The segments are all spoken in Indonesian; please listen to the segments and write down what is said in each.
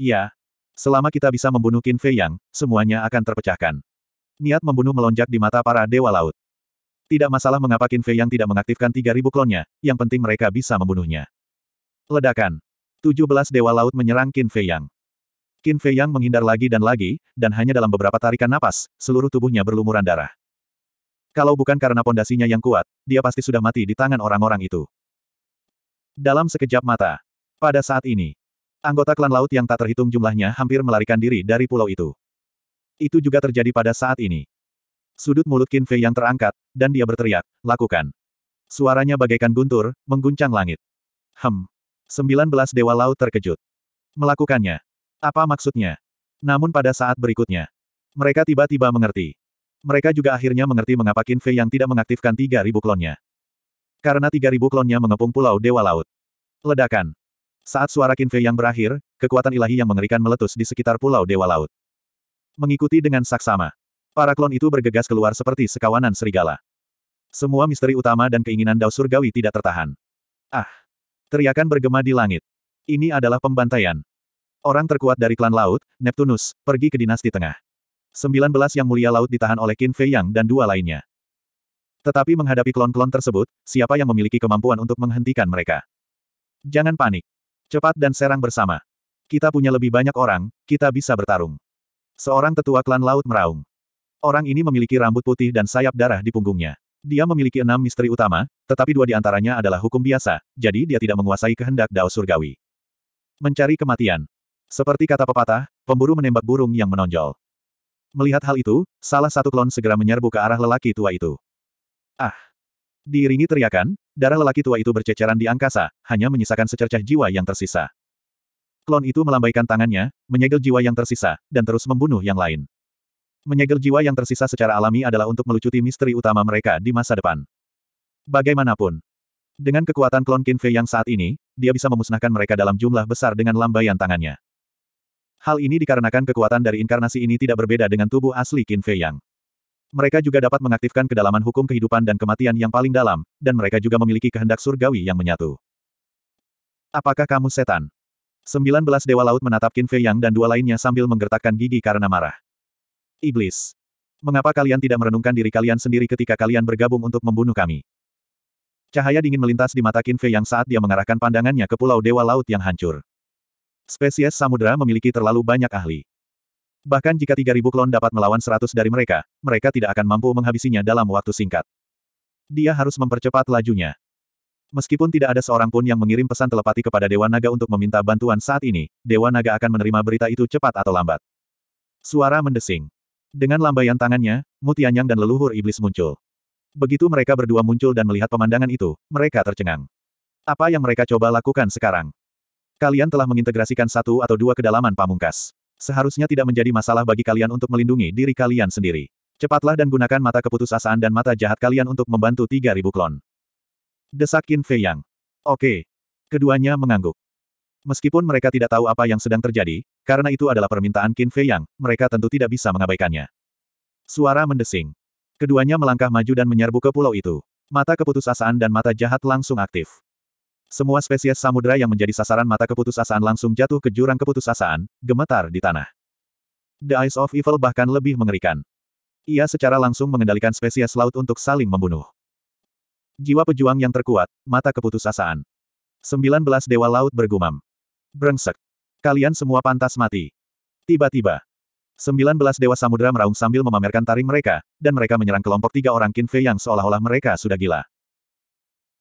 Iya. Selama kita bisa membunuh Qin Fei Yang, semuanya akan terpecahkan. Niat membunuh melonjak di mata para dewa laut. Tidak masalah mengapa Qin Fei Yang tidak mengaktifkan 3.000 klonnya, yang penting mereka bisa membunuhnya. Ledakan. 17 dewa laut menyerang Qin Fei Yang. Qin Fei Yang menghindar lagi dan lagi, dan hanya dalam beberapa tarikan napas, seluruh tubuhnya berlumuran darah. Kalau bukan karena pondasinya yang kuat, dia pasti sudah mati di tangan orang-orang itu. Dalam sekejap mata. Pada saat ini, Anggota klan laut yang tak terhitung jumlahnya hampir melarikan diri dari pulau itu. Itu juga terjadi pada saat ini. Sudut mulut Qin Fei yang terangkat, dan dia berteriak, lakukan. Suaranya bagaikan guntur, mengguncang langit. Hem. 19 dewa laut terkejut. Melakukannya. Apa maksudnya? Namun pada saat berikutnya, mereka tiba-tiba mengerti. Mereka juga akhirnya mengerti mengapa Qin Fei yang tidak mengaktifkan 3.000 klonnya. Karena 3.000 klonnya mengepung pulau Dewa Laut. Ledakan. Saat suara Qin Fei yang berakhir, kekuatan ilahi yang mengerikan meletus di sekitar pulau Dewa Laut. Mengikuti dengan saksama. Para klon itu bergegas keluar seperti sekawanan serigala. Semua misteri utama dan keinginan Dao Surgawi tidak tertahan. Ah! Teriakan bergema di langit. Ini adalah pembantaian. Orang terkuat dari klan laut, Neptunus, pergi ke dinasti tengah. 19 yang mulia laut ditahan oleh Qin Fei Yang dan dua lainnya. Tetapi menghadapi klon-klon tersebut, siapa yang memiliki kemampuan untuk menghentikan mereka? Jangan panik. Cepat dan serang bersama. Kita punya lebih banyak orang, kita bisa bertarung. Seorang tetua klan laut meraung. Orang ini memiliki rambut putih dan sayap darah di punggungnya. Dia memiliki enam misteri utama, tetapi dua di antaranya adalah hukum biasa, jadi dia tidak menguasai kehendak Dao Surgawi. Mencari kematian. Seperti kata pepatah, pemburu menembak burung yang menonjol. Melihat hal itu, salah satu klon segera menyerbu ke arah lelaki tua itu. Ah! Diiringi teriakan, Darah lelaki tua itu berceceran di angkasa, hanya menyisakan secercah jiwa yang tersisa. Klon itu melambaikan tangannya, menyegel jiwa yang tersisa, dan terus membunuh yang lain. Menyegel jiwa yang tersisa secara alami adalah untuk melucuti misteri utama mereka di masa depan. Bagaimanapun, dengan kekuatan klon Kinfe yang saat ini, dia bisa memusnahkan mereka dalam jumlah besar dengan lambaian tangannya. Hal ini dikarenakan kekuatan dari inkarnasi ini tidak berbeda dengan tubuh asli Kinfe Yang. Mereka juga dapat mengaktifkan kedalaman hukum kehidupan dan kematian yang paling dalam, dan mereka juga memiliki kehendak surgawi yang menyatu. Apakah kamu setan? 19 Dewa Laut menatap Qin Fei Yang dan dua lainnya sambil menggertakkan gigi karena marah. Iblis. Mengapa kalian tidak merenungkan diri kalian sendiri ketika kalian bergabung untuk membunuh kami? Cahaya dingin melintas di mata Qin Fei Yang saat dia mengarahkan pandangannya ke Pulau Dewa Laut yang hancur. Spesies samudera memiliki terlalu banyak ahli. Bahkan jika 3.000 klon dapat melawan 100 dari mereka, mereka tidak akan mampu menghabisinya dalam waktu singkat. Dia harus mempercepat lajunya. Meskipun tidak ada seorang pun yang mengirim pesan telepati kepada Dewa Naga untuk meminta bantuan saat ini, Dewa Naga akan menerima berita itu cepat atau lambat. Suara mendesing. Dengan lambaian tangannya, Mutianyang dan leluhur iblis muncul. Begitu mereka berdua muncul dan melihat pemandangan itu, mereka tercengang. Apa yang mereka coba lakukan sekarang? Kalian telah mengintegrasikan satu atau dua kedalaman pamungkas. Seharusnya tidak menjadi masalah bagi kalian untuk melindungi diri kalian sendiri. Cepatlah dan gunakan mata keputusasaan dan mata jahat kalian untuk membantu 3000 klon. Desak Qin Fei Yang. Oke. Keduanya mengangguk. Meskipun mereka tidak tahu apa yang sedang terjadi, karena itu adalah permintaan Qin Fei Yang, mereka tentu tidak bisa mengabaikannya. Suara mendesing. Keduanya melangkah maju dan menyerbu ke pulau itu. Mata keputusasaan dan mata jahat langsung aktif. Semua spesies samudera yang menjadi sasaran mata keputusasaan langsung jatuh ke jurang keputusasaan, gemetar di tanah. The Eyes of Evil bahkan lebih mengerikan. Ia secara langsung mengendalikan spesies laut untuk saling membunuh. Jiwa pejuang yang terkuat, mata keputusasaan. 19 dewa laut bergumam. Brengsek. Kalian semua pantas mati. Tiba-tiba. 19 dewa samudera meraung sambil memamerkan taring mereka, dan mereka menyerang kelompok tiga orang Kinfe yang seolah-olah mereka sudah gila.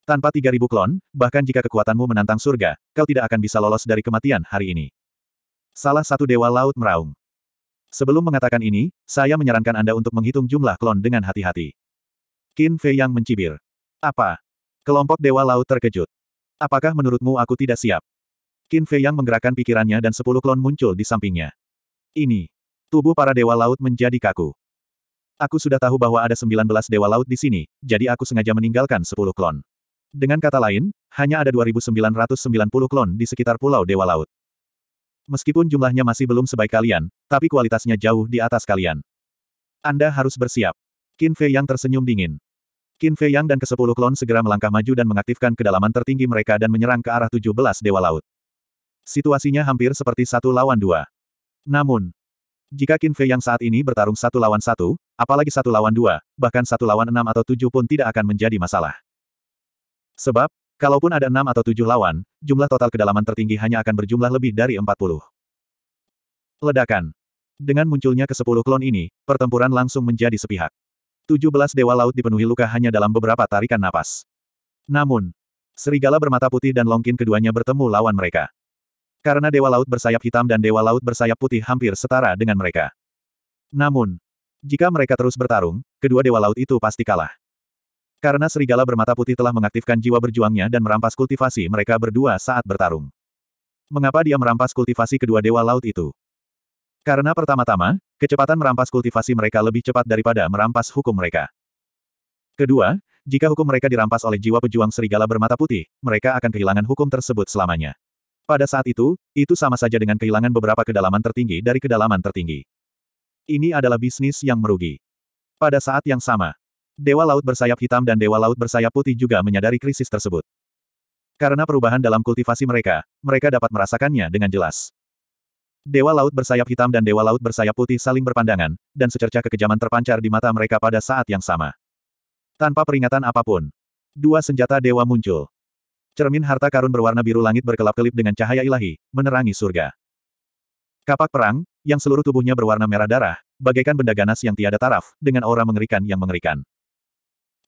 Tanpa 3000 klon, bahkan jika kekuatanmu menantang surga, kau tidak akan bisa lolos dari kematian hari ini. Salah satu dewa laut meraung. Sebelum mengatakan ini, saya menyarankan Anda untuk menghitung jumlah klon dengan hati-hati. Qin Fei yang mencibir. Apa? Kelompok dewa laut terkejut. Apakah menurutmu aku tidak siap? Qin Fei yang menggerakkan pikirannya dan sepuluh klon muncul di sampingnya. Ini. Tubuh para dewa laut menjadi kaku. Aku sudah tahu bahwa ada 19 dewa laut di sini, jadi aku sengaja meninggalkan 10 klon. Dengan kata lain, hanya ada 2.990 klon di sekitar Pulau Dewa Laut. Meskipun jumlahnya masih belum sebaik kalian, tapi kualitasnya jauh di atas kalian. Anda harus bersiap. Qin Fei Yang tersenyum dingin. Qin Fei Yang dan kesepuluh klon segera melangkah maju dan mengaktifkan kedalaman tertinggi mereka dan menyerang ke arah 17 Dewa Laut. Situasinya hampir seperti satu lawan dua. Namun, jika Qin Fei Yang saat ini bertarung satu lawan satu, apalagi satu lawan dua, bahkan satu lawan enam atau tujuh pun tidak akan menjadi masalah. Sebab, kalaupun ada enam atau tujuh lawan, jumlah total kedalaman tertinggi hanya akan berjumlah lebih dari empat puluh. Ledakan. Dengan munculnya ke-10 klon ini, pertempuran langsung menjadi sepihak. Tujuh belas dewa laut dipenuhi luka hanya dalam beberapa tarikan napas. Namun, serigala bermata putih dan longkin keduanya bertemu lawan mereka. Karena dewa laut bersayap hitam dan dewa laut bersayap putih hampir setara dengan mereka. Namun, jika mereka terus bertarung, kedua dewa laut itu pasti kalah. Karena serigala bermata putih telah mengaktifkan jiwa berjuangnya dan merampas kultivasi mereka berdua saat bertarung. Mengapa dia merampas kultivasi kedua dewa laut itu? Karena pertama-tama, kecepatan merampas kultivasi mereka lebih cepat daripada merampas hukum mereka. Kedua, jika hukum mereka dirampas oleh jiwa pejuang serigala bermata putih, mereka akan kehilangan hukum tersebut selamanya. Pada saat itu, itu sama saja dengan kehilangan beberapa kedalaman tertinggi dari kedalaman tertinggi. Ini adalah bisnis yang merugi. Pada saat yang sama, Dewa Laut Bersayap Hitam dan Dewa Laut Bersayap Putih juga menyadari krisis tersebut. Karena perubahan dalam kultivasi mereka, mereka dapat merasakannya dengan jelas. Dewa Laut Bersayap Hitam dan Dewa Laut Bersayap Putih saling berpandangan, dan secerca kekejaman terpancar di mata mereka pada saat yang sama. Tanpa peringatan apapun, dua senjata dewa muncul. Cermin harta karun berwarna biru langit berkelap-kelip dengan cahaya ilahi, menerangi surga. Kapak perang, yang seluruh tubuhnya berwarna merah darah, bagaikan benda ganas yang tiada taraf, dengan aura mengerikan yang mengerikan.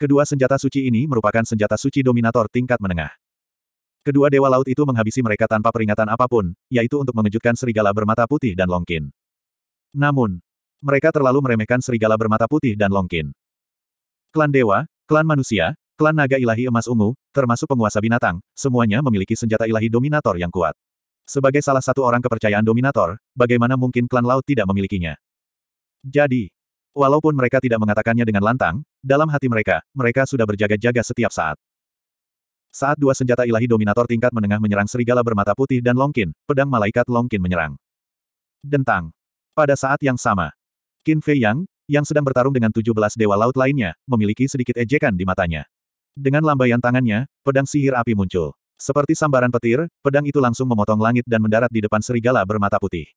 Kedua senjata suci ini merupakan senjata suci dominator tingkat menengah. Kedua dewa laut itu menghabisi mereka tanpa peringatan apapun, yaitu untuk mengejutkan serigala bermata putih dan longkin. Namun, mereka terlalu meremehkan serigala bermata putih dan longkin. Klan dewa, klan manusia, klan naga ilahi emas ungu, termasuk penguasa binatang, semuanya memiliki senjata ilahi dominator yang kuat. Sebagai salah satu orang kepercayaan dominator, bagaimana mungkin klan laut tidak memilikinya? Jadi, Walaupun mereka tidak mengatakannya dengan lantang, dalam hati mereka, mereka sudah berjaga-jaga setiap saat. Saat dua senjata ilahi dominator tingkat menengah menyerang serigala bermata putih dan Longkin, pedang malaikat Longkin menyerang. Dentang. Pada saat yang sama, Qin Fei Yang, yang sedang bertarung dengan 17 dewa laut lainnya, memiliki sedikit ejekan di matanya. Dengan lambaian tangannya, pedang sihir api muncul. Seperti sambaran petir, pedang itu langsung memotong langit dan mendarat di depan serigala bermata putih.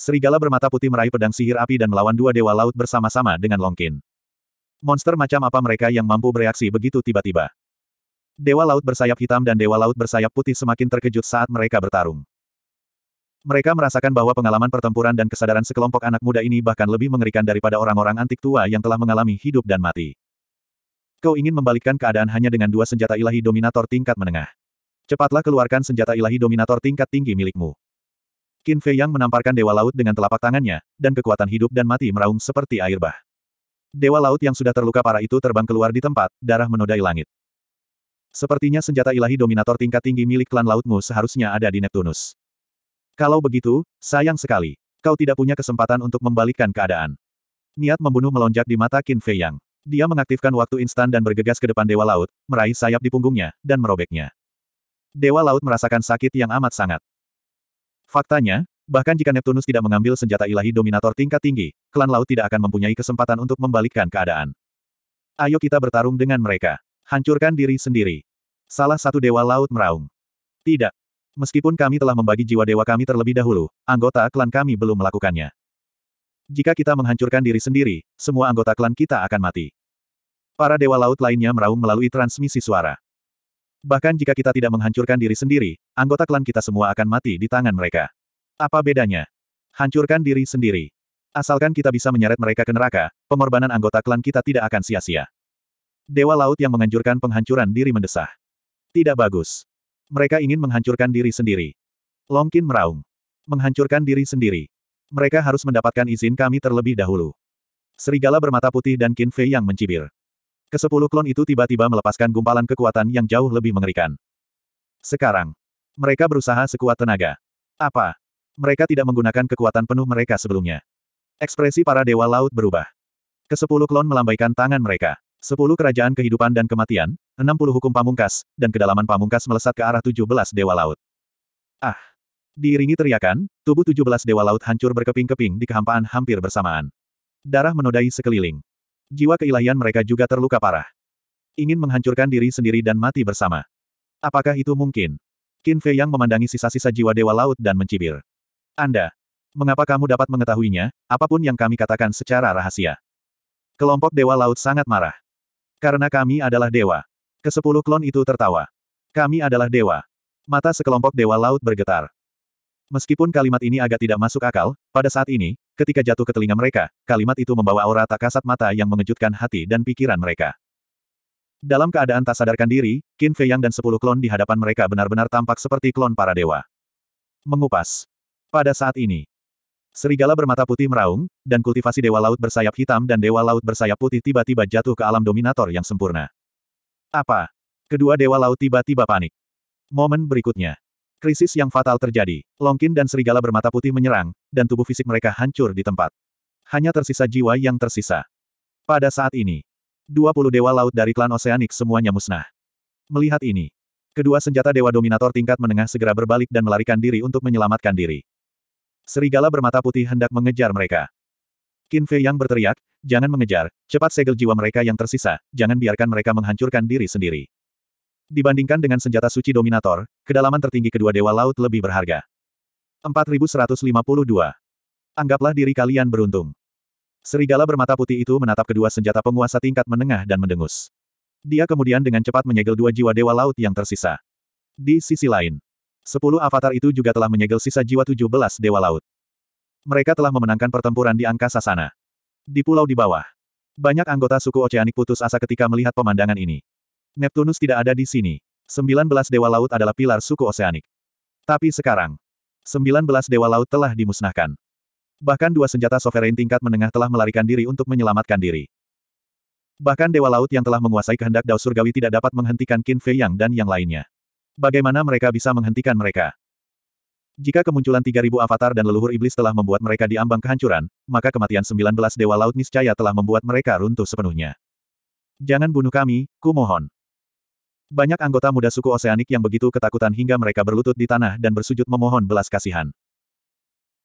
Serigala bermata putih meraih pedang sihir api dan melawan dua dewa laut bersama-sama dengan Longkin. Monster macam apa mereka yang mampu bereaksi begitu tiba-tiba? Dewa laut bersayap hitam dan dewa laut bersayap putih semakin terkejut saat mereka bertarung. Mereka merasakan bahwa pengalaman pertempuran dan kesadaran sekelompok anak muda ini bahkan lebih mengerikan daripada orang-orang antik tua yang telah mengalami hidup dan mati. Kau ingin membalikkan keadaan hanya dengan dua senjata ilahi dominator tingkat menengah. Cepatlah keluarkan senjata ilahi dominator tingkat tinggi milikmu. Qin Fei Yang menamparkan Dewa Laut dengan telapak tangannya, dan kekuatan hidup dan mati meraung seperti air bah. Dewa Laut yang sudah terluka parah itu terbang keluar di tempat, darah menodai langit. Sepertinya senjata ilahi dominator tingkat tinggi milik klan lautmu seharusnya ada di Neptunus. Kalau begitu, sayang sekali. Kau tidak punya kesempatan untuk membalikkan keadaan. Niat membunuh melonjak di mata Qin Fei Yang. Dia mengaktifkan waktu instan dan bergegas ke depan Dewa Laut, meraih sayap di punggungnya, dan merobeknya. Dewa Laut merasakan sakit yang amat sangat. Faktanya, bahkan jika Neptunus tidak mengambil senjata ilahi dominator tingkat tinggi, klan laut tidak akan mempunyai kesempatan untuk membalikkan keadaan. Ayo kita bertarung dengan mereka. Hancurkan diri sendiri. Salah satu dewa laut meraung. Tidak. Meskipun kami telah membagi jiwa dewa kami terlebih dahulu, anggota klan kami belum melakukannya. Jika kita menghancurkan diri sendiri, semua anggota klan kita akan mati. Para dewa laut lainnya meraung melalui transmisi suara. Bahkan jika kita tidak menghancurkan diri sendiri, anggota klan kita semua akan mati di tangan mereka. Apa bedanya? Hancurkan diri sendiri. Asalkan kita bisa menyeret mereka ke neraka, pengorbanan anggota klan kita tidak akan sia-sia. Dewa Laut yang menganjurkan penghancuran diri mendesah. Tidak bagus. Mereka ingin menghancurkan diri sendiri. Longkin meraung. Menghancurkan diri sendiri. Mereka harus mendapatkan izin kami terlebih dahulu. Serigala bermata putih dan Kinfei yang mencibir. Kesepuluh klon itu tiba-tiba melepaskan gumpalan kekuatan yang jauh lebih mengerikan. Sekarang, mereka berusaha sekuat tenaga. Apa? Mereka tidak menggunakan kekuatan penuh mereka sebelumnya. Ekspresi para dewa laut berubah. Kesepuluh klon melambaikan tangan mereka. Sepuluh kerajaan kehidupan dan kematian, enam puluh hukum pamungkas, dan kedalaman pamungkas melesat ke arah tujuh belas dewa laut. Ah! Diiringi teriakan, tubuh tujuh belas dewa laut hancur berkeping-keping di kehampaan hampir bersamaan. Darah menodai sekeliling. Jiwa keilahian mereka juga terluka parah. Ingin menghancurkan diri sendiri dan mati bersama. Apakah itu mungkin? Qin Fei yang memandangi sisa-sisa jiwa Dewa Laut dan mencibir. Anda, mengapa kamu dapat mengetahuinya, apapun yang kami katakan secara rahasia? Kelompok Dewa Laut sangat marah. Karena kami adalah dewa. Kesepuluh klon itu tertawa. Kami adalah dewa. Mata sekelompok Dewa Laut bergetar. Meskipun kalimat ini agak tidak masuk akal, pada saat ini, ketika jatuh ke telinga mereka, kalimat itu membawa aura tak kasat mata yang mengejutkan hati dan pikiran mereka. Dalam keadaan tak sadarkan diri, Qin Fei Yang dan sepuluh klon di hadapan mereka benar-benar tampak seperti klon para dewa. Mengupas. Pada saat ini, serigala bermata putih meraung, dan kultivasi dewa laut bersayap hitam dan dewa laut bersayap putih tiba-tiba jatuh ke alam dominator yang sempurna. Apa? Kedua dewa laut tiba-tiba panik. Momen berikutnya, Krisis yang fatal terjadi. Longkin dan serigala bermata putih menyerang, dan tubuh fisik mereka hancur di tempat. Hanya tersisa jiwa yang tersisa. Pada saat ini, 20 dewa laut dari klan Oceanic semuanya musnah. Melihat ini, kedua senjata dewa dominator tingkat menengah segera berbalik dan melarikan diri untuk menyelamatkan diri. Serigala bermata putih hendak mengejar mereka. Qin Fei yang berteriak, jangan mengejar, cepat segel jiwa mereka yang tersisa, jangan biarkan mereka menghancurkan diri sendiri. Dibandingkan dengan senjata suci Dominator, kedalaman tertinggi kedua dewa laut lebih berharga. 4152. Anggaplah diri kalian beruntung. Serigala bermata putih itu menatap kedua senjata penguasa tingkat menengah dan mendengus. Dia kemudian dengan cepat menyegel dua jiwa dewa laut yang tersisa. Di sisi lain, sepuluh avatar itu juga telah menyegel sisa jiwa tujuh belas dewa laut. Mereka telah memenangkan pertempuran di angkasa sana. Di pulau di bawah, banyak anggota suku Oceanik putus asa ketika melihat pemandangan ini. Neptunus tidak ada di sini. 19 dewa laut adalah pilar suku oseanik. Tapi sekarang, 19 dewa laut telah dimusnahkan. Bahkan dua senjata sovereign tingkat menengah telah melarikan diri untuk menyelamatkan diri. Bahkan dewa laut yang telah menguasai kehendak Dao Surgawi tidak dapat menghentikan Qin Fei Yang dan yang lainnya. Bagaimana mereka bisa menghentikan mereka? Jika kemunculan 3000 avatar dan leluhur iblis telah membuat mereka diambang kehancuran, maka kematian 19 dewa laut niscaya telah membuat mereka runtuh sepenuhnya. Jangan bunuh kami, kumohon. Banyak anggota muda suku oseanik yang begitu ketakutan hingga mereka berlutut di tanah dan bersujud memohon belas kasihan.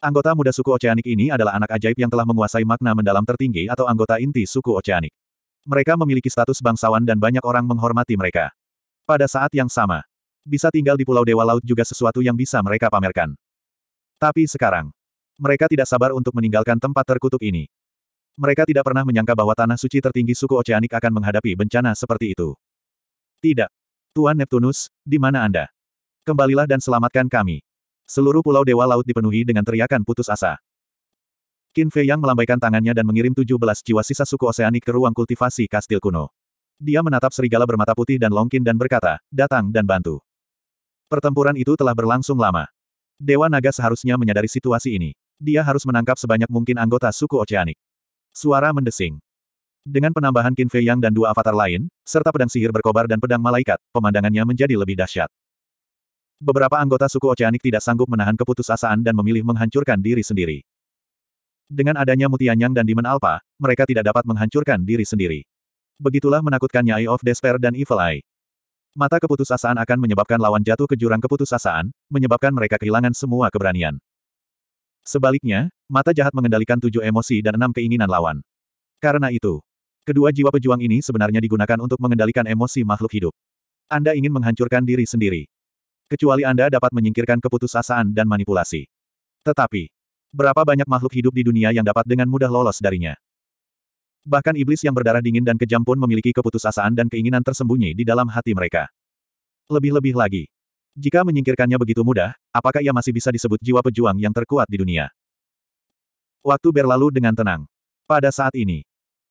Anggota muda suku oceanik ini adalah anak ajaib yang telah menguasai makna mendalam tertinggi atau anggota inti suku oceanik. Mereka memiliki status bangsawan dan banyak orang menghormati mereka. Pada saat yang sama, bisa tinggal di Pulau Dewa Laut juga sesuatu yang bisa mereka pamerkan. Tapi sekarang, mereka tidak sabar untuk meninggalkan tempat terkutuk ini. Mereka tidak pernah menyangka bahwa tanah suci tertinggi suku oceanik akan menghadapi bencana seperti itu. Tidak. Tuan Neptunus, di mana Anda? Kembalilah dan selamatkan kami. Seluruh pulau Dewa Laut dipenuhi dengan teriakan putus asa. Qin Fei Yang melambaikan tangannya dan mengirim 17 jiwa sisa suku oseanik ke ruang kultivasi kastil kuno. Dia menatap serigala bermata putih dan longkin dan berkata, datang dan bantu. Pertempuran itu telah berlangsung lama. Dewa Naga seharusnya menyadari situasi ini. Dia harus menangkap sebanyak mungkin anggota suku oceanik. Suara mendesing. Dengan penambahan Qin Fei Yang dan dua avatar lain, serta pedang sihir berkobar dan pedang malaikat, pemandangannya menjadi lebih dahsyat. Beberapa anggota suku Oceanik tidak sanggup menahan keputusasaan dan memilih menghancurkan diri sendiri. Dengan adanya Mutianyang dan Demon Alpha, mereka tidak dapat menghancurkan diri sendiri. Begitulah menakutkannya Eye of Despair dan Evil Eye. Mata keputusasaan akan menyebabkan lawan jatuh ke jurang keputusasaan, menyebabkan mereka kehilangan semua keberanian. Sebaliknya, mata jahat mengendalikan tujuh emosi dan enam keinginan lawan. Karena itu, Kedua jiwa pejuang ini sebenarnya digunakan untuk mengendalikan emosi makhluk hidup. Anda ingin menghancurkan diri sendiri. Kecuali Anda dapat menyingkirkan keputusasaan dan manipulasi. Tetapi, berapa banyak makhluk hidup di dunia yang dapat dengan mudah lolos darinya? Bahkan iblis yang berdarah dingin dan kejam pun memiliki keputusasaan dan keinginan tersembunyi di dalam hati mereka. Lebih-lebih lagi, jika menyingkirkannya begitu mudah, apakah ia masih bisa disebut jiwa pejuang yang terkuat di dunia? Waktu berlalu dengan tenang. Pada saat ini,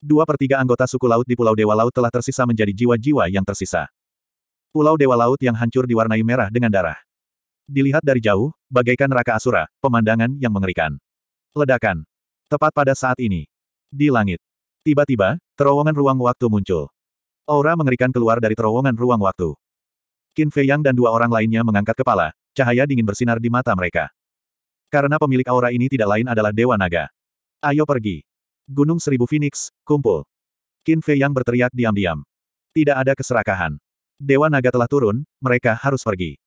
Dua per tiga anggota suku laut di Pulau Dewa Laut telah tersisa menjadi jiwa-jiwa yang tersisa. Pulau Dewa Laut yang hancur diwarnai merah dengan darah. Dilihat dari jauh, bagaikan raka Asura, pemandangan yang mengerikan. Ledakan. Tepat pada saat ini. Di langit. Tiba-tiba, terowongan ruang waktu muncul. Aura mengerikan keluar dari terowongan ruang waktu. Qin Fei Yang dan dua orang lainnya mengangkat kepala, cahaya dingin bersinar di mata mereka. Karena pemilik aura ini tidak lain adalah Dewa Naga. Ayo pergi. Gunung Seribu Phoenix, kumpul. Qin Fei yang berteriak diam-diam. Tidak ada keserakahan. Dewa naga telah turun, mereka harus pergi.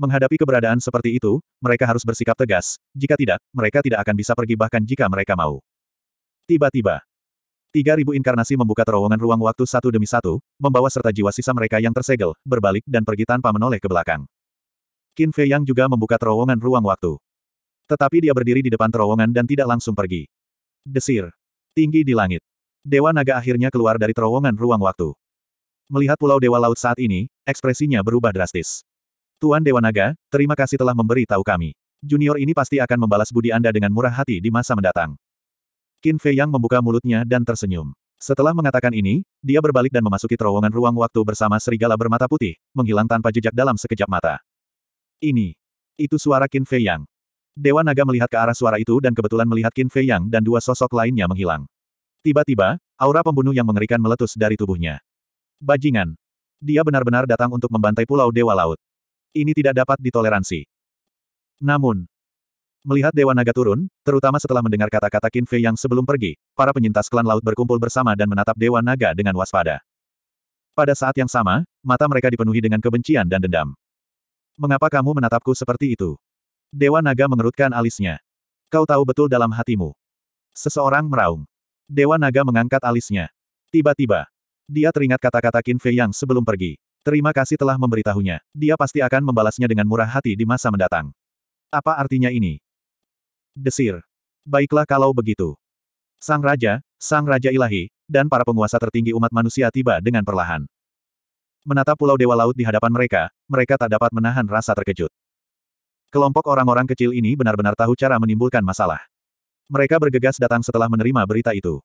Menghadapi keberadaan seperti itu, mereka harus bersikap tegas, jika tidak, mereka tidak akan bisa pergi bahkan jika mereka mau. Tiba-tiba, 3000 inkarnasi membuka terowongan ruang waktu satu demi satu, membawa serta jiwa sisa mereka yang tersegel, berbalik dan pergi tanpa menoleh ke belakang. Qin Fei yang juga membuka terowongan ruang waktu. Tetapi dia berdiri di depan terowongan dan tidak langsung pergi. Desir. Tinggi di langit. Dewa naga akhirnya keluar dari terowongan ruang waktu. Melihat pulau Dewa Laut saat ini, ekspresinya berubah drastis. Tuan Dewa Naga, terima kasih telah memberi tahu kami. Junior ini pasti akan membalas budi Anda dengan murah hati di masa mendatang. Qin Fei Yang membuka mulutnya dan tersenyum. Setelah mengatakan ini, dia berbalik dan memasuki terowongan ruang waktu bersama serigala bermata putih, menghilang tanpa jejak dalam sekejap mata. Ini. Itu suara Qin Fei Yang. Dewa Naga melihat ke arah suara itu dan kebetulan melihat Qin Fei Yang dan dua sosok lainnya menghilang. Tiba-tiba, aura pembunuh yang mengerikan meletus dari tubuhnya. Bajingan. Dia benar-benar datang untuk membantai Pulau Dewa Laut. Ini tidak dapat ditoleransi. Namun, melihat Dewa Naga turun, terutama setelah mendengar kata-kata Qin Fei Yang sebelum pergi, para penyintas klan laut berkumpul bersama dan menatap Dewa Naga dengan waspada. Pada saat yang sama, mata mereka dipenuhi dengan kebencian dan dendam. Mengapa kamu menatapku seperti itu? Dewa naga mengerutkan alisnya. Kau tahu betul dalam hatimu. Seseorang meraung. Dewa naga mengangkat alisnya. Tiba-tiba, dia teringat kata-kata Qin Fei yang sebelum pergi. Terima kasih telah memberitahunya. Dia pasti akan membalasnya dengan murah hati di masa mendatang. Apa artinya ini? Desir. Baiklah kalau begitu. Sang Raja, Sang Raja Ilahi, dan para penguasa tertinggi umat manusia tiba dengan perlahan. Menatap Pulau Dewa Laut di hadapan mereka, mereka tak dapat menahan rasa terkejut. Kelompok orang-orang kecil ini benar-benar tahu cara menimbulkan masalah. Mereka bergegas datang setelah menerima berita itu.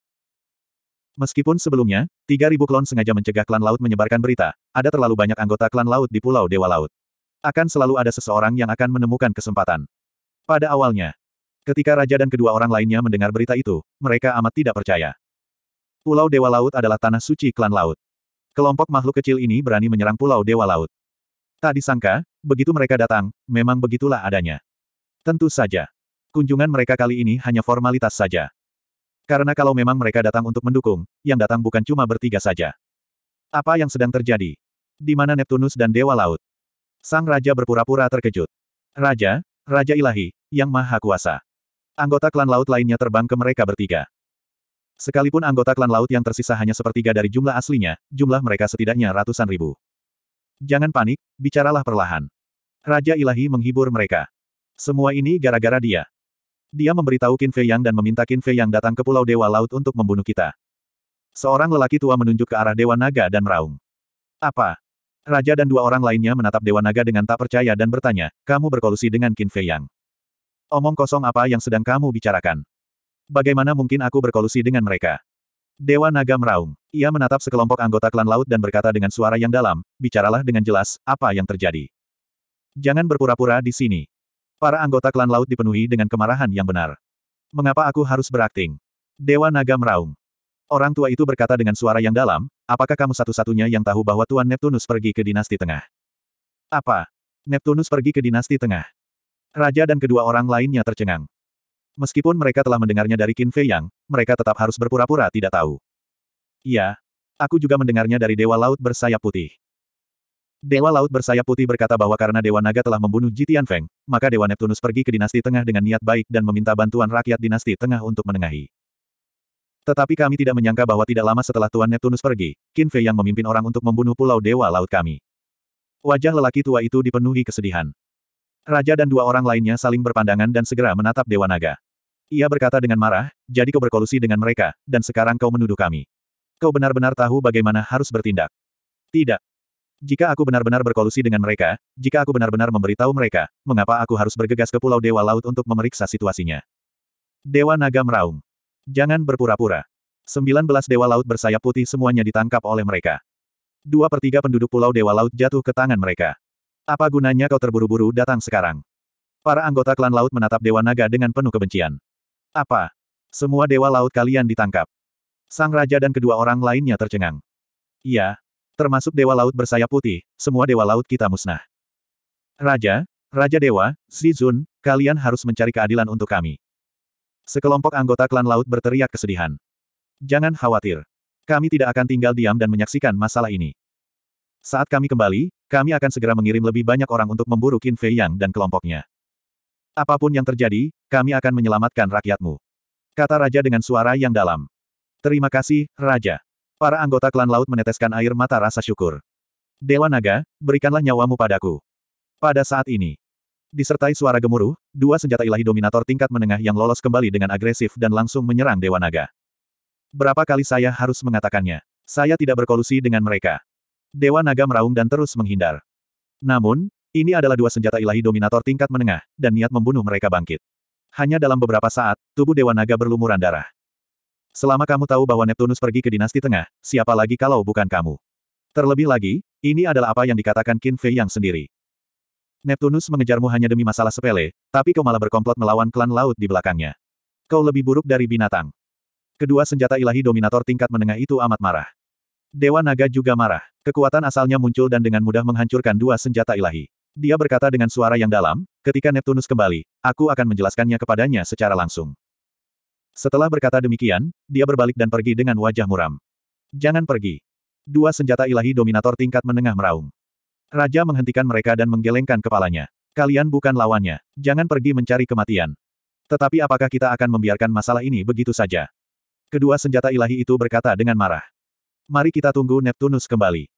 Meskipun sebelumnya, 3.000 klon sengaja mencegah klan laut menyebarkan berita, ada terlalu banyak anggota klan laut di Pulau Dewa Laut. Akan selalu ada seseorang yang akan menemukan kesempatan. Pada awalnya, ketika raja dan kedua orang lainnya mendengar berita itu, mereka amat tidak percaya. Pulau Dewa Laut adalah tanah suci klan laut. Kelompok makhluk kecil ini berani menyerang Pulau Dewa Laut. Tak disangka, Begitu mereka datang, memang begitulah adanya. Tentu saja. Kunjungan mereka kali ini hanya formalitas saja. Karena kalau memang mereka datang untuk mendukung, yang datang bukan cuma bertiga saja. Apa yang sedang terjadi? Di mana Neptunus dan Dewa Laut? Sang Raja berpura-pura terkejut. Raja, Raja Ilahi, Yang Maha Kuasa. Anggota klan laut lainnya terbang ke mereka bertiga. Sekalipun anggota klan laut yang tersisa hanya sepertiga dari jumlah aslinya, jumlah mereka setidaknya ratusan ribu. Jangan panik, bicaralah perlahan. Raja Ilahi menghibur mereka. Semua ini gara-gara dia. Dia memberitahu Qin Fei Yang dan meminta Qin Fei Yang datang ke Pulau Dewa Laut untuk membunuh kita. Seorang lelaki tua menunjuk ke arah Dewa Naga dan meraung. Apa? Raja dan dua orang lainnya menatap Dewa Naga dengan tak percaya dan bertanya, kamu berkolusi dengan Qin Fei Yang. Omong kosong apa yang sedang kamu bicarakan? Bagaimana mungkin aku berkolusi dengan mereka? Dewa Naga meraung. Ia menatap sekelompok anggota klan laut dan berkata dengan suara yang dalam, bicaralah dengan jelas, apa yang terjadi. Jangan berpura-pura di sini. Para anggota klan laut dipenuhi dengan kemarahan yang benar. Mengapa aku harus berakting? Dewa Naga meraung. Orang tua itu berkata dengan suara yang dalam, apakah kamu satu-satunya yang tahu bahwa Tuan Neptunus pergi ke dinasti tengah? Apa? Neptunus pergi ke dinasti tengah. Raja dan kedua orang lainnya tercengang. Meskipun mereka telah mendengarnya dari Qin Fei Yang, mereka tetap harus berpura-pura tidak tahu. Iya. Aku juga mendengarnya dari Dewa Laut Bersayap Putih. Dewa Laut Bersayap Putih berkata bahwa karena Dewa Naga telah membunuh Jitian Feng, maka Dewa Neptunus pergi ke dinasti tengah dengan niat baik dan meminta bantuan rakyat dinasti tengah untuk menengahi. Tetapi kami tidak menyangka bahwa tidak lama setelah Tuan Neptunus pergi, Qin Fei yang memimpin orang untuk membunuh pulau Dewa Laut kami. Wajah lelaki tua itu dipenuhi kesedihan. Raja dan dua orang lainnya saling berpandangan dan segera menatap Dewa Naga. Ia berkata dengan marah, jadi kau berkolusi dengan mereka, dan sekarang kau menuduh kami. Kau benar-benar tahu bagaimana harus bertindak. Tidak. Jika aku benar-benar berkolusi dengan mereka, jika aku benar-benar memberitahu mereka, mengapa aku harus bergegas ke Pulau Dewa Laut untuk memeriksa situasinya? Dewa Naga meraung. Jangan berpura-pura. 19 Dewa Laut bersayap putih semuanya ditangkap oleh mereka. Dua per penduduk Pulau Dewa Laut jatuh ke tangan mereka. Apa gunanya kau terburu-buru datang sekarang? Para anggota klan laut menatap Dewa Naga dengan penuh kebencian. Apa? Semua Dewa Laut kalian ditangkap. Sang Raja dan kedua orang lainnya tercengang. Iya. Termasuk Dewa Laut bersayap putih, semua Dewa Laut kita musnah. Raja, Raja Dewa, si zun, kalian harus mencari keadilan untuk kami. Sekelompok anggota klan laut berteriak kesedihan. Jangan khawatir. Kami tidak akan tinggal diam dan menyaksikan masalah ini. Saat kami kembali, kami akan segera mengirim lebih banyak orang untuk memburu Qin Fei Yang dan kelompoknya. Apapun yang terjadi, kami akan menyelamatkan rakyatmu. Kata Raja dengan suara yang dalam. Terima kasih, Raja. Para anggota klan laut meneteskan air mata rasa syukur. Dewa Naga, berikanlah nyawamu padaku. Pada saat ini, disertai suara gemuruh, dua senjata ilahi dominator tingkat menengah yang lolos kembali dengan agresif dan langsung menyerang Dewa Naga. Berapa kali saya harus mengatakannya? Saya tidak berkolusi dengan mereka. Dewa naga meraung dan terus menghindar. Namun, ini adalah dua senjata ilahi dominator tingkat menengah, dan niat membunuh mereka bangkit. Hanya dalam beberapa saat, tubuh Dewa Naga berlumuran darah. Selama kamu tahu bahwa Neptunus pergi ke dinasti tengah, siapa lagi kalau bukan kamu? Terlebih lagi, ini adalah apa yang dikatakan Qin Fei yang sendiri. Neptunus mengejarmu hanya demi masalah sepele, tapi kau malah berkomplot melawan klan laut di belakangnya. Kau lebih buruk dari binatang. Kedua senjata ilahi dominator tingkat menengah itu amat marah. Dewa Naga juga marah. Kekuatan asalnya muncul dan dengan mudah menghancurkan dua senjata ilahi. Dia berkata dengan suara yang dalam, ketika Neptunus kembali, aku akan menjelaskannya kepadanya secara langsung. Setelah berkata demikian, dia berbalik dan pergi dengan wajah muram. Jangan pergi. Dua senjata ilahi dominator tingkat menengah meraung. Raja menghentikan mereka dan menggelengkan kepalanya. Kalian bukan lawannya. Jangan pergi mencari kematian. Tetapi apakah kita akan membiarkan masalah ini begitu saja? Kedua senjata ilahi itu berkata dengan marah. Mari kita tunggu Neptunus kembali.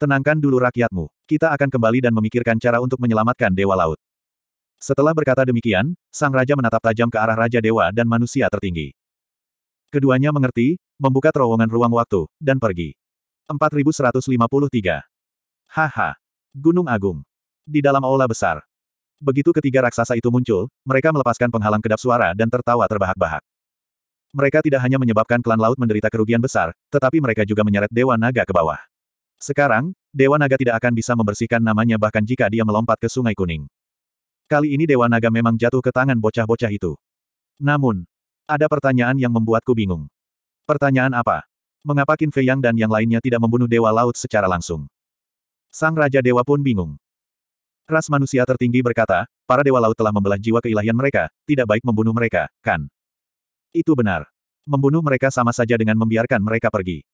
Tenangkan dulu rakyatmu. Kita akan kembali dan memikirkan cara untuk menyelamatkan Dewa Laut. Setelah berkata demikian, Sang Raja menatap tajam ke arah Raja Dewa dan manusia tertinggi. Keduanya mengerti, membuka terowongan ruang waktu, dan pergi. 4153. Haha. Gunung Agung. Di dalam aula besar. Begitu ketiga raksasa itu muncul, mereka melepaskan penghalang kedap suara dan tertawa terbahak-bahak. Mereka tidak hanya menyebabkan klan laut menderita kerugian besar, tetapi mereka juga menyeret Dewa Naga ke bawah. Sekarang, Dewa Naga tidak akan bisa membersihkan namanya bahkan jika dia melompat ke Sungai Kuning. Kali ini Dewa Naga memang jatuh ke tangan bocah-bocah itu. Namun, ada pertanyaan yang membuatku bingung. Pertanyaan apa? Mengapa Qin Fei Yang dan yang lainnya tidak membunuh Dewa Laut secara langsung? Sang Raja Dewa pun bingung. Ras manusia tertinggi berkata, para Dewa Laut telah membelah jiwa keilahian mereka, tidak baik membunuh mereka, kan? Itu benar. Membunuh mereka sama saja dengan membiarkan mereka pergi.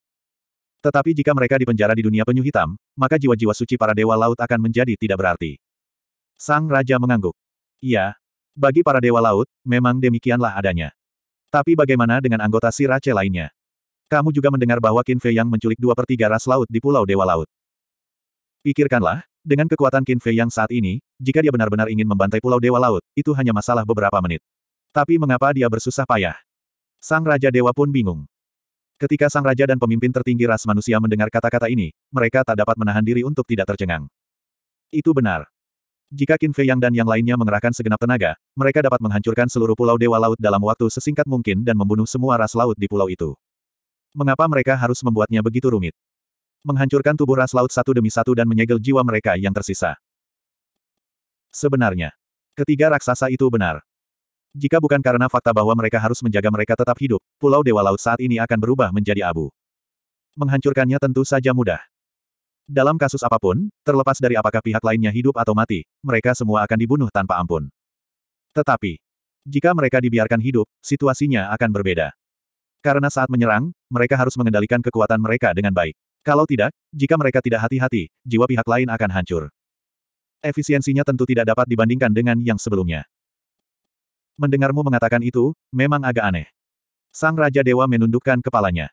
Tetapi jika mereka dipenjara di dunia penyu hitam, maka jiwa-jiwa suci para dewa laut akan menjadi tidak berarti. Sang Raja mengangguk. Iya. Bagi para dewa laut, memang demikianlah adanya. Tapi bagaimana dengan anggota si Sirace lainnya? Kamu juga mendengar bahwa Qin Fei Yang menculik dua per tiga ras laut di Pulau Dewa Laut. Pikirkanlah, dengan kekuatan Qin Fei Yang saat ini, jika dia benar-benar ingin membantai Pulau Dewa Laut, itu hanya masalah beberapa menit. Tapi mengapa dia bersusah payah? Sang Raja Dewa pun bingung. Ketika sang raja dan pemimpin tertinggi ras manusia mendengar kata-kata ini, mereka tak dapat menahan diri untuk tidak tercengang. Itu benar. Jika Qin Fei Yang dan yang lainnya mengerahkan segenap tenaga, mereka dapat menghancurkan seluruh pulau Dewa Laut dalam waktu sesingkat mungkin dan membunuh semua ras laut di pulau itu. Mengapa mereka harus membuatnya begitu rumit? Menghancurkan tubuh ras laut satu demi satu dan menyegel jiwa mereka yang tersisa. Sebenarnya, ketiga raksasa itu benar. Jika bukan karena fakta bahwa mereka harus menjaga mereka tetap hidup, Pulau Dewa Laut saat ini akan berubah menjadi abu. Menghancurkannya tentu saja mudah. Dalam kasus apapun, terlepas dari apakah pihak lainnya hidup atau mati, mereka semua akan dibunuh tanpa ampun. Tetapi, jika mereka dibiarkan hidup, situasinya akan berbeda. Karena saat menyerang, mereka harus mengendalikan kekuatan mereka dengan baik. Kalau tidak, jika mereka tidak hati-hati, jiwa pihak lain akan hancur. Efisiensinya tentu tidak dapat dibandingkan dengan yang sebelumnya. Mendengarmu mengatakan itu, memang agak aneh. Sang Raja Dewa menundukkan kepalanya.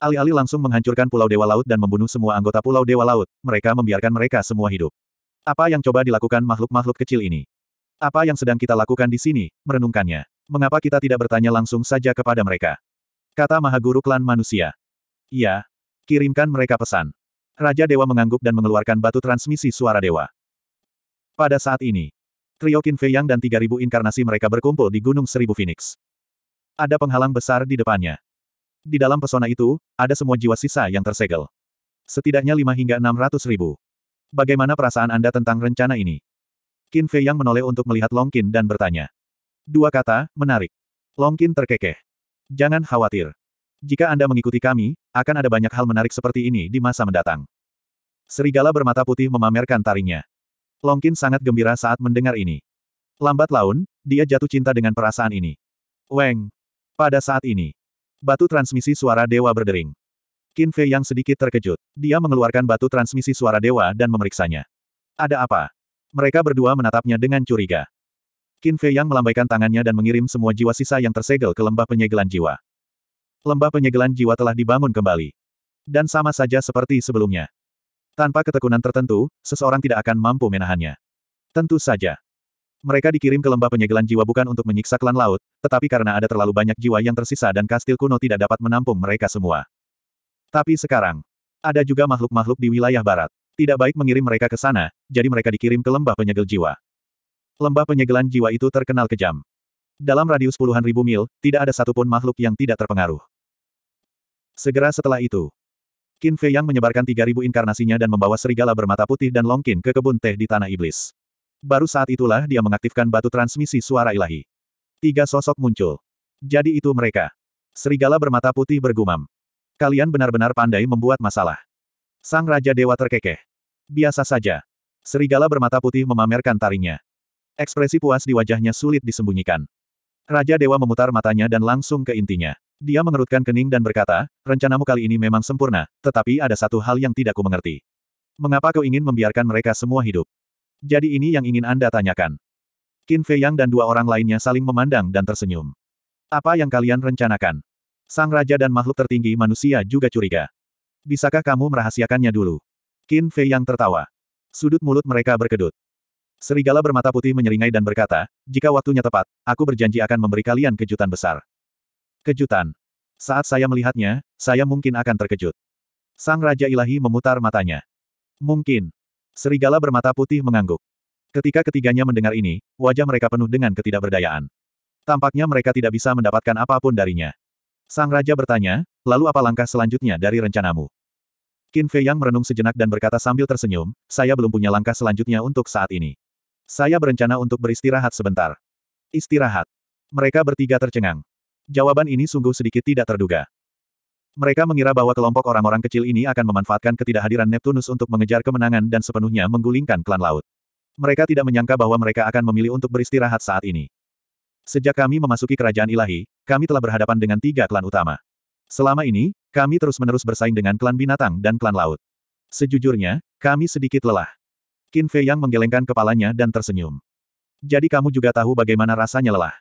Alih-alih langsung menghancurkan Pulau Dewa Laut dan membunuh semua anggota Pulau Dewa Laut, mereka membiarkan mereka semua hidup. Apa yang coba dilakukan makhluk-makhluk kecil ini? Apa yang sedang kita lakukan di sini, merenungkannya. Mengapa kita tidak bertanya langsung saja kepada mereka? Kata Maha Guru Klan Manusia. Iya. Kirimkan mereka pesan. Raja Dewa mengangguk dan mengeluarkan batu transmisi suara Dewa. Pada saat ini, Trio Qin Fei Yang dan 3000 inkarnasi mereka berkumpul di Gunung Seribu Phoenix. Ada penghalang besar di depannya. Di dalam pesona itu, ada semua jiwa sisa yang tersegel. Setidaknya 5 hingga 600 ribu. Bagaimana perasaan Anda tentang rencana ini? Qin Fei Yang menoleh untuk melihat Long Qin dan bertanya. Dua kata, menarik. Long Qin terkekeh. Jangan khawatir. Jika Anda mengikuti kami, akan ada banyak hal menarik seperti ini di masa mendatang. Serigala bermata putih memamerkan taringnya. Longkin sangat gembira saat mendengar ini. Lambat laun, dia jatuh cinta dengan perasaan ini. Weng. Pada saat ini, batu transmisi suara dewa berdering. Qin Fei yang sedikit terkejut. Dia mengeluarkan batu transmisi suara dewa dan memeriksanya. Ada apa? Mereka berdua menatapnya dengan curiga. Qin Fei yang melambaikan tangannya dan mengirim semua jiwa sisa yang tersegel ke lembah penyegelan jiwa. Lembah penyegelan jiwa telah dibangun kembali. Dan sama saja seperti sebelumnya. Tanpa ketekunan tertentu, seseorang tidak akan mampu menahannya. Tentu saja. Mereka dikirim ke lembah penyegelan jiwa bukan untuk menyiksa klan laut, tetapi karena ada terlalu banyak jiwa yang tersisa dan kastil kuno tidak dapat menampung mereka semua. Tapi sekarang, ada juga makhluk-makhluk di wilayah barat. Tidak baik mengirim mereka ke sana, jadi mereka dikirim ke lembah penyegel jiwa. Lembah penyegelan jiwa itu terkenal kejam. Dalam radius puluhan ribu mil, tidak ada satupun makhluk yang tidak terpengaruh. Segera setelah itu, Qin Fei Yang menyebarkan 3.000 inkarnasinya dan membawa serigala bermata putih dan Longkin ke kebun teh di Tanah Iblis. Baru saat itulah dia mengaktifkan batu transmisi suara ilahi. Tiga sosok muncul. Jadi itu mereka. Serigala bermata putih bergumam. Kalian benar-benar pandai membuat masalah. Sang Raja Dewa terkekeh. Biasa saja. Serigala bermata putih memamerkan taringnya. Ekspresi puas di wajahnya sulit disembunyikan. Raja Dewa memutar matanya dan langsung ke intinya. Dia mengerutkan kening dan berkata, rencanamu kali ini memang sempurna, tetapi ada satu hal yang tidak ku mengerti. Mengapa kau ingin membiarkan mereka semua hidup? Jadi ini yang ingin Anda tanyakan. Qin Fei Yang dan dua orang lainnya saling memandang dan tersenyum. Apa yang kalian rencanakan? Sang Raja dan makhluk tertinggi manusia juga curiga. Bisakah kamu merahasiakannya dulu? Qin Fei Yang tertawa. Sudut mulut mereka berkedut. Serigala bermata putih menyeringai dan berkata, jika waktunya tepat, aku berjanji akan memberi kalian kejutan besar. Kejutan. Saat saya melihatnya, saya mungkin akan terkejut. Sang Raja Ilahi memutar matanya. Mungkin. Serigala bermata putih mengangguk. Ketika ketiganya mendengar ini, wajah mereka penuh dengan ketidakberdayaan. Tampaknya mereka tidak bisa mendapatkan apapun darinya. Sang Raja bertanya, lalu apa langkah selanjutnya dari rencanamu? Qin Fei Yang merenung sejenak dan berkata sambil tersenyum, saya belum punya langkah selanjutnya untuk saat ini. Saya berencana untuk beristirahat sebentar. Istirahat. Mereka bertiga tercengang. Jawaban ini sungguh sedikit tidak terduga. Mereka mengira bahwa kelompok orang-orang kecil ini akan memanfaatkan ketidakhadiran Neptunus untuk mengejar kemenangan dan sepenuhnya menggulingkan klan laut. Mereka tidak menyangka bahwa mereka akan memilih untuk beristirahat saat ini. Sejak kami memasuki kerajaan ilahi, kami telah berhadapan dengan tiga klan utama. Selama ini, kami terus-menerus bersaing dengan klan binatang dan klan laut. Sejujurnya, kami sedikit lelah. Qin Fei Yang menggelengkan kepalanya dan tersenyum. Jadi kamu juga tahu bagaimana rasanya lelah.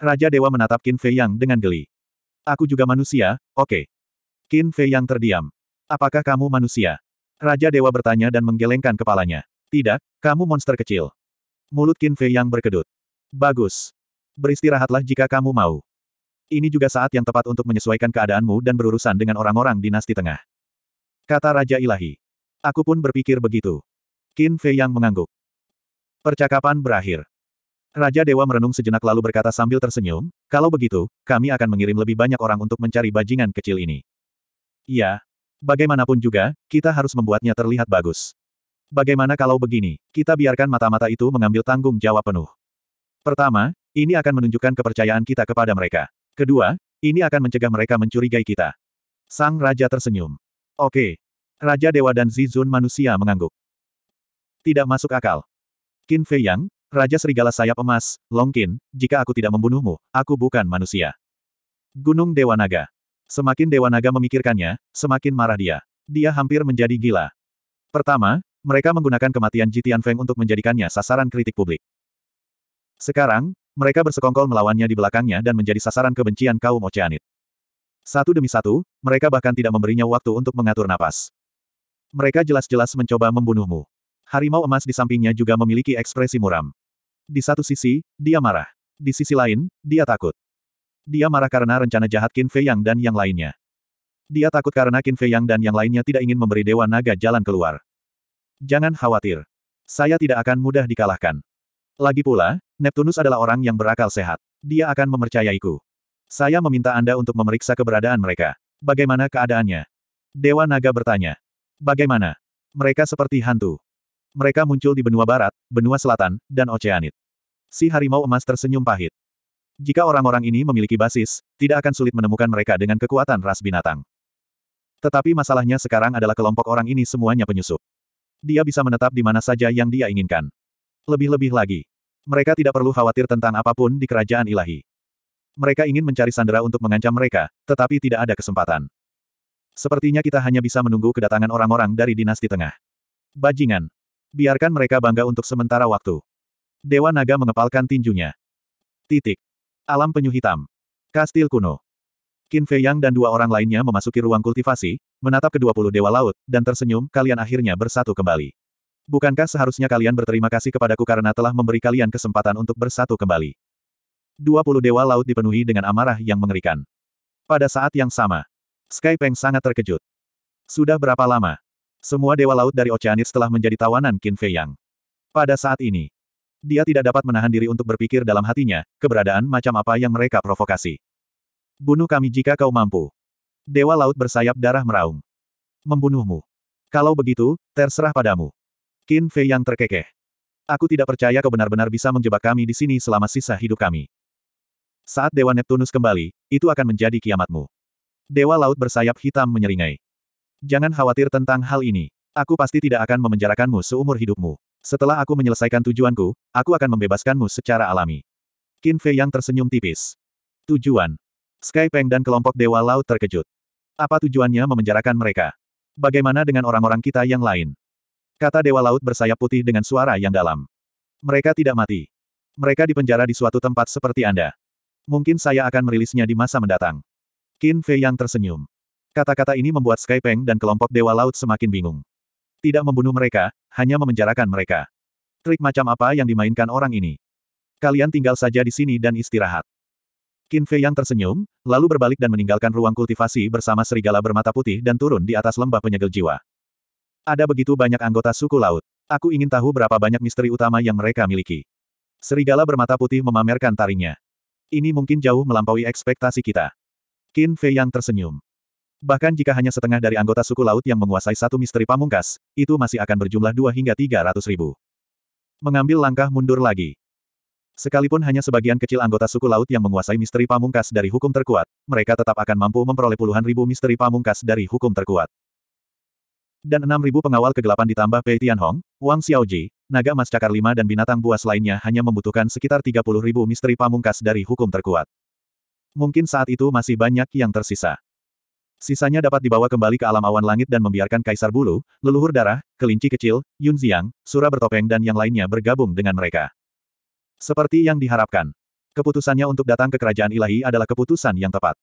Raja Dewa menatap Qin Fei Yang dengan geli. Aku juga manusia, oke. Okay. Qin Fei Yang terdiam. Apakah kamu manusia? Raja Dewa bertanya dan menggelengkan kepalanya. Tidak, kamu monster kecil. Mulut Qin Fei Yang berkedut. Bagus. Beristirahatlah jika kamu mau. Ini juga saat yang tepat untuk menyesuaikan keadaanmu dan berurusan dengan orang-orang dinasti tengah. Kata Raja Ilahi. Aku pun berpikir begitu. Qin Fei Yang mengangguk. Percakapan berakhir. Raja Dewa merenung sejenak lalu berkata sambil tersenyum, kalau begitu, kami akan mengirim lebih banyak orang untuk mencari bajingan kecil ini. Ya, Bagaimanapun juga, kita harus membuatnya terlihat bagus. Bagaimana kalau begini, kita biarkan mata-mata itu mengambil tanggung jawab penuh. Pertama, ini akan menunjukkan kepercayaan kita kepada mereka. Kedua, ini akan mencegah mereka mencurigai kita. Sang Raja tersenyum. Oke. Raja Dewa dan Zizun manusia mengangguk. Tidak masuk akal. Qin Fei Yang, Raja Serigala Sayap Emas, Longkin, jika aku tidak membunuhmu, aku bukan manusia. Gunung Dewa Naga. Semakin Dewa Naga memikirkannya, semakin marah dia. Dia hampir menjadi gila. Pertama, mereka menggunakan kematian Jitian Feng untuk menjadikannya sasaran kritik publik. Sekarang, mereka bersekongkol melawannya di belakangnya dan menjadi sasaran kebencian kaum Oceanit. Satu demi satu, mereka bahkan tidak memberinya waktu untuk mengatur napas. Mereka jelas-jelas mencoba membunuhmu. Harimau emas di sampingnya juga memiliki ekspresi muram. Di satu sisi, dia marah. Di sisi lain, dia takut. Dia marah karena rencana jahat Qin Fei Yang dan yang lainnya. Dia takut karena Qin Fei Yang dan yang lainnya tidak ingin memberi Dewa Naga jalan keluar. Jangan khawatir. Saya tidak akan mudah dikalahkan. Lagi pula, Neptunus adalah orang yang berakal sehat. Dia akan mempercayaiku. Saya meminta Anda untuk memeriksa keberadaan mereka. Bagaimana keadaannya? Dewa Naga bertanya. Bagaimana? Mereka seperti hantu. Mereka muncul di benua barat, benua selatan, dan oceanit. Si harimau emas tersenyum pahit. Jika orang-orang ini memiliki basis, tidak akan sulit menemukan mereka dengan kekuatan ras binatang. Tetapi masalahnya sekarang adalah kelompok orang ini semuanya penyusup. Dia bisa menetap di mana saja yang dia inginkan. Lebih-lebih lagi, mereka tidak perlu khawatir tentang apapun di kerajaan ilahi. Mereka ingin mencari sandera untuk mengancam mereka, tetapi tidak ada kesempatan. Sepertinya kita hanya bisa menunggu kedatangan orang-orang dari dinasti tengah. Bajingan, Biarkan mereka bangga untuk sementara waktu. Dewa Naga mengepalkan tinjunya. Titik. Alam penyu hitam. Kastil kuno. Qin Fei Yang dan dua orang lainnya memasuki ruang kultivasi, menatap ke-20 dewa laut, dan tersenyum, kalian akhirnya bersatu kembali. Bukankah seharusnya kalian berterima kasih kepadaku karena telah memberi kalian kesempatan untuk bersatu kembali? 20 dewa laut dipenuhi dengan amarah yang mengerikan. Pada saat yang sama, Skypeng sangat terkejut. Sudah berapa lama? Semua dewa laut dari Oceanis telah menjadi tawanan Qin Fei Yang. Pada saat ini, dia tidak dapat menahan diri untuk berpikir dalam hatinya, keberadaan macam apa yang mereka provokasi. Bunuh kami jika kau mampu. Dewa laut bersayap darah meraung. Membunuhmu. Kalau begitu, terserah padamu. Qin Fei Yang terkekeh. Aku tidak percaya kau benar-benar bisa menjebak kami di sini selama sisa hidup kami. Saat Dewa Neptunus kembali, itu akan menjadi kiamatmu. Dewa Laut bersayap hitam menyeringai. Jangan khawatir tentang hal ini. Aku pasti tidak akan memenjarakanmu seumur hidupmu. Setelah aku menyelesaikan tujuanku, aku akan membebaskanmu secara alami. Qin Fei yang tersenyum tipis. Tujuan. Sky Peng dan kelompok Dewa Laut terkejut. Apa tujuannya memenjarakan mereka? Bagaimana dengan orang-orang kita yang lain? Kata Dewa Laut bersayap putih dengan suara yang dalam. Mereka tidak mati. Mereka dipenjara di suatu tempat seperti Anda. Mungkin saya akan merilisnya di masa mendatang. Qin Fei yang tersenyum. Kata-kata ini membuat Sky Peng dan kelompok Dewa Laut semakin bingung. Tidak membunuh mereka, hanya memenjarakan mereka. Trik macam apa yang dimainkan orang ini? Kalian tinggal saja di sini dan istirahat. Qin Fei yang tersenyum, lalu berbalik dan meninggalkan ruang kultivasi bersama serigala bermata putih dan turun di atas lembah penyegel jiwa. Ada begitu banyak anggota suku laut. Aku ingin tahu berapa banyak misteri utama yang mereka miliki. Serigala bermata putih memamerkan taringnya. Ini mungkin jauh melampaui ekspektasi kita. Qin Fei yang tersenyum. Bahkan jika hanya setengah dari anggota suku laut yang menguasai satu misteri pamungkas, itu masih akan berjumlah dua hingga tiga ratus ribu. Mengambil langkah mundur lagi. Sekalipun hanya sebagian kecil anggota suku laut yang menguasai misteri pamungkas dari hukum terkuat, mereka tetap akan mampu memperoleh puluhan ribu misteri pamungkas dari hukum terkuat. Dan enam ribu pengawal kegelapan ditambah Pei Tianhong, Wang Xiaoji, naga mas cakar lima dan binatang buas lainnya hanya membutuhkan sekitar tiga puluh ribu misteri pamungkas dari hukum terkuat. Mungkin saat itu masih banyak yang tersisa. Sisanya dapat dibawa kembali ke alam awan langit dan membiarkan Kaisar Bulu, leluhur darah, kelinci kecil, Yun Ziang, Sura bertopeng dan yang lainnya bergabung dengan mereka. Seperti yang diharapkan. Keputusannya untuk datang ke kerajaan ilahi adalah keputusan yang tepat.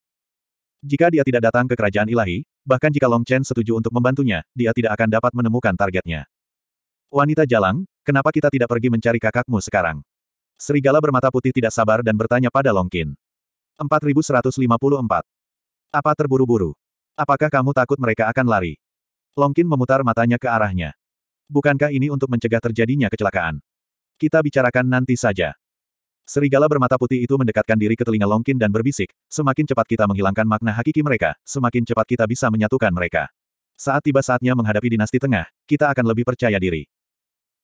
Jika dia tidak datang ke kerajaan ilahi, bahkan jika Long Chen setuju untuk membantunya, dia tidak akan dapat menemukan targetnya. Wanita jalang, kenapa kita tidak pergi mencari kakakmu sekarang? Serigala bermata putih tidak sabar dan bertanya pada Long Qin. 4154. Apa terburu-buru? Apakah kamu takut mereka akan lari? Longkin memutar matanya ke arahnya. Bukankah ini untuk mencegah terjadinya kecelakaan? Kita bicarakan nanti saja. Serigala bermata putih itu mendekatkan diri ke telinga Longkin dan berbisik, semakin cepat kita menghilangkan makna hakiki mereka, semakin cepat kita bisa menyatukan mereka. Saat tiba saatnya menghadapi dinasti tengah, kita akan lebih percaya diri.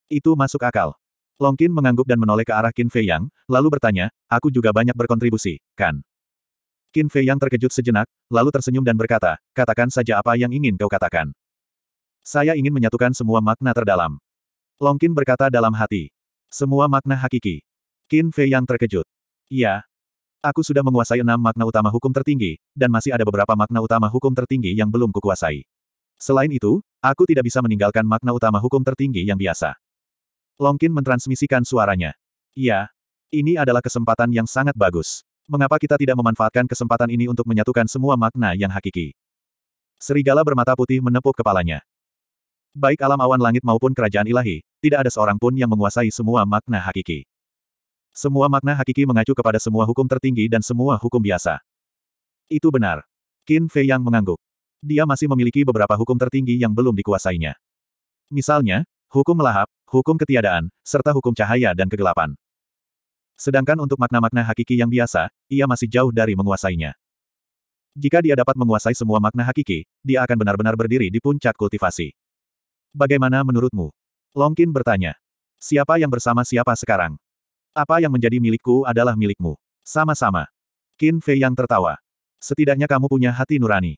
Itu masuk akal. Longkin mengangguk dan menoleh ke arah Qin Fei Yang, lalu bertanya, aku juga banyak berkontribusi, kan? Qin Fei yang terkejut sejenak, lalu tersenyum dan berkata, katakan saja apa yang ingin kau katakan. Saya ingin menyatukan semua makna terdalam. Long Qin berkata dalam hati. Semua makna hakiki. Qin Fei yang terkejut. Iya. Aku sudah menguasai enam makna utama hukum tertinggi, dan masih ada beberapa makna utama hukum tertinggi yang belum kukuasai. Selain itu, aku tidak bisa meninggalkan makna utama hukum tertinggi yang biasa. Long Qin mentransmisikan suaranya. Iya. Ini adalah kesempatan yang sangat bagus. Mengapa kita tidak memanfaatkan kesempatan ini untuk menyatukan semua makna yang hakiki? Serigala bermata putih menepuk kepalanya. Baik alam awan langit maupun kerajaan ilahi, tidak ada seorang pun yang menguasai semua makna hakiki. Semua makna hakiki mengacu kepada semua hukum tertinggi dan semua hukum biasa. Itu benar. Qin Fei yang mengangguk. Dia masih memiliki beberapa hukum tertinggi yang belum dikuasainya. Misalnya, hukum melahap, hukum ketiadaan, serta hukum cahaya dan kegelapan. Sedangkan untuk makna-makna hakiki yang biasa, ia masih jauh dari menguasainya. Jika dia dapat menguasai semua makna hakiki, dia akan benar-benar berdiri di puncak kultivasi. Bagaimana menurutmu? Longkin bertanya. Siapa yang bersama siapa sekarang? Apa yang menjadi milikku adalah milikmu. Sama-sama. Qin Fei yang tertawa. Setidaknya kamu punya hati nurani.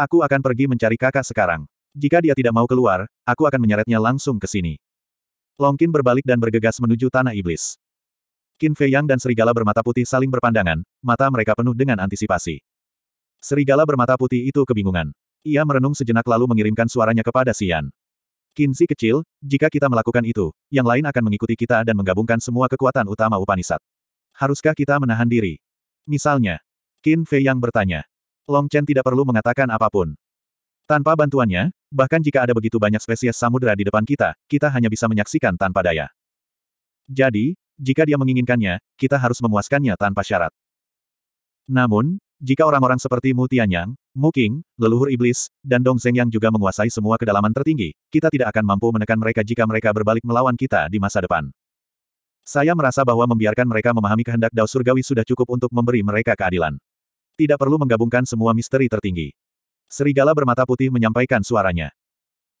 Aku akan pergi mencari kakak sekarang. Jika dia tidak mau keluar, aku akan menyeretnya langsung ke sini. Longkin berbalik dan bergegas menuju tanah iblis. Qin Fei Yang dan serigala bermata putih saling berpandangan, mata mereka penuh dengan antisipasi. Serigala bermata putih itu kebingungan. Ia merenung sejenak lalu mengirimkan suaranya kepada Xian. si kecil, jika kita melakukan itu, yang lain akan mengikuti kita dan menggabungkan semua kekuatan utama Upanisat. Haruskah kita menahan diri? Misalnya, Qin Fei Yang bertanya. Long Chen tidak perlu mengatakan apapun. Tanpa bantuannya, bahkan jika ada begitu banyak spesies samudera di depan kita, kita hanya bisa menyaksikan tanpa daya. Jadi, jika dia menginginkannya, kita harus memuaskannya tanpa syarat. Namun, jika orang-orang seperti Mu Tianyang, Mu King, leluhur iblis, dan Dong Zeng yang juga menguasai semua kedalaman tertinggi, kita tidak akan mampu menekan mereka jika mereka berbalik melawan kita di masa depan. Saya merasa bahwa membiarkan mereka memahami kehendak Dao Surgawi sudah cukup untuk memberi mereka keadilan. Tidak perlu menggabungkan semua misteri tertinggi. Serigala bermata putih menyampaikan suaranya.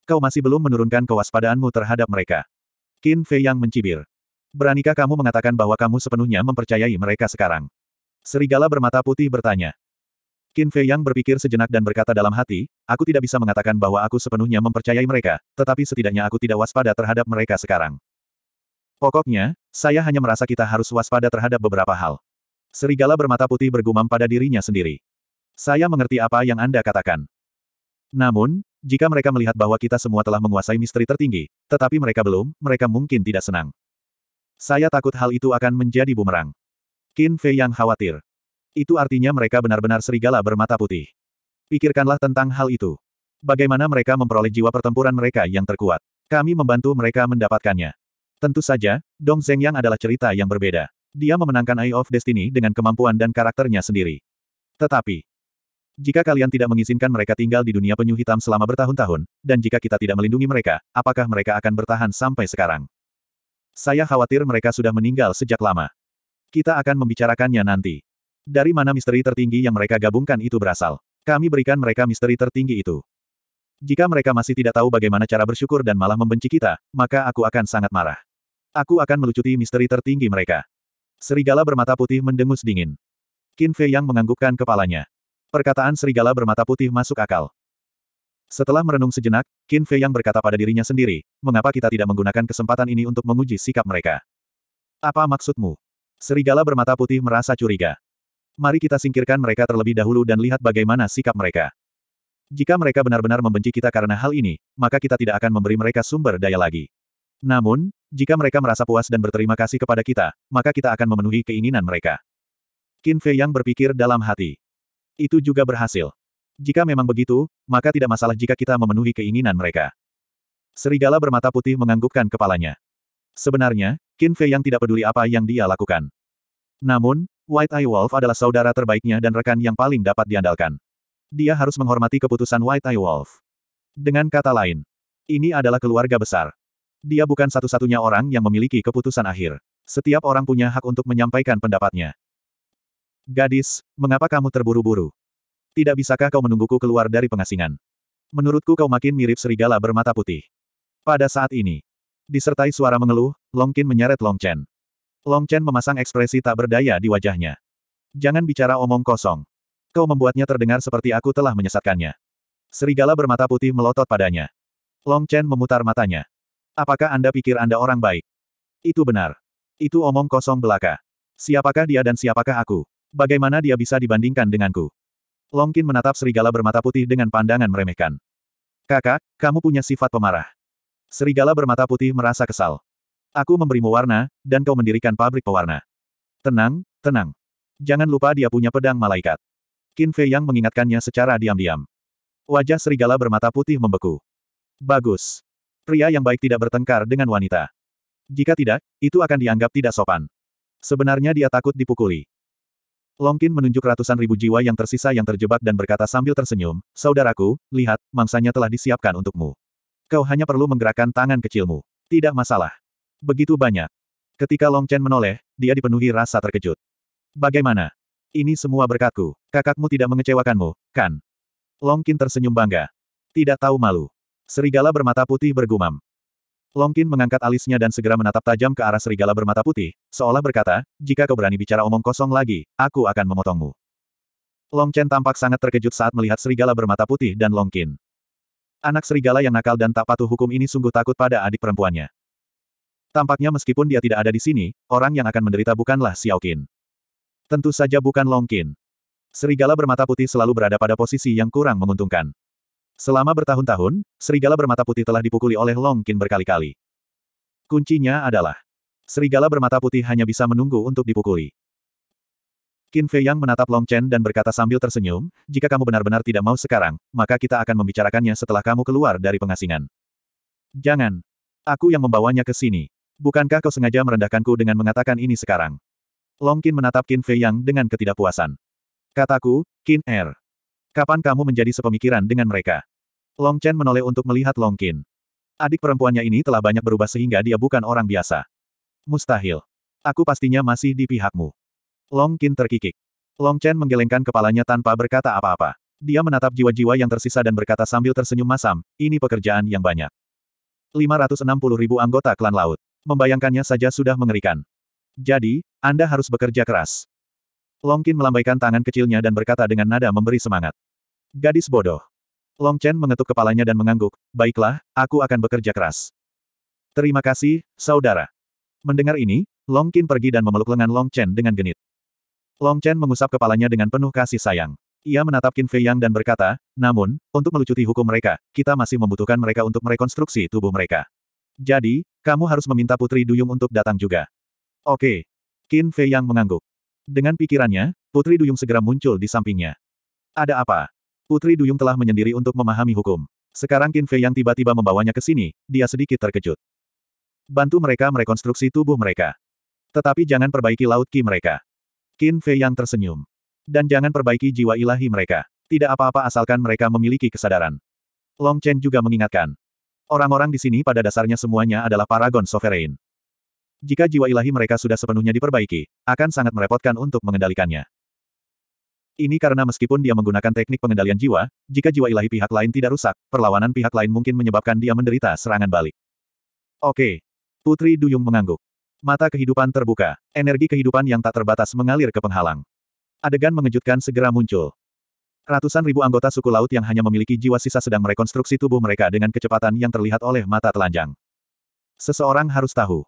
Kau masih belum menurunkan kewaspadaanmu terhadap mereka. Qin Fei yang mencibir. Beranikah kamu mengatakan bahwa kamu sepenuhnya mempercayai mereka sekarang? Serigala bermata putih bertanya. Qin Fei Yang berpikir sejenak dan berkata dalam hati, aku tidak bisa mengatakan bahwa aku sepenuhnya mempercayai mereka, tetapi setidaknya aku tidak waspada terhadap mereka sekarang. Pokoknya, saya hanya merasa kita harus waspada terhadap beberapa hal. Serigala bermata putih bergumam pada dirinya sendiri. Saya mengerti apa yang Anda katakan. Namun, jika mereka melihat bahwa kita semua telah menguasai misteri tertinggi, tetapi mereka belum, mereka mungkin tidak senang. Saya takut hal itu akan menjadi bumerang. Qin Fei yang khawatir. Itu artinya mereka benar-benar serigala bermata putih. Pikirkanlah tentang hal itu. Bagaimana mereka memperoleh jiwa pertempuran mereka yang terkuat. Kami membantu mereka mendapatkannya. Tentu saja, Dong Zhengyang adalah cerita yang berbeda. Dia memenangkan Eye of Destiny dengan kemampuan dan karakternya sendiri. Tetapi, jika kalian tidak mengizinkan mereka tinggal di dunia penyu hitam selama bertahun-tahun, dan jika kita tidak melindungi mereka, apakah mereka akan bertahan sampai sekarang? Saya khawatir mereka sudah meninggal sejak lama. Kita akan membicarakannya nanti. Dari mana misteri tertinggi yang mereka gabungkan itu berasal? Kami berikan mereka misteri tertinggi itu. Jika mereka masih tidak tahu bagaimana cara bersyukur dan malah membenci kita, maka aku akan sangat marah. Aku akan melucuti misteri tertinggi mereka. Serigala bermata putih mendengus dingin. Qin Fei yang menganggukkan kepalanya. Perkataan serigala bermata putih masuk akal. Setelah merenung sejenak, Qin Fei yang berkata pada dirinya sendiri, mengapa kita tidak menggunakan kesempatan ini untuk menguji sikap mereka? Apa maksudmu? Serigala bermata putih merasa curiga. Mari kita singkirkan mereka terlebih dahulu dan lihat bagaimana sikap mereka. Jika mereka benar-benar membenci kita karena hal ini, maka kita tidak akan memberi mereka sumber daya lagi. Namun, jika mereka merasa puas dan berterima kasih kepada kita, maka kita akan memenuhi keinginan mereka. Qin Fei yang berpikir dalam hati. Itu juga berhasil. Jika memang begitu, maka tidak masalah jika kita memenuhi keinginan mereka. Serigala bermata putih menganggukkan kepalanya. Sebenarnya, Qin Fei yang tidak peduli apa yang dia lakukan. Namun, White Eye Wolf adalah saudara terbaiknya dan rekan yang paling dapat diandalkan. Dia harus menghormati keputusan White Eye Wolf. Dengan kata lain, ini adalah keluarga besar. Dia bukan satu-satunya orang yang memiliki keputusan akhir. Setiap orang punya hak untuk menyampaikan pendapatnya. Gadis, mengapa kamu terburu-buru? Tidak bisakah kau menungguku keluar dari pengasingan? Menurutku kau makin mirip serigala bermata putih. Pada saat ini, disertai suara mengeluh, Long Longkin menyeret Long Chen. Long Chen memasang ekspresi tak berdaya di wajahnya. Jangan bicara omong kosong. Kau membuatnya terdengar seperti aku telah menyesatkannya. Serigala bermata putih melotot padanya. Long Chen memutar matanya. Apakah Anda pikir Anda orang baik? Itu benar. Itu omong kosong belaka. Siapakah dia dan siapakah aku? Bagaimana dia bisa dibandingkan denganku? Longkin menatap serigala bermata putih dengan pandangan meremehkan. Kakak, kamu punya sifat pemarah. Serigala bermata putih merasa kesal. Aku memberimu warna, dan kau mendirikan pabrik pewarna. Tenang, tenang. Jangan lupa dia punya pedang malaikat. Qin Fei Yang mengingatkannya secara diam-diam. Wajah serigala bermata putih membeku. Bagus. Pria yang baik tidak bertengkar dengan wanita. Jika tidak, itu akan dianggap tidak sopan. Sebenarnya dia takut dipukuli. Longkin menunjuk ratusan ribu jiwa yang tersisa yang terjebak dan berkata sambil tersenyum, Saudaraku, lihat, mangsanya telah disiapkan untukmu. Kau hanya perlu menggerakkan tangan kecilmu. Tidak masalah. Begitu banyak. Ketika Long Chen menoleh, dia dipenuhi rasa terkejut. Bagaimana? Ini semua berkatku. Kakakmu tidak mengecewakanmu, kan? Longkin tersenyum bangga. Tidak tahu malu. Serigala bermata putih bergumam. Longkin mengangkat alisnya dan segera menatap tajam ke arah serigala bermata putih, seolah berkata, jika kau berani bicara omong kosong lagi, aku akan memotongmu. Longchen tampak sangat terkejut saat melihat serigala bermata putih dan Longkin. Anak serigala yang nakal dan tak patuh hukum ini sungguh takut pada adik perempuannya. Tampaknya meskipun dia tidak ada di sini, orang yang akan menderita bukanlah Xiaoqin. Tentu saja bukan Longkin. Serigala bermata putih selalu berada pada posisi yang kurang menguntungkan. Selama bertahun-tahun, serigala bermata putih telah dipukuli oleh Long Qin berkali-kali. Kuncinya adalah, serigala bermata putih hanya bisa menunggu untuk dipukuli. Qin Fei Yang menatap Long Chen dan berkata sambil tersenyum, jika kamu benar-benar tidak mau sekarang, maka kita akan membicarakannya setelah kamu keluar dari pengasingan. Jangan. Aku yang membawanya ke sini. Bukankah kau sengaja merendahkanku dengan mengatakan ini sekarang? Long Qin menatap Qin Fei Yang dengan ketidakpuasan. Kataku, Qin Er. Kapan kamu menjadi sepemikiran dengan mereka? Long Chen menoleh untuk melihat Long Qin. Adik perempuannya ini telah banyak berubah sehingga dia bukan orang biasa. Mustahil. Aku pastinya masih di pihakmu. Long Qin terkikik. Long Chen menggelengkan kepalanya tanpa berkata apa-apa. Dia menatap jiwa-jiwa yang tersisa dan berkata sambil tersenyum masam, ini pekerjaan yang banyak. 560 ribu anggota klan laut. Membayangkannya saja sudah mengerikan. Jadi, Anda harus bekerja keras. Long Qin melambaikan tangan kecilnya dan berkata dengan nada memberi semangat. Gadis bodoh. Long Chen mengetuk kepalanya dan mengangguk, baiklah, aku akan bekerja keras. Terima kasih, saudara. Mendengar ini, Long Qin pergi dan memeluk lengan Long Chen dengan genit. Long Chen mengusap kepalanya dengan penuh kasih sayang. Ia menatap Qin Fei Yang dan berkata, namun, untuk melucuti hukum mereka, kita masih membutuhkan mereka untuk merekonstruksi tubuh mereka. Jadi, kamu harus meminta Putri Duyung untuk datang juga. Oke. Qin Fei Yang mengangguk. Dengan pikirannya, Putri Duyung segera muncul di sampingnya. Ada apa? Putri Duyung telah menyendiri untuk memahami hukum. Sekarang Qin Fei yang tiba-tiba membawanya ke sini, dia sedikit terkejut. Bantu mereka merekonstruksi tubuh mereka. Tetapi jangan perbaiki laut ki mereka. Qin Fei yang tersenyum. Dan jangan perbaiki jiwa ilahi mereka. Tidak apa-apa asalkan mereka memiliki kesadaran. Long Chen juga mengingatkan. Orang-orang di sini pada dasarnya semuanya adalah paragon sovereign. Jika jiwa ilahi mereka sudah sepenuhnya diperbaiki, akan sangat merepotkan untuk mengendalikannya. Ini karena meskipun dia menggunakan teknik pengendalian jiwa, jika jiwa ilahi pihak lain tidak rusak, perlawanan pihak lain mungkin menyebabkan dia menderita serangan balik. Oke. Putri Duyung mengangguk. Mata kehidupan terbuka. Energi kehidupan yang tak terbatas mengalir ke penghalang. Adegan mengejutkan segera muncul. Ratusan ribu anggota suku laut yang hanya memiliki jiwa sisa sedang merekonstruksi tubuh mereka dengan kecepatan yang terlihat oleh mata telanjang. Seseorang harus tahu.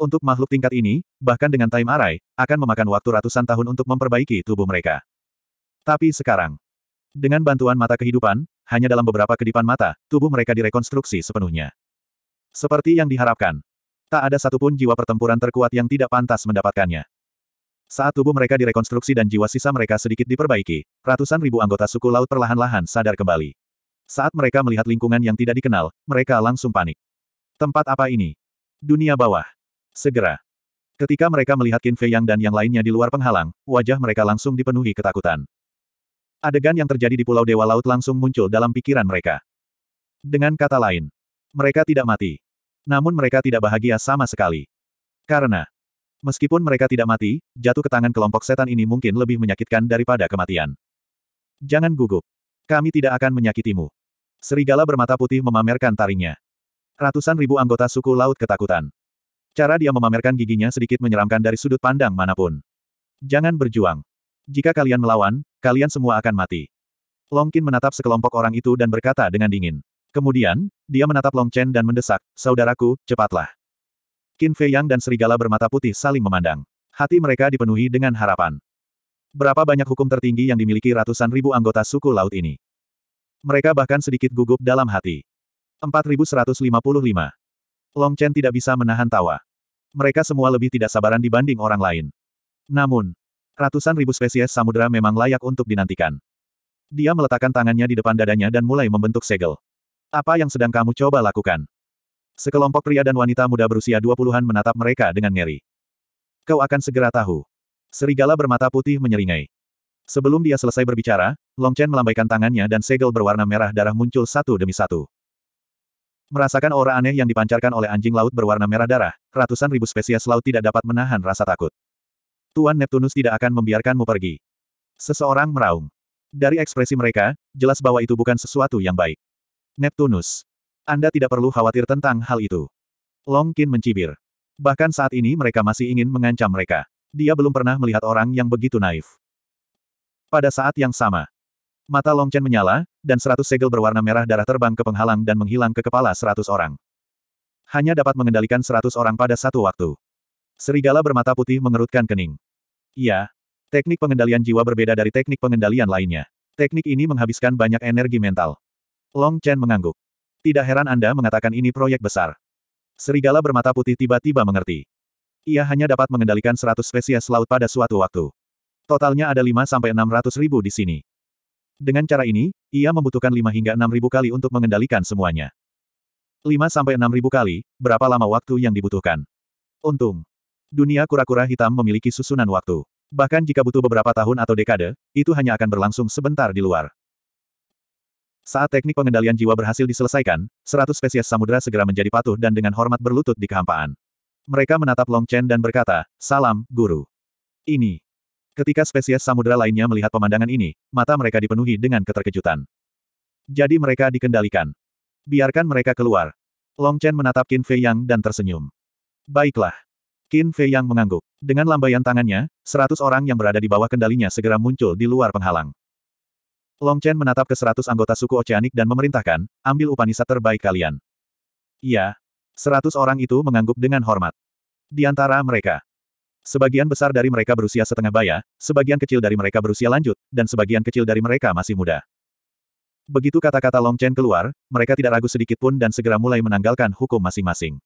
Untuk makhluk tingkat ini, bahkan dengan time array, akan memakan waktu ratusan tahun untuk memperbaiki tubuh mereka. Tapi sekarang, dengan bantuan mata kehidupan, hanya dalam beberapa kedipan mata, tubuh mereka direkonstruksi sepenuhnya. Seperti yang diharapkan, tak ada satupun jiwa pertempuran terkuat yang tidak pantas mendapatkannya. Saat tubuh mereka direkonstruksi dan jiwa sisa mereka sedikit diperbaiki, ratusan ribu anggota suku laut perlahan-lahan sadar kembali. Saat mereka melihat lingkungan yang tidak dikenal, mereka langsung panik. Tempat apa ini? Dunia bawah. Segera. Ketika mereka melihat Qin Fei Yang dan yang lainnya di luar penghalang, wajah mereka langsung dipenuhi ketakutan. Adegan yang terjadi di Pulau Dewa Laut langsung muncul dalam pikiran mereka. Dengan kata lain, mereka tidak mati. Namun mereka tidak bahagia sama sekali. Karena, meskipun mereka tidak mati, jatuh ke tangan kelompok setan ini mungkin lebih menyakitkan daripada kematian. Jangan gugup. Kami tidak akan menyakitimu. Serigala bermata putih memamerkan taringnya. Ratusan ribu anggota suku laut ketakutan. Cara dia memamerkan giginya sedikit menyeramkan dari sudut pandang manapun. Jangan berjuang. Jika kalian melawan, Kalian semua akan mati. Long Qin menatap sekelompok orang itu dan berkata dengan dingin. Kemudian, dia menatap Long Chen dan mendesak, Saudaraku, cepatlah. Qin Fei Yang dan serigala bermata putih saling memandang. Hati mereka dipenuhi dengan harapan. Berapa banyak hukum tertinggi yang dimiliki ratusan ribu anggota suku laut ini? Mereka bahkan sedikit gugup dalam hati. 4155. Long Chen tidak bisa menahan tawa. Mereka semua lebih tidak sabaran dibanding orang lain. Namun, Ratusan ribu spesies samudera memang layak untuk dinantikan. Dia meletakkan tangannya di depan dadanya dan mulai membentuk segel. Apa yang sedang kamu coba lakukan? Sekelompok pria dan wanita muda berusia 20-an menatap mereka dengan ngeri. Kau akan segera tahu. Serigala bermata putih menyeringai. Sebelum dia selesai berbicara, Long Chen melambaikan tangannya dan segel berwarna merah darah muncul satu demi satu. Merasakan aura aneh yang dipancarkan oleh anjing laut berwarna merah darah, ratusan ribu spesies laut tidak dapat menahan rasa takut. Tuan Neptunus tidak akan membiarkanmu pergi. Seseorang meraung. Dari ekspresi mereka, jelas bahwa itu bukan sesuatu yang baik. Neptunus. Anda tidak perlu khawatir tentang hal itu. Long Qin mencibir. Bahkan saat ini mereka masih ingin mengancam mereka. Dia belum pernah melihat orang yang begitu naif. Pada saat yang sama, mata Long Chen menyala, dan seratus segel berwarna merah darah terbang ke penghalang dan menghilang ke kepala seratus orang. Hanya dapat mengendalikan seratus orang pada satu waktu. Serigala bermata putih mengerutkan kening. Iya. Teknik pengendalian jiwa berbeda dari teknik pengendalian lainnya. Teknik ini menghabiskan banyak energi mental. Long Chen mengangguk. Tidak heran Anda mengatakan ini proyek besar. Serigala bermata putih tiba-tiba mengerti. Ia hanya dapat mengendalikan 100 spesies laut pada suatu waktu. Totalnya ada 5-600 ribu di sini. Dengan cara ini, ia membutuhkan 5 hingga 6 ribu kali untuk mengendalikan semuanya. 5 sampai 6 ribu kali, berapa lama waktu yang dibutuhkan? Untung, Dunia kura-kura hitam memiliki susunan waktu. Bahkan jika butuh beberapa tahun atau dekade, itu hanya akan berlangsung sebentar di luar. Saat teknik pengendalian jiwa berhasil diselesaikan, 100 spesies samudera segera menjadi patuh dan dengan hormat berlutut di kehampaan. Mereka menatap Long Chen dan berkata, Salam, Guru. Ini. Ketika spesies samudera lainnya melihat pemandangan ini, mata mereka dipenuhi dengan keterkejutan. Jadi mereka dikendalikan. Biarkan mereka keluar. Long Chen menatap Qin Fei Yang dan tersenyum. Baiklah. Qin Fei Yang mengangguk. Dengan lambaian tangannya, seratus orang yang berada di bawah kendalinya segera muncul di luar penghalang. Long Chen menatap ke seratus anggota suku Oceanik dan memerintahkan, ambil upanisa terbaik kalian. Iya. Seratus orang itu mengangguk dengan hormat. Di antara mereka, Sebagian besar dari mereka berusia setengah baya, sebagian kecil dari mereka berusia lanjut, dan sebagian kecil dari mereka masih muda. Begitu kata-kata Long Chen keluar, mereka tidak ragu sedikit pun dan segera mulai menanggalkan hukum masing-masing.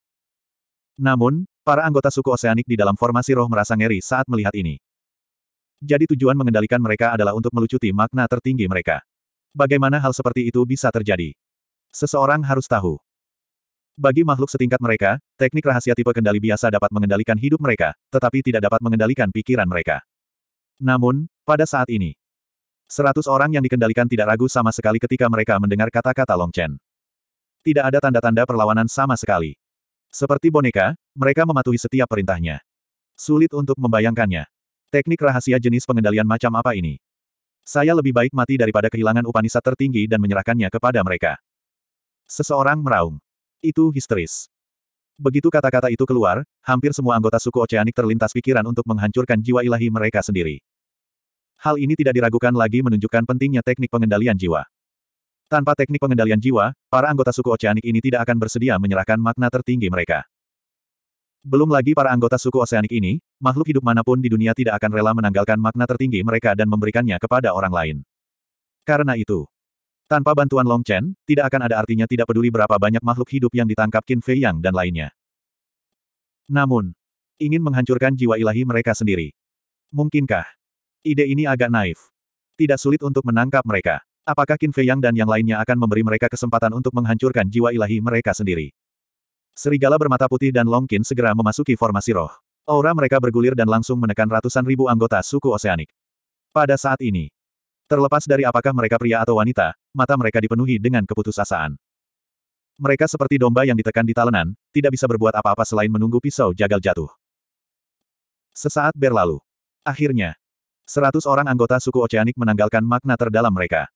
Namun, Para anggota suku oseanik di dalam formasi roh merasa ngeri saat melihat ini. Jadi tujuan mengendalikan mereka adalah untuk melucuti makna tertinggi mereka. Bagaimana hal seperti itu bisa terjadi? Seseorang harus tahu. Bagi makhluk setingkat mereka, teknik rahasia tipe kendali biasa dapat mengendalikan hidup mereka, tetapi tidak dapat mengendalikan pikiran mereka. Namun, pada saat ini, seratus orang yang dikendalikan tidak ragu sama sekali ketika mereka mendengar kata-kata Long Chen. Tidak ada tanda-tanda perlawanan sama sekali. Seperti boneka, mereka mematuhi setiap perintahnya. Sulit untuk membayangkannya. Teknik rahasia jenis pengendalian macam apa ini? Saya lebih baik mati daripada kehilangan upanisa tertinggi dan menyerahkannya kepada mereka. Seseorang meraung. Itu histeris. Begitu kata-kata itu keluar, hampir semua anggota suku Oceanik terlintas pikiran untuk menghancurkan jiwa ilahi mereka sendiri. Hal ini tidak diragukan lagi menunjukkan pentingnya teknik pengendalian jiwa. Tanpa teknik pengendalian jiwa, para anggota suku oceanik ini tidak akan bersedia menyerahkan makna tertinggi mereka. Belum lagi para anggota suku oceanik ini, makhluk hidup manapun di dunia tidak akan rela menanggalkan makna tertinggi mereka dan memberikannya kepada orang lain. Karena itu, tanpa bantuan Long Chen, tidak akan ada artinya tidak peduli berapa banyak makhluk hidup yang ditangkap Qin Fei Yang dan lainnya. Namun, ingin menghancurkan jiwa ilahi mereka sendiri. Mungkinkah? Ide ini agak naif. Tidak sulit untuk menangkap mereka. Apakah Qin Fei Yang dan yang lainnya akan memberi mereka kesempatan untuk menghancurkan jiwa ilahi mereka sendiri? Serigala bermata putih dan Long Qin segera memasuki formasi roh. Aura mereka bergulir dan langsung menekan ratusan ribu anggota suku oseanik. Pada saat ini, terlepas dari apakah mereka pria atau wanita, mata mereka dipenuhi dengan keputusasaan. Mereka seperti domba yang ditekan di talenan, tidak bisa berbuat apa-apa selain menunggu pisau jagal jatuh. Sesaat berlalu. Akhirnya, seratus orang anggota suku oceanik menanggalkan makna terdalam mereka.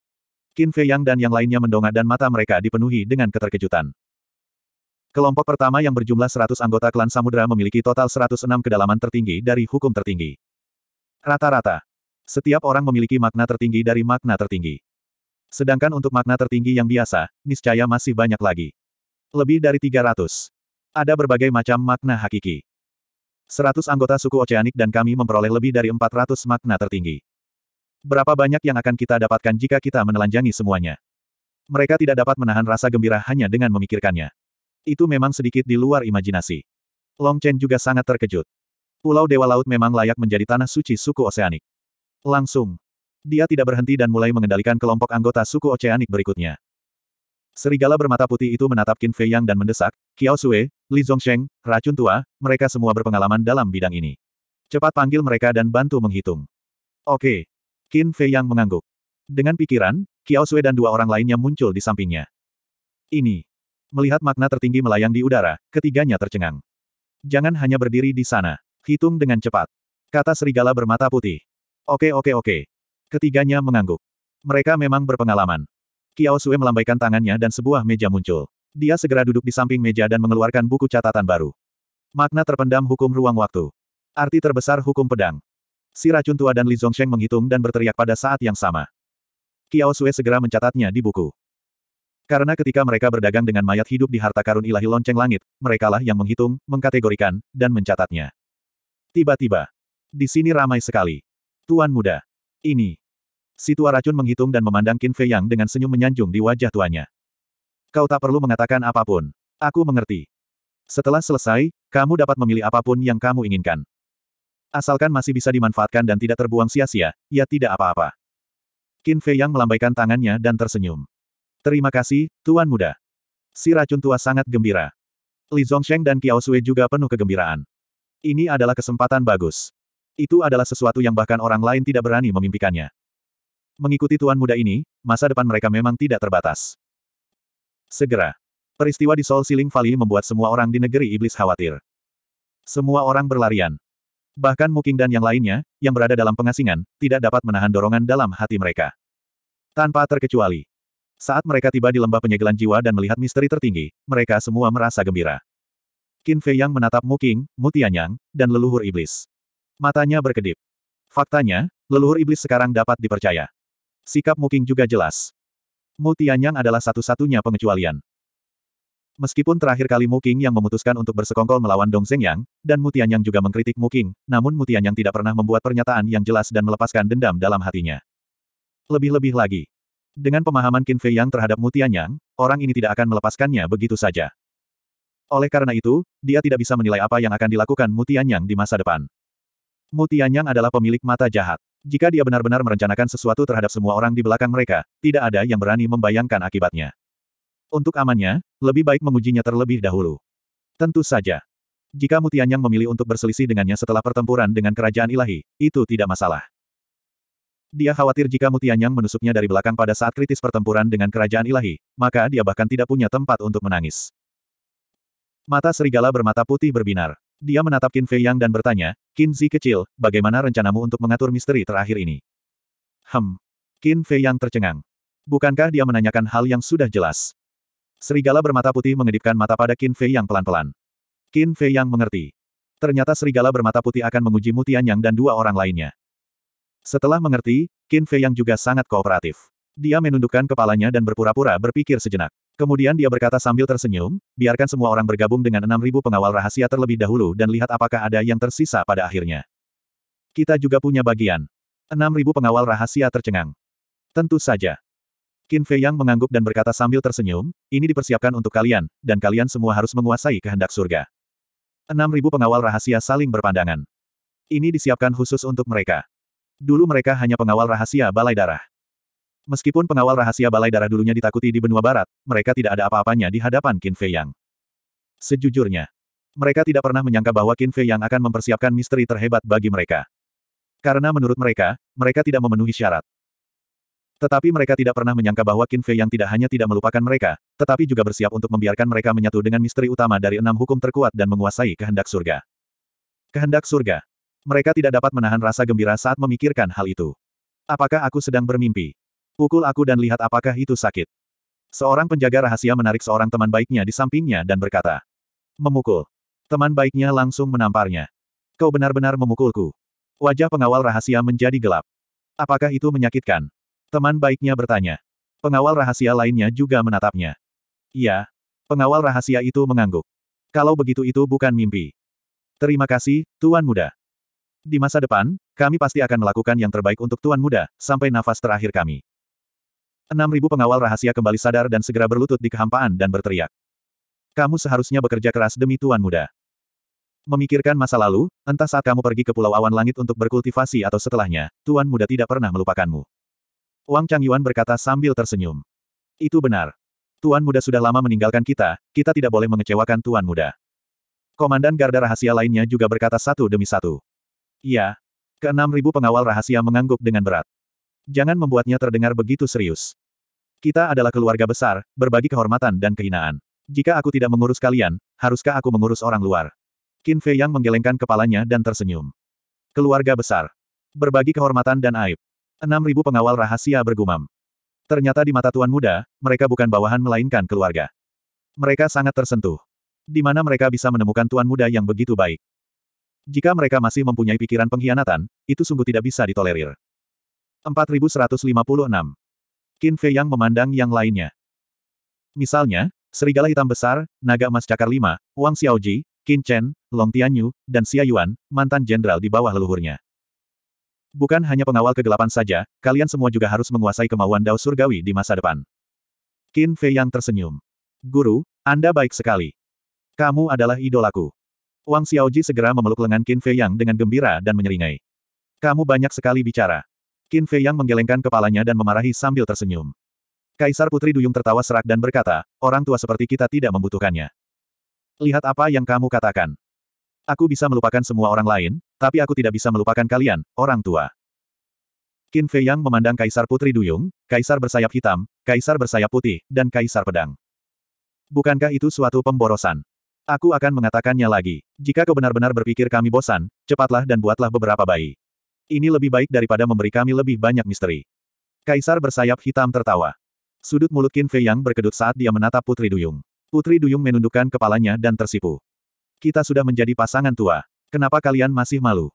Qin Fei Yang dan yang lainnya mendongak dan mata mereka dipenuhi dengan keterkejutan. Kelompok pertama yang berjumlah 100 anggota klan Samudra memiliki total 106 kedalaman tertinggi dari hukum tertinggi. Rata-rata. Setiap orang memiliki makna tertinggi dari makna tertinggi. Sedangkan untuk makna tertinggi yang biasa, niscaya masih banyak lagi. Lebih dari 300. Ada berbagai macam makna hakiki. 100 anggota suku oceanik dan kami memperoleh lebih dari 400 makna tertinggi. Berapa banyak yang akan kita dapatkan jika kita menelanjangi semuanya? Mereka tidak dapat menahan rasa gembira hanya dengan memikirkannya. Itu memang sedikit di luar imajinasi. Long Chen juga sangat terkejut. Pulau Dewa Laut memang layak menjadi tanah suci suku oseanik. Langsung. Dia tidak berhenti dan mulai mengendalikan kelompok anggota suku oceanik berikutnya. Serigala bermata putih itu menatap Qin Fei Yang dan mendesak, Qiao Sue, Li Zhongsheng, Racun Tua, mereka semua berpengalaman dalam bidang ini. Cepat panggil mereka dan bantu menghitung. Oke, Qin Fei yang mengangguk. Dengan pikiran, Qiao Sui dan dua orang lainnya muncul di sampingnya. Ini. Melihat makna tertinggi melayang di udara, ketiganya tercengang. Jangan hanya berdiri di sana. Hitung dengan cepat. Kata serigala bermata putih. Oke oke oke. Ketiganya mengangguk. Mereka memang berpengalaman. Qiao Sui melambaikan tangannya dan sebuah meja muncul. Dia segera duduk di samping meja dan mengeluarkan buku catatan baru. Makna terpendam hukum ruang waktu. Arti terbesar hukum pedang. Si racun tua dan Li Zhongsheng menghitung dan berteriak pada saat yang sama. Kiao Sue segera mencatatnya di buku. Karena ketika mereka berdagang dengan mayat hidup di harta karun ilahi lonceng langit, merekalah yang menghitung, mengkategorikan, dan mencatatnya. Tiba-tiba. Di sini ramai sekali. Tuan muda. Ini. Si tua racun menghitung dan memandang Qin Fei Yang dengan senyum menyanjung di wajah tuanya. Kau tak perlu mengatakan apapun. Aku mengerti. Setelah selesai, kamu dapat memilih apapun yang kamu inginkan. Asalkan masih bisa dimanfaatkan dan tidak terbuang sia-sia, ya tidak apa-apa. Qin Fei Yang melambaikan tangannya dan tersenyum. Terima kasih, Tuan Muda. Si racun tua sangat gembira. Li Zhongsheng dan Qiao Sui juga penuh kegembiraan. Ini adalah kesempatan bagus. Itu adalah sesuatu yang bahkan orang lain tidak berani memimpikannya. Mengikuti Tuan Muda ini, masa depan mereka memang tidak terbatas. Segera. Peristiwa di Sol Siling Valley membuat semua orang di negeri iblis khawatir. Semua orang berlarian. Bahkan Muking dan yang lainnya, yang berada dalam pengasingan, tidak dapat menahan dorongan dalam hati mereka. Tanpa terkecuali. Saat mereka tiba di lembah penyegelan jiwa dan melihat misteri tertinggi, mereka semua merasa gembira. Qin Fei Yang menatap Muking, Mutianyang, dan leluhur iblis. Matanya berkedip. Faktanya, leluhur iblis sekarang dapat dipercaya. Sikap Muking juga jelas. Mutianyang adalah satu-satunya pengecualian. Meskipun terakhir kali Mu yang memutuskan untuk bersekongkol melawan Dong Zhengyang, dan Mutianyang Yang juga mengkritik Mu namun Mutianyang Yang tidak pernah membuat pernyataan yang jelas dan melepaskan dendam dalam hatinya. Lebih-lebih lagi. Dengan pemahaman Qin Fei Yang terhadap Mutianyang, Yang, orang ini tidak akan melepaskannya begitu saja. Oleh karena itu, dia tidak bisa menilai apa yang akan dilakukan Mutianyang Yang di masa depan. Mutianyang Yang adalah pemilik mata jahat. Jika dia benar-benar merencanakan sesuatu terhadap semua orang di belakang mereka, tidak ada yang berani membayangkan akibatnya. Untuk amannya, lebih baik mengujinya terlebih dahulu. Tentu saja. Jika Mutianyang memilih untuk berselisih dengannya setelah pertempuran dengan kerajaan ilahi, itu tidak masalah. Dia khawatir jika Mutianyang menusuknya dari belakang pada saat kritis pertempuran dengan kerajaan ilahi, maka dia bahkan tidak punya tempat untuk menangis. Mata serigala bermata putih berbinar. Dia menatap Qin Fei Yang dan bertanya, Qin Zi kecil, bagaimana rencanamu untuk mengatur misteri terakhir ini? Hem. Qin Fei Yang tercengang. Bukankah dia menanyakan hal yang sudah jelas? Serigala bermata putih mengedipkan mata pada Qin Fei yang pelan-pelan. Qin Fei yang mengerti. Ternyata serigala bermata putih akan menguji Mutian Yang dan dua orang lainnya. Setelah mengerti, Qin Fei yang juga sangat kooperatif. Dia menundukkan kepalanya dan berpura-pura berpikir sejenak. Kemudian dia berkata sambil tersenyum, biarkan semua orang bergabung dengan 6.000 pengawal rahasia terlebih dahulu dan lihat apakah ada yang tersisa pada akhirnya. Kita juga punya bagian. 6.000 pengawal rahasia tercengang. Tentu saja. Qin Fei Yang mengangguk dan berkata sambil tersenyum, ini dipersiapkan untuk kalian, dan kalian semua harus menguasai kehendak surga. 6.000 pengawal rahasia saling berpandangan. Ini disiapkan khusus untuk mereka. Dulu mereka hanya pengawal rahasia balai darah. Meskipun pengawal rahasia balai darah dulunya ditakuti di benua barat, mereka tidak ada apa-apanya di hadapan Qin Fei Yang. Sejujurnya, mereka tidak pernah menyangka bahwa Qin Fei Yang akan mempersiapkan misteri terhebat bagi mereka. Karena menurut mereka, mereka tidak memenuhi syarat. Tetapi mereka tidak pernah menyangka bahwa Qin Fei yang tidak hanya tidak melupakan mereka, tetapi juga bersiap untuk membiarkan mereka menyatu dengan misteri utama dari enam hukum terkuat dan menguasai kehendak surga. Kehendak surga. Mereka tidak dapat menahan rasa gembira saat memikirkan hal itu. Apakah aku sedang bermimpi? Pukul aku dan lihat apakah itu sakit. Seorang penjaga rahasia menarik seorang teman baiknya di sampingnya dan berkata. Memukul. Teman baiknya langsung menamparnya. Kau benar-benar memukulku. Wajah pengawal rahasia menjadi gelap. Apakah itu menyakitkan? Teman baiknya bertanya. Pengawal rahasia lainnya juga menatapnya. Iya. Pengawal rahasia itu mengangguk. Kalau begitu itu bukan mimpi. Terima kasih, Tuan Muda. Di masa depan, kami pasti akan melakukan yang terbaik untuk Tuan Muda, sampai nafas terakhir kami. 6.000 pengawal rahasia kembali sadar dan segera berlutut di kehampaan dan berteriak. Kamu seharusnya bekerja keras demi Tuan Muda. Memikirkan masa lalu, entah saat kamu pergi ke Pulau Awan Langit untuk berkultivasi atau setelahnya, Tuan Muda tidak pernah melupakanmu. Wang Changyuan berkata sambil tersenyum. Itu benar. Tuan muda sudah lama meninggalkan kita, kita tidak boleh mengecewakan tuan muda. Komandan garda rahasia lainnya juga berkata satu demi satu. Iya. Keenam ribu pengawal rahasia mengangguk dengan berat. Jangan membuatnya terdengar begitu serius. Kita adalah keluarga besar, berbagi kehormatan dan kehinaan. Jika aku tidak mengurus kalian, haruskah aku mengurus orang luar? Qin Fei Yang menggelengkan kepalanya dan tersenyum. Keluarga besar. Berbagi kehormatan dan aib. Enam ribu pengawal rahasia bergumam. Ternyata di mata Tuan Muda, mereka bukan bawahan melainkan keluarga. Mereka sangat tersentuh. Di mana mereka bisa menemukan Tuan Muda yang begitu baik. Jika mereka masih mempunyai pikiran pengkhianatan, itu sungguh tidak bisa ditolerir. 4156. Qin Fei yang memandang yang lainnya. Misalnya, serigala hitam besar, naga emas cakar lima, Wang Xiaoji, Qin Chen, Long Tianyu, dan Xia Yuan, mantan jenderal di bawah leluhurnya. Bukan hanya pengawal kegelapan saja, kalian semua juga harus menguasai kemauan Dao Surgawi di masa depan. Qin Fei yang tersenyum. Guru, Anda baik sekali. Kamu adalah idolaku. Wang Xiaoji segera memeluk lengan Qin Fei Yang dengan gembira dan menyeringai. Kamu banyak sekali bicara. Qin Fei Yang menggelengkan kepalanya dan memarahi sambil tersenyum. Kaisar Putri Duyung tertawa serak dan berkata, orang tua seperti kita tidak membutuhkannya. Lihat apa yang kamu katakan. Aku bisa melupakan semua orang lain, tapi aku tidak bisa melupakan kalian, orang tua. Qin Fei Yang memandang Kaisar Putri Duyung, Kaisar bersayap hitam, Kaisar bersayap putih, dan Kaisar pedang. Bukankah itu suatu pemborosan? Aku akan mengatakannya lagi. Jika kau benar-benar berpikir kami bosan, cepatlah dan buatlah beberapa bayi. Ini lebih baik daripada memberi kami lebih banyak misteri. Kaisar bersayap hitam tertawa. Sudut mulut Qin Fei Yang berkedut saat dia menatap Putri Duyung. Putri Duyung menundukkan kepalanya dan tersipu. Kita sudah menjadi pasangan tua. Kenapa kalian masih malu?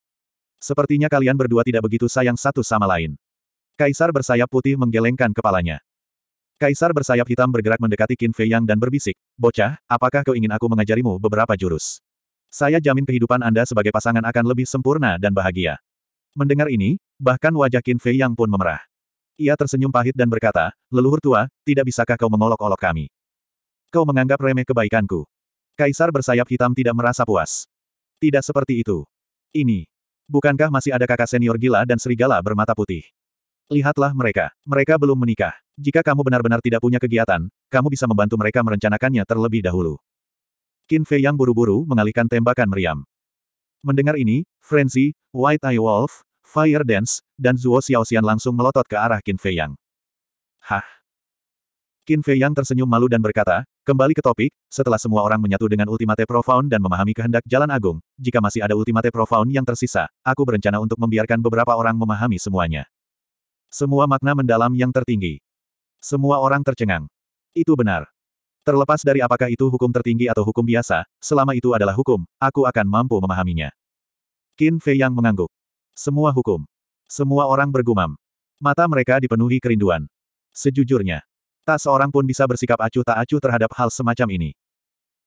Sepertinya kalian berdua tidak begitu sayang satu sama lain. Kaisar bersayap putih menggelengkan kepalanya. Kaisar bersayap hitam bergerak mendekati Qin Fei Yang dan berbisik, Bocah, apakah kau ingin aku mengajarimu beberapa jurus? Saya jamin kehidupan Anda sebagai pasangan akan lebih sempurna dan bahagia. Mendengar ini, bahkan wajah Qin Fei Yang pun memerah. Ia tersenyum pahit dan berkata, leluhur tua, tidak bisakah kau mengolok-olok kami? Kau menganggap remeh kebaikanku. Kaisar bersayap hitam tidak merasa puas. Tidak seperti itu. Ini. Bukankah masih ada kakak senior gila dan serigala bermata putih? Lihatlah mereka. Mereka belum menikah. Jika kamu benar-benar tidak punya kegiatan, kamu bisa membantu mereka merencanakannya terlebih dahulu. Qin Fei yang buru-buru mengalihkan tembakan meriam. Mendengar ini, Frenzy, White Eye Wolf, Fire Dance, dan Zuo Xiaoxian langsung melotot ke arah Qin Fei Yang. Hah? Qin Fei Yang tersenyum malu dan berkata, Kembali ke topik, setelah semua orang menyatu dengan Ultimate Profound dan memahami kehendak Jalan Agung, jika masih ada Ultimate Profound yang tersisa, aku berencana untuk membiarkan beberapa orang memahami semuanya. Semua makna mendalam yang tertinggi. Semua orang tercengang. Itu benar. Terlepas dari apakah itu hukum tertinggi atau hukum biasa, selama itu adalah hukum, aku akan mampu memahaminya. Qin Fei yang mengangguk. Semua hukum. Semua orang bergumam. Mata mereka dipenuhi kerinduan. Sejujurnya, Tak seorang pun bisa bersikap acuh tak acuh terhadap hal semacam ini.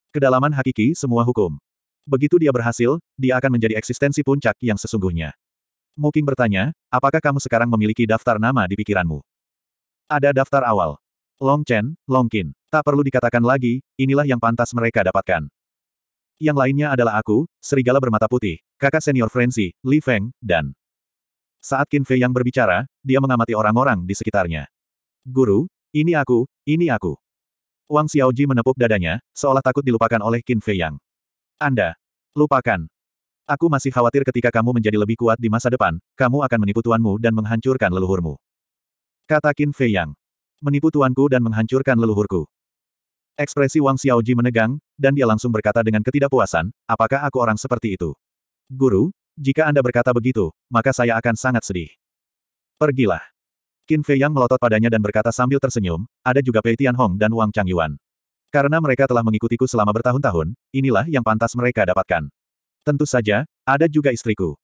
Kedalaman hakiki semua hukum. Begitu dia berhasil, dia akan menjadi eksistensi puncak yang sesungguhnya. Muking bertanya, apakah kamu sekarang memiliki daftar nama di pikiranmu? Ada daftar awal. Long Chen, Long Qin. Tak perlu dikatakan lagi, inilah yang pantas mereka dapatkan. Yang lainnya adalah aku, serigala bermata putih, kakak senior Frenzy, Li Feng, dan... Saat Qin Fei yang berbicara, dia mengamati orang-orang di sekitarnya. Guru, ini aku, ini aku. Wang Xiaoji menepuk dadanya, seolah takut dilupakan oleh Qin Fei Yang. Anda. Lupakan. Aku masih khawatir ketika kamu menjadi lebih kuat di masa depan, kamu akan menipu tuanmu dan menghancurkan leluhurmu. Kata Qin Fei Yang. Menipu tuanku dan menghancurkan leluhurku. Ekspresi Wang Xiaoji menegang, dan dia langsung berkata dengan ketidakpuasan, apakah aku orang seperti itu? Guru, jika Anda berkata begitu, maka saya akan sangat sedih. Pergilah. Qin Fei Yang melotot padanya dan berkata sambil tersenyum, ada juga Pei Hong dan Wang Chang Yuan. Karena mereka telah mengikutiku selama bertahun-tahun, inilah yang pantas mereka dapatkan. Tentu saja, ada juga istriku.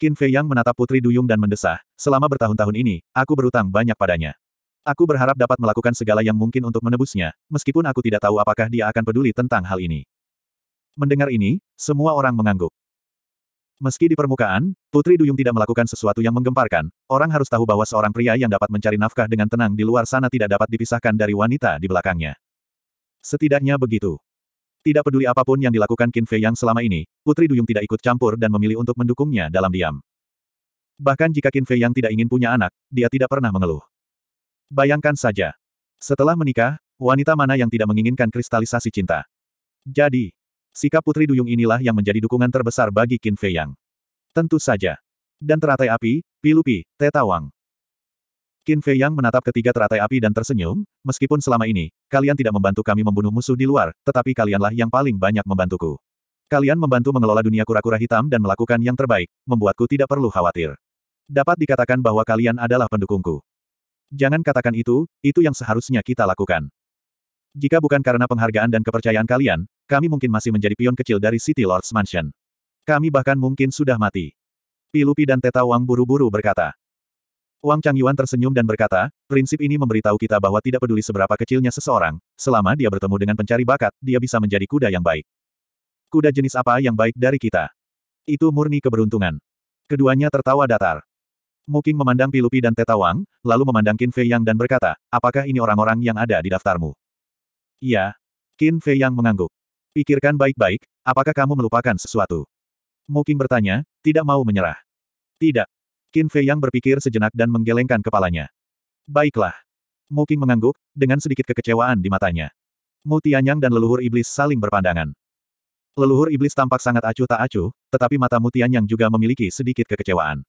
Qin Fei Yang menatap Putri Duyung dan mendesah, selama bertahun-tahun ini, aku berutang banyak padanya. Aku berharap dapat melakukan segala yang mungkin untuk menebusnya, meskipun aku tidak tahu apakah dia akan peduli tentang hal ini. Mendengar ini, semua orang mengangguk. Meski di permukaan, Putri Duyung tidak melakukan sesuatu yang menggemparkan, orang harus tahu bahwa seorang pria yang dapat mencari nafkah dengan tenang di luar sana tidak dapat dipisahkan dari wanita di belakangnya. Setidaknya begitu. Tidak peduli apapun yang dilakukan Qin Fei yang selama ini, Putri Duyung tidak ikut campur dan memilih untuk mendukungnya dalam diam. Bahkan jika Qin Fei yang tidak ingin punya anak, dia tidak pernah mengeluh. Bayangkan saja. Setelah menikah, wanita mana yang tidak menginginkan kristalisasi cinta? Jadi, Sikap Putri Duyung inilah yang menjadi dukungan terbesar bagi Qin Fei Yang. Tentu saja. Dan teratai api, pilupi, tetawang. Qin Fei Yang menatap ketiga teratai api dan tersenyum, meskipun selama ini, kalian tidak membantu kami membunuh musuh di luar, tetapi kalianlah yang paling banyak membantuku. Kalian membantu mengelola dunia kura-kura hitam dan melakukan yang terbaik, membuatku tidak perlu khawatir. Dapat dikatakan bahwa kalian adalah pendukungku. Jangan katakan itu, itu yang seharusnya kita lakukan. Jika bukan karena penghargaan dan kepercayaan kalian, kami mungkin masih menjadi pion kecil dari City Lord's Mansion. Kami bahkan mungkin sudah mati. Pilupi dan Teta Wang buru-buru berkata. Wang Changyuan tersenyum dan berkata, prinsip ini memberitahu kita bahwa tidak peduli seberapa kecilnya seseorang, selama dia bertemu dengan pencari bakat, dia bisa menjadi kuda yang baik. Kuda jenis apa yang baik dari kita? Itu murni keberuntungan. Keduanya tertawa datar. Muking memandang Pilupi dan Teta Wang, lalu memandang Qin Fei Yang dan berkata, apakah ini orang-orang yang ada di daftarmu? Iya. Qin Fei Yang mengangguk. Pikirkan baik-baik, apakah kamu melupakan sesuatu? Moking bertanya, tidak mau menyerah. Tidak. Qin Fei yang berpikir sejenak dan menggelengkan kepalanya. Baiklah. Moking mengangguk, dengan sedikit kekecewaan di matanya. Mu Tianyang dan leluhur iblis saling berpandangan. Leluhur iblis tampak sangat acuh tak acuh, tetapi mata Mu Tianyang juga memiliki sedikit kekecewaan.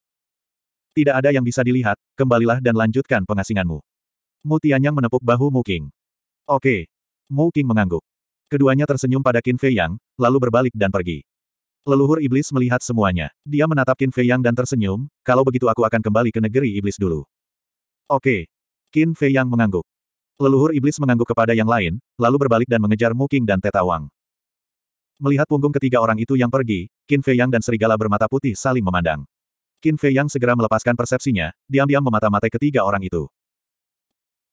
Tidak ada yang bisa dilihat, kembalilah dan lanjutkan pengasinganmu. Mu Tianyang menepuk bahu Mu Qing. Oke. Mu Qing mengangguk. Keduanya tersenyum pada Qin Fei Yang, lalu berbalik dan pergi. Leluhur iblis melihat semuanya. Dia menatap Qin Fei Yang dan tersenyum, kalau begitu aku akan kembali ke negeri iblis dulu. Oke. Qin Fei Yang mengangguk. Leluhur iblis mengangguk kepada yang lain, lalu berbalik dan mengejar Mu dan Teta Wang. Melihat punggung ketiga orang itu yang pergi, Qin Fei Yang dan serigala bermata putih saling memandang. Qin Fei Yang segera melepaskan persepsinya, diam-diam memata-matai ketiga orang itu.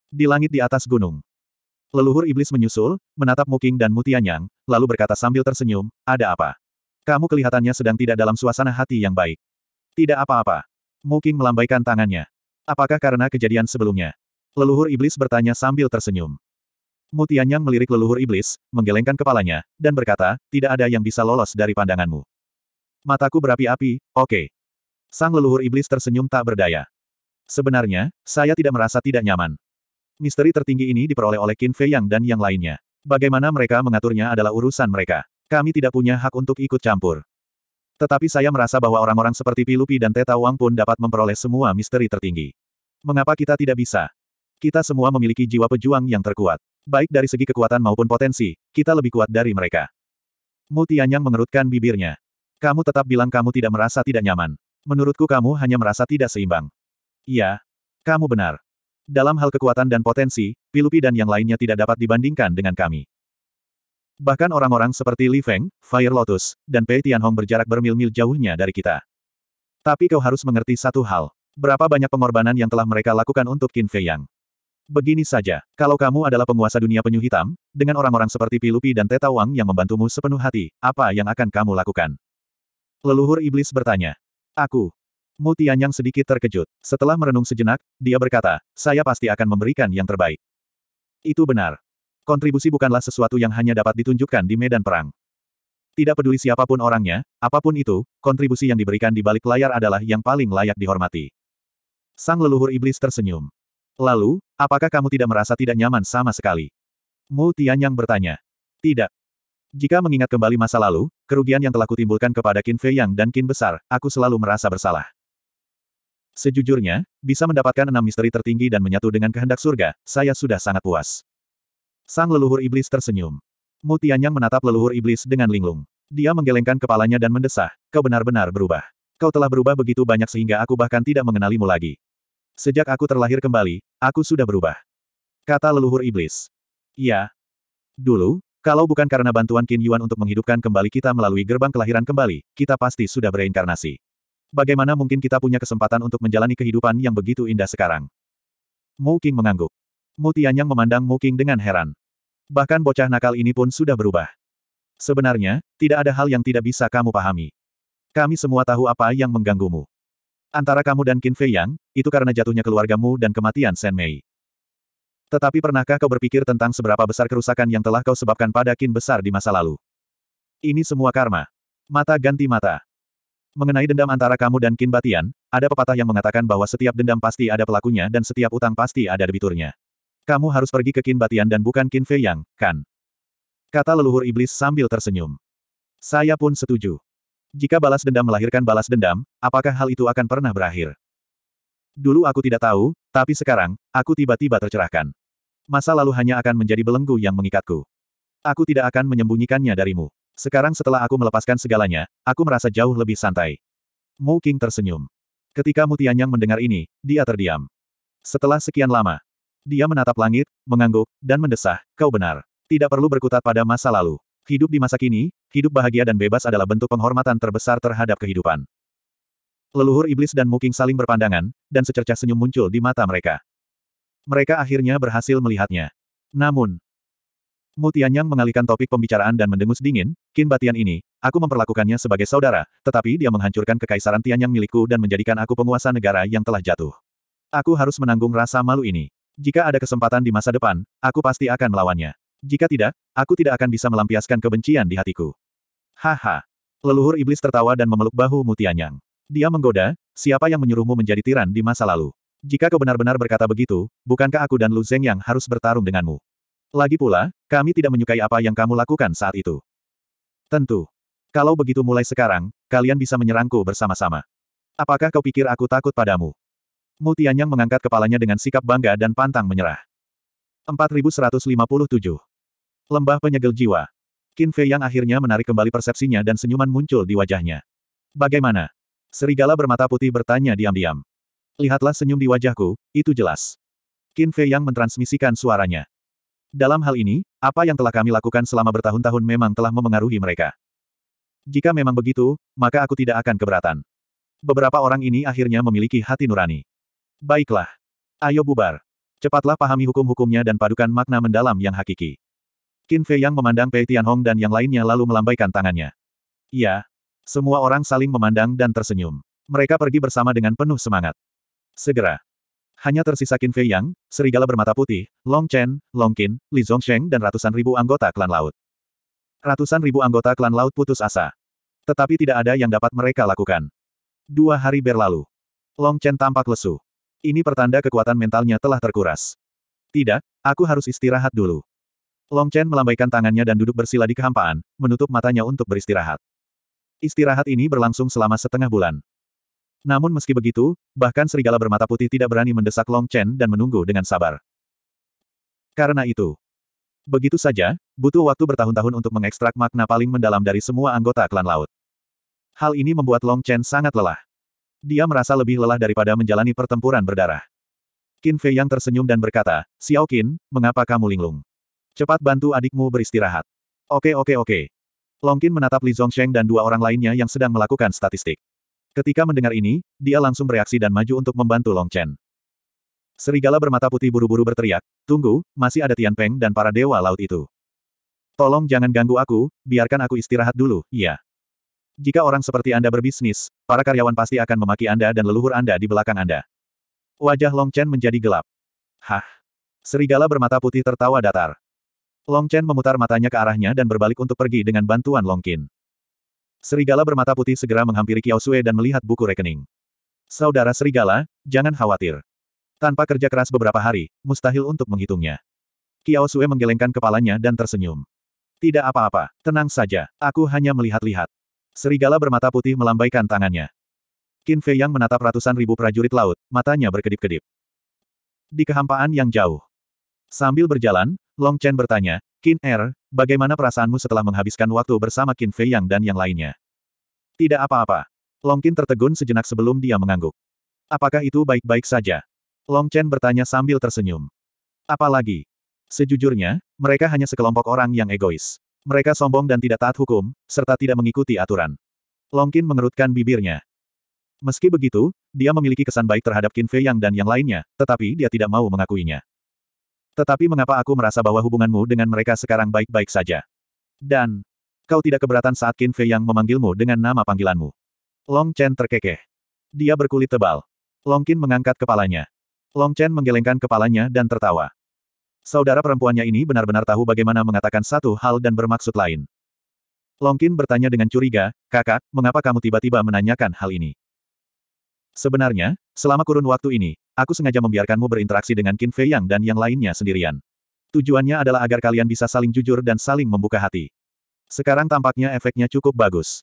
Di langit di atas gunung. Leluhur iblis menyusul, menatap Muking dan Mutianyang, lalu berkata sambil tersenyum, ada apa? Kamu kelihatannya sedang tidak dalam suasana hati yang baik. Tidak apa-apa. Muking melambaikan tangannya. Apakah karena kejadian sebelumnya? Leluhur iblis bertanya sambil tersenyum. Mutianyang melirik leluhur iblis, menggelengkan kepalanya, dan berkata, tidak ada yang bisa lolos dari pandanganmu. Mataku berapi-api, oke. Okay. Sang leluhur iblis tersenyum tak berdaya. Sebenarnya, saya tidak merasa tidak nyaman. Misteri tertinggi ini diperoleh oleh Qin Fei Yang dan yang lainnya. Bagaimana mereka mengaturnya adalah urusan mereka. Kami tidak punya hak untuk ikut campur. Tetapi saya merasa bahwa orang-orang seperti Pilupi dan Teta Wang pun dapat memperoleh semua misteri tertinggi. Mengapa kita tidak bisa? Kita semua memiliki jiwa pejuang yang terkuat. Baik dari segi kekuatan maupun potensi, kita lebih kuat dari mereka. Mu Tianyang mengerutkan bibirnya. Kamu tetap bilang kamu tidak merasa tidak nyaman. Menurutku kamu hanya merasa tidak seimbang. Iya. Kamu benar. Dalam hal kekuatan dan potensi, Pilupi dan yang lainnya tidak dapat dibandingkan dengan kami. Bahkan orang-orang seperti Li Feng, Fire Lotus, dan Pei Tianhong berjarak bermil-mil jauhnya dari kita. Tapi kau harus mengerti satu hal. Berapa banyak pengorbanan yang telah mereka lakukan untuk Qin Fei Yang. Begini saja, kalau kamu adalah penguasa dunia penyu hitam, dengan orang-orang seperti Pilupi dan Teta Wang yang membantumu sepenuh hati, apa yang akan kamu lakukan? Leluhur Iblis bertanya. Aku, Mu Tianyang sedikit terkejut. Setelah merenung sejenak, dia berkata, saya pasti akan memberikan yang terbaik. Itu benar. Kontribusi bukanlah sesuatu yang hanya dapat ditunjukkan di medan perang. Tidak peduli siapapun orangnya, apapun itu, kontribusi yang diberikan di balik layar adalah yang paling layak dihormati. Sang leluhur iblis tersenyum. Lalu, apakah kamu tidak merasa tidak nyaman sama sekali? Mu Tianyang bertanya. Tidak. Jika mengingat kembali masa lalu, kerugian yang telah kutimbulkan kepada Qin Fei Yang dan Qin Besar, aku selalu merasa bersalah. Sejujurnya, bisa mendapatkan enam misteri tertinggi dan menyatu dengan kehendak surga, saya sudah sangat puas. Sang leluhur iblis tersenyum. Mutianyang menatap leluhur iblis dengan linglung. Dia menggelengkan kepalanya dan mendesah, kau benar-benar berubah. Kau telah berubah begitu banyak sehingga aku bahkan tidak mengenalimu lagi. Sejak aku terlahir kembali, aku sudah berubah. Kata leluhur iblis. Ya. Dulu, kalau bukan karena bantuan Qin Yuan untuk menghidupkan kembali kita melalui gerbang kelahiran kembali, kita pasti sudah bereinkarnasi. Bagaimana mungkin kita punya kesempatan untuk menjalani kehidupan yang begitu indah sekarang? Mu King mengangguk. Mu Tianyang memandang Mu King dengan heran. Bahkan bocah nakal ini pun sudah berubah. Sebenarnya, tidak ada hal yang tidak bisa kamu pahami. Kami semua tahu apa yang mengganggumu. Antara kamu dan Qin Fei Yang, itu karena jatuhnya keluargamu dan kematian Shen Mei. Tetapi pernahkah kau berpikir tentang seberapa besar kerusakan yang telah kau sebabkan pada Qin besar di masa lalu? Ini semua karma. Mata ganti mata. Mengenai dendam antara kamu dan Kin Batian, ada pepatah yang mengatakan bahwa setiap dendam pasti ada pelakunya dan setiap utang pasti ada debiturnya. Kamu harus pergi ke Kin Batian dan bukan Kin Fei Yang, kan? Kata leluhur iblis sambil tersenyum. Saya pun setuju. Jika balas dendam melahirkan balas dendam, apakah hal itu akan pernah berakhir? Dulu aku tidak tahu, tapi sekarang, aku tiba-tiba tercerahkan. Masa lalu hanya akan menjadi belenggu yang mengikatku. Aku tidak akan menyembunyikannya darimu. Sekarang setelah aku melepaskan segalanya, aku merasa jauh lebih santai. Mu King tersenyum. Ketika Mutianyang mendengar ini, dia terdiam. Setelah sekian lama, dia menatap langit, mengangguk, dan mendesah, kau benar. Tidak perlu berkutat pada masa lalu. Hidup di masa kini, hidup bahagia dan bebas adalah bentuk penghormatan terbesar terhadap kehidupan. Leluhur iblis dan Muking saling berpandangan, dan secercah senyum muncul di mata mereka. Mereka akhirnya berhasil melihatnya. Namun, Mu Tianyang mengalihkan topik pembicaraan dan mendengus dingin, Qin Batian ini, aku memperlakukannya sebagai saudara, tetapi dia menghancurkan kekaisaran Tianyang milikku dan menjadikan aku penguasa negara yang telah jatuh. Aku harus menanggung rasa malu ini. Jika ada kesempatan di masa depan, aku pasti akan melawannya. Jika tidak, aku tidak akan bisa melampiaskan kebencian di hatiku. Haha. Leluhur iblis tertawa dan memeluk bahu Mu Tianyang. Dia menggoda, siapa yang menyuruhmu menjadi tiran di masa lalu? Jika kau benar-benar berkata begitu, bukankah aku dan Lu Zeng yang harus bertarung denganmu? Lagi pula, kami tidak menyukai apa yang kamu lakukan saat itu. Tentu. Kalau begitu mulai sekarang, kalian bisa menyerangku bersama-sama. Apakah kau pikir aku takut padamu? Mutianyang mengangkat kepalanya dengan sikap bangga dan pantang menyerah. 4157. Lembah penyegel jiwa. Qin Fei yang akhirnya menarik kembali persepsinya dan senyuman muncul di wajahnya. Bagaimana? Serigala bermata putih bertanya diam-diam. Lihatlah senyum di wajahku, itu jelas. Qin Fei yang mentransmisikan suaranya. Dalam hal ini, apa yang telah kami lakukan selama bertahun-tahun memang telah memengaruhi mereka. Jika memang begitu, maka aku tidak akan keberatan. Beberapa orang ini akhirnya memiliki hati nurani. Baiklah. Ayo bubar. Cepatlah pahami hukum-hukumnya dan padukan makna mendalam yang hakiki. Qin Fei yang memandang Pei Tianhong dan yang lainnya lalu melambaikan tangannya. Ya, Semua orang saling memandang dan tersenyum. Mereka pergi bersama dengan penuh semangat. Segera, hanya tersisa Qin Fei Yang, serigala bermata putih, Long Chen, Long Qin, Li Zhongsheng, dan ratusan ribu anggota klan laut. Ratusan ribu anggota klan laut putus asa. Tetapi tidak ada yang dapat mereka lakukan. Dua hari berlalu. Long Chen tampak lesu. Ini pertanda kekuatan mentalnya telah terkuras. Tidak, aku harus istirahat dulu. Long Chen melambaikan tangannya dan duduk bersila di kehampaan, menutup matanya untuk beristirahat. Istirahat ini berlangsung selama setengah bulan. Namun meski begitu, bahkan serigala bermata putih tidak berani mendesak Long Chen dan menunggu dengan sabar. Karena itu, begitu saja, butuh waktu bertahun-tahun untuk mengekstrak makna paling mendalam dari semua anggota klan laut. Hal ini membuat Long Chen sangat lelah. Dia merasa lebih lelah daripada menjalani pertempuran berdarah. Qin Fei yang tersenyum dan berkata, Xiao Qin, mengapa kamu linglung? Cepat bantu adikmu beristirahat. Oke oke oke. Long Qin menatap Li Zongsheng dan dua orang lainnya yang sedang melakukan statistik. Ketika mendengar ini, dia langsung bereaksi dan maju untuk membantu Long Chen. Serigala bermata putih buru-buru berteriak, tunggu, masih ada Tian Peng dan para dewa laut itu. Tolong jangan ganggu aku, biarkan aku istirahat dulu, ya. Jika orang seperti Anda berbisnis, para karyawan pasti akan memaki Anda dan leluhur Anda di belakang Anda. Wajah Long Chen menjadi gelap. Hah? Serigala bermata putih tertawa datar. Long Chen memutar matanya ke arahnya dan berbalik untuk pergi dengan bantuan Long Qin. Serigala bermata putih segera menghampiri Kiao Sue dan melihat buku rekening. Saudara Serigala, jangan khawatir. Tanpa kerja keras beberapa hari, mustahil untuk menghitungnya. Kiao Sue menggelengkan kepalanya dan tersenyum. Tidak apa-apa, tenang saja, aku hanya melihat-lihat. Serigala bermata putih melambaikan tangannya. Qin Fei yang menatap ratusan ribu prajurit laut, matanya berkedip-kedip. Di kehampaan yang jauh. Sambil berjalan, Long Chen bertanya, Qin Er, Bagaimana perasaanmu setelah menghabiskan waktu bersama Qin Fei Yang dan yang lainnya? Tidak apa-apa. Long Qin tertegun sejenak sebelum dia mengangguk. Apakah itu baik-baik saja? Long Chen bertanya sambil tersenyum. Apalagi? Sejujurnya, mereka hanya sekelompok orang yang egois. Mereka sombong dan tidak taat hukum, serta tidak mengikuti aturan. Long Qin mengerutkan bibirnya. Meski begitu, dia memiliki kesan baik terhadap Qin Fei Yang dan yang lainnya, tetapi dia tidak mau mengakuinya. Tetapi mengapa aku merasa bahwa hubunganmu dengan mereka sekarang baik-baik saja? Dan, kau tidak keberatan saat Qin Fei yang memanggilmu dengan nama panggilanmu. Long Chen terkekeh. Dia berkulit tebal. Long Qin mengangkat kepalanya. Long Chen menggelengkan kepalanya dan tertawa. Saudara perempuannya ini benar-benar tahu bagaimana mengatakan satu hal dan bermaksud lain. Long Qin bertanya dengan curiga, kakak, mengapa kamu tiba-tiba menanyakan hal ini? Sebenarnya, selama kurun waktu ini, aku sengaja membiarkanmu berinteraksi dengan Qin Fei Yang dan yang lainnya sendirian. Tujuannya adalah agar kalian bisa saling jujur dan saling membuka hati. Sekarang tampaknya efeknya cukup bagus.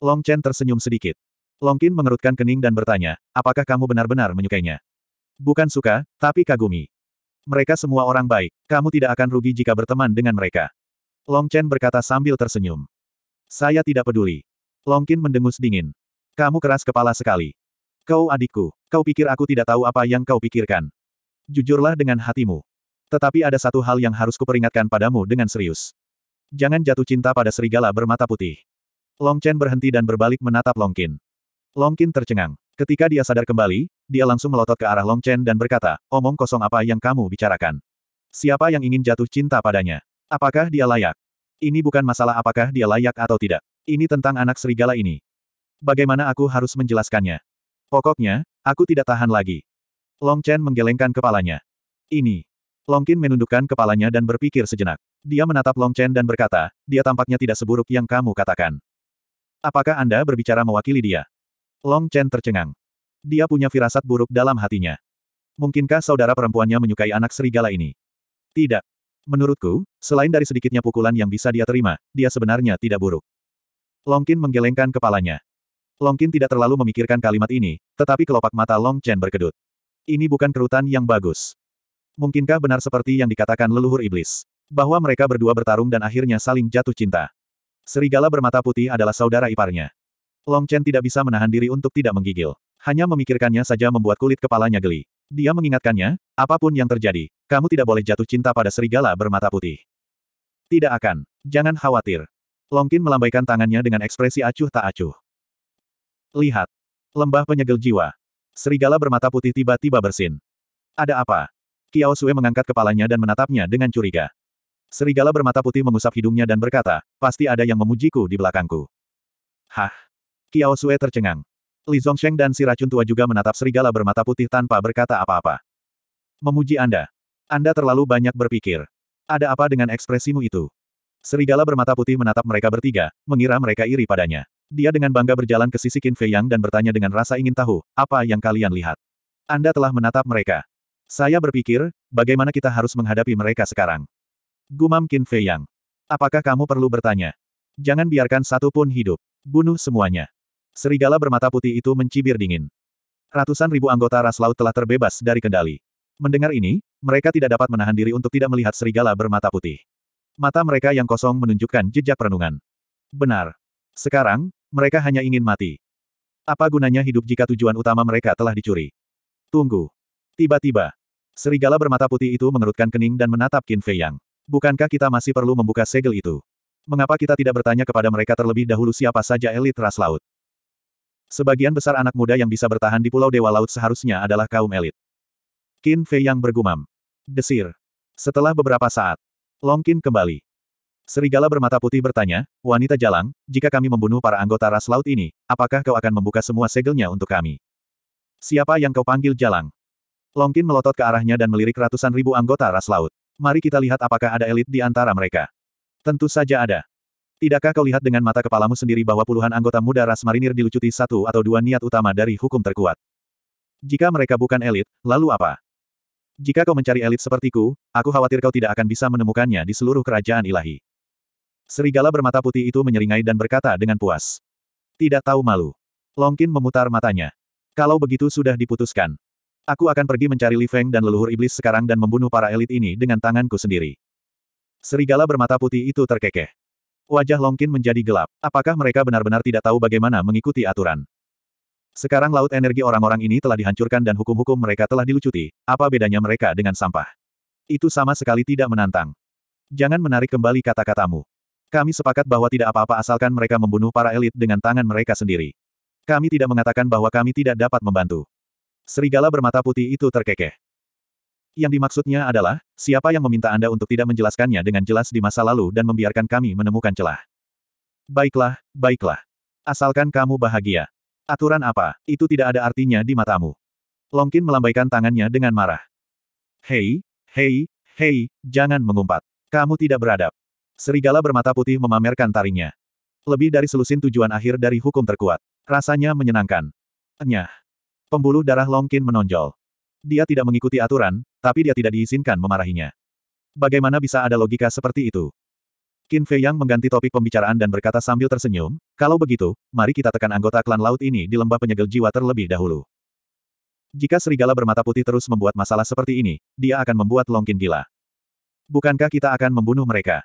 Long Chen tersenyum sedikit. Long Qin mengerutkan kening dan bertanya, apakah kamu benar-benar menyukainya? Bukan suka, tapi kagumi. Mereka semua orang baik, kamu tidak akan rugi jika berteman dengan mereka. Long Chen berkata sambil tersenyum. Saya tidak peduli. Long Qin mendengus dingin. Kamu keras kepala sekali. Kau adikku, kau pikir aku tidak tahu apa yang kau pikirkan. Jujurlah dengan hatimu. Tetapi ada satu hal yang harus kuperingatkan padamu dengan serius. Jangan jatuh cinta pada serigala bermata putih. Long Chen berhenti dan berbalik menatap Long Qin. Long Qin tercengang. Ketika dia sadar kembali, dia langsung melotot ke arah Long Chen dan berkata, omong kosong apa yang kamu bicarakan. Siapa yang ingin jatuh cinta padanya? Apakah dia layak? Ini bukan masalah apakah dia layak atau tidak. Ini tentang anak serigala ini. Bagaimana aku harus menjelaskannya? Pokoknya, aku tidak tahan lagi. Long Chen menggelengkan kepalanya. Ini. Long Qin menundukkan kepalanya dan berpikir sejenak. Dia menatap Long Chen dan berkata, dia tampaknya tidak seburuk yang kamu katakan. Apakah Anda berbicara mewakili dia? Long Chen tercengang. Dia punya firasat buruk dalam hatinya. Mungkinkah saudara perempuannya menyukai anak serigala ini? Tidak. Menurutku, selain dari sedikitnya pukulan yang bisa dia terima, dia sebenarnya tidak buruk. Long Qin menggelengkan kepalanya. Longkin tidak terlalu memikirkan kalimat ini, tetapi kelopak mata Long Chen berkedut. Ini bukan kerutan yang bagus. Mungkinkah benar seperti yang dikatakan leluhur iblis? Bahwa mereka berdua bertarung dan akhirnya saling jatuh cinta. Serigala bermata putih adalah saudara iparnya. Long Chen tidak bisa menahan diri untuk tidak menggigil. Hanya memikirkannya saja membuat kulit kepalanya geli. Dia mengingatkannya, apapun yang terjadi, kamu tidak boleh jatuh cinta pada serigala bermata putih. Tidak akan. Jangan khawatir. Longkin melambaikan tangannya dengan ekspresi acuh tak acuh. Lihat. Lembah penyegel jiwa. Serigala bermata putih tiba-tiba bersin. Ada apa? Kiao Sue mengangkat kepalanya dan menatapnya dengan curiga. Serigala bermata putih mengusap hidungnya dan berkata, pasti ada yang memujiku di belakangku. Hah? Kiao Sue tercengang. Li Zongsheng dan si racun tua juga menatap serigala bermata putih tanpa berkata apa-apa. Memuji Anda. Anda terlalu banyak berpikir. Ada apa dengan ekspresimu itu? Serigala bermata putih menatap mereka bertiga, mengira mereka iri padanya. Dia dengan bangga berjalan ke sisi Qin Fei Yang dan bertanya dengan rasa ingin tahu, apa yang kalian lihat? Anda telah menatap mereka. Saya berpikir, bagaimana kita harus menghadapi mereka sekarang? Gumam Qin Fei Yang. Apakah kamu perlu bertanya? Jangan biarkan satu pun hidup. Bunuh semuanya. Serigala bermata putih itu mencibir dingin. Ratusan ribu anggota ras laut telah terbebas dari kendali. Mendengar ini, mereka tidak dapat menahan diri untuk tidak melihat serigala bermata putih. Mata mereka yang kosong menunjukkan jejak perenungan. Benar, sekarang, mereka hanya ingin mati. Apa gunanya hidup jika tujuan utama mereka telah dicuri? Tunggu. Tiba-tiba, serigala bermata putih itu mengerutkan kening dan menatap Qin Fei Yang. Bukankah kita masih perlu membuka segel itu? Mengapa kita tidak bertanya kepada mereka terlebih dahulu siapa saja elit ras laut? Sebagian besar anak muda yang bisa bertahan di Pulau Dewa Laut seharusnya adalah kaum elit. Qin Fei Yang bergumam. Desir. Setelah beberapa saat, Long Qin kembali. Serigala bermata putih bertanya, wanita jalang, jika kami membunuh para anggota ras laut ini, apakah kau akan membuka semua segelnya untuk kami? Siapa yang kau panggil jalang? Longkin melotot ke arahnya dan melirik ratusan ribu anggota ras laut. Mari kita lihat apakah ada elit di antara mereka. Tentu saja ada. Tidakkah kau lihat dengan mata kepalamu sendiri bahwa puluhan anggota muda ras marinir dilucuti satu atau dua niat utama dari hukum terkuat? Jika mereka bukan elit, lalu apa? Jika kau mencari elit sepertiku, aku khawatir kau tidak akan bisa menemukannya di seluruh kerajaan ilahi. Serigala bermata putih itu menyeringai dan berkata dengan puas. Tidak tahu malu. Longkin memutar matanya. Kalau begitu sudah diputuskan. Aku akan pergi mencari Li Feng dan leluhur iblis sekarang dan membunuh para elit ini dengan tanganku sendiri. Serigala bermata putih itu terkekeh. Wajah Longkin menjadi gelap. Apakah mereka benar-benar tidak tahu bagaimana mengikuti aturan? Sekarang laut energi orang-orang ini telah dihancurkan dan hukum-hukum mereka telah dilucuti, apa bedanya mereka dengan sampah? Itu sama sekali tidak menantang. Jangan menarik kembali kata-katamu. Kami sepakat bahwa tidak apa-apa asalkan mereka membunuh para elit dengan tangan mereka sendiri. Kami tidak mengatakan bahwa kami tidak dapat membantu. Serigala bermata putih itu terkekeh. Yang dimaksudnya adalah, siapa yang meminta Anda untuk tidak menjelaskannya dengan jelas di masa lalu dan membiarkan kami menemukan celah. Baiklah, baiklah. Asalkan kamu bahagia. Aturan apa, itu tidak ada artinya di matamu. Longkin melambaikan tangannya dengan marah. Hei, hei, hei, jangan mengumpat. Kamu tidak beradab. Serigala bermata putih memamerkan taringnya. Lebih dari selusin tujuan akhir dari hukum terkuat. Rasanya menyenangkan. Enyah. Pembuluh darah Longkin menonjol. Dia tidak mengikuti aturan, tapi dia tidak diizinkan memarahinya. Bagaimana bisa ada logika seperti itu? Qin Fei Yang mengganti topik pembicaraan dan berkata sambil tersenyum, kalau begitu, mari kita tekan anggota klan laut ini di lembah penyegel jiwa terlebih dahulu. Jika serigala bermata putih terus membuat masalah seperti ini, dia akan membuat Longkin gila. Bukankah kita akan membunuh mereka?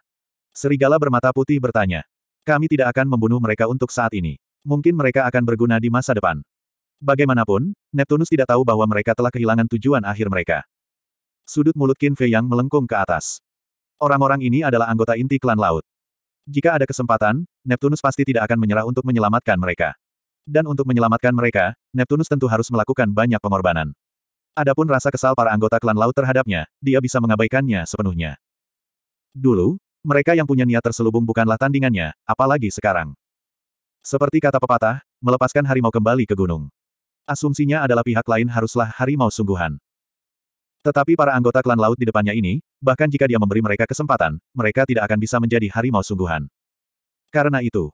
Serigala bermata putih bertanya. Kami tidak akan membunuh mereka untuk saat ini. Mungkin mereka akan berguna di masa depan. Bagaimanapun, Neptunus tidak tahu bahwa mereka telah kehilangan tujuan akhir mereka. Sudut mulut Qin Fei yang melengkung ke atas. Orang-orang ini adalah anggota inti klan laut. Jika ada kesempatan, Neptunus pasti tidak akan menyerah untuk menyelamatkan mereka. Dan untuk menyelamatkan mereka, Neptunus tentu harus melakukan banyak pengorbanan. Adapun rasa kesal para anggota klan laut terhadapnya, dia bisa mengabaikannya sepenuhnya. Dulu, mereka yang punya niat terselubung bukanlah tandingannya, apalagi sekarang. Seperti kata pepatah, melepaskan harimau kembali ke gunung. Asumsinya adalah pihak lain haruslah harimau sungguhan. Tetapi para anggota klan laut di depannya ini, bahkan jika dia memberi mereka kesempatan, mereka tidak akan bisa menjadi harimau sungguhan. Karena itu,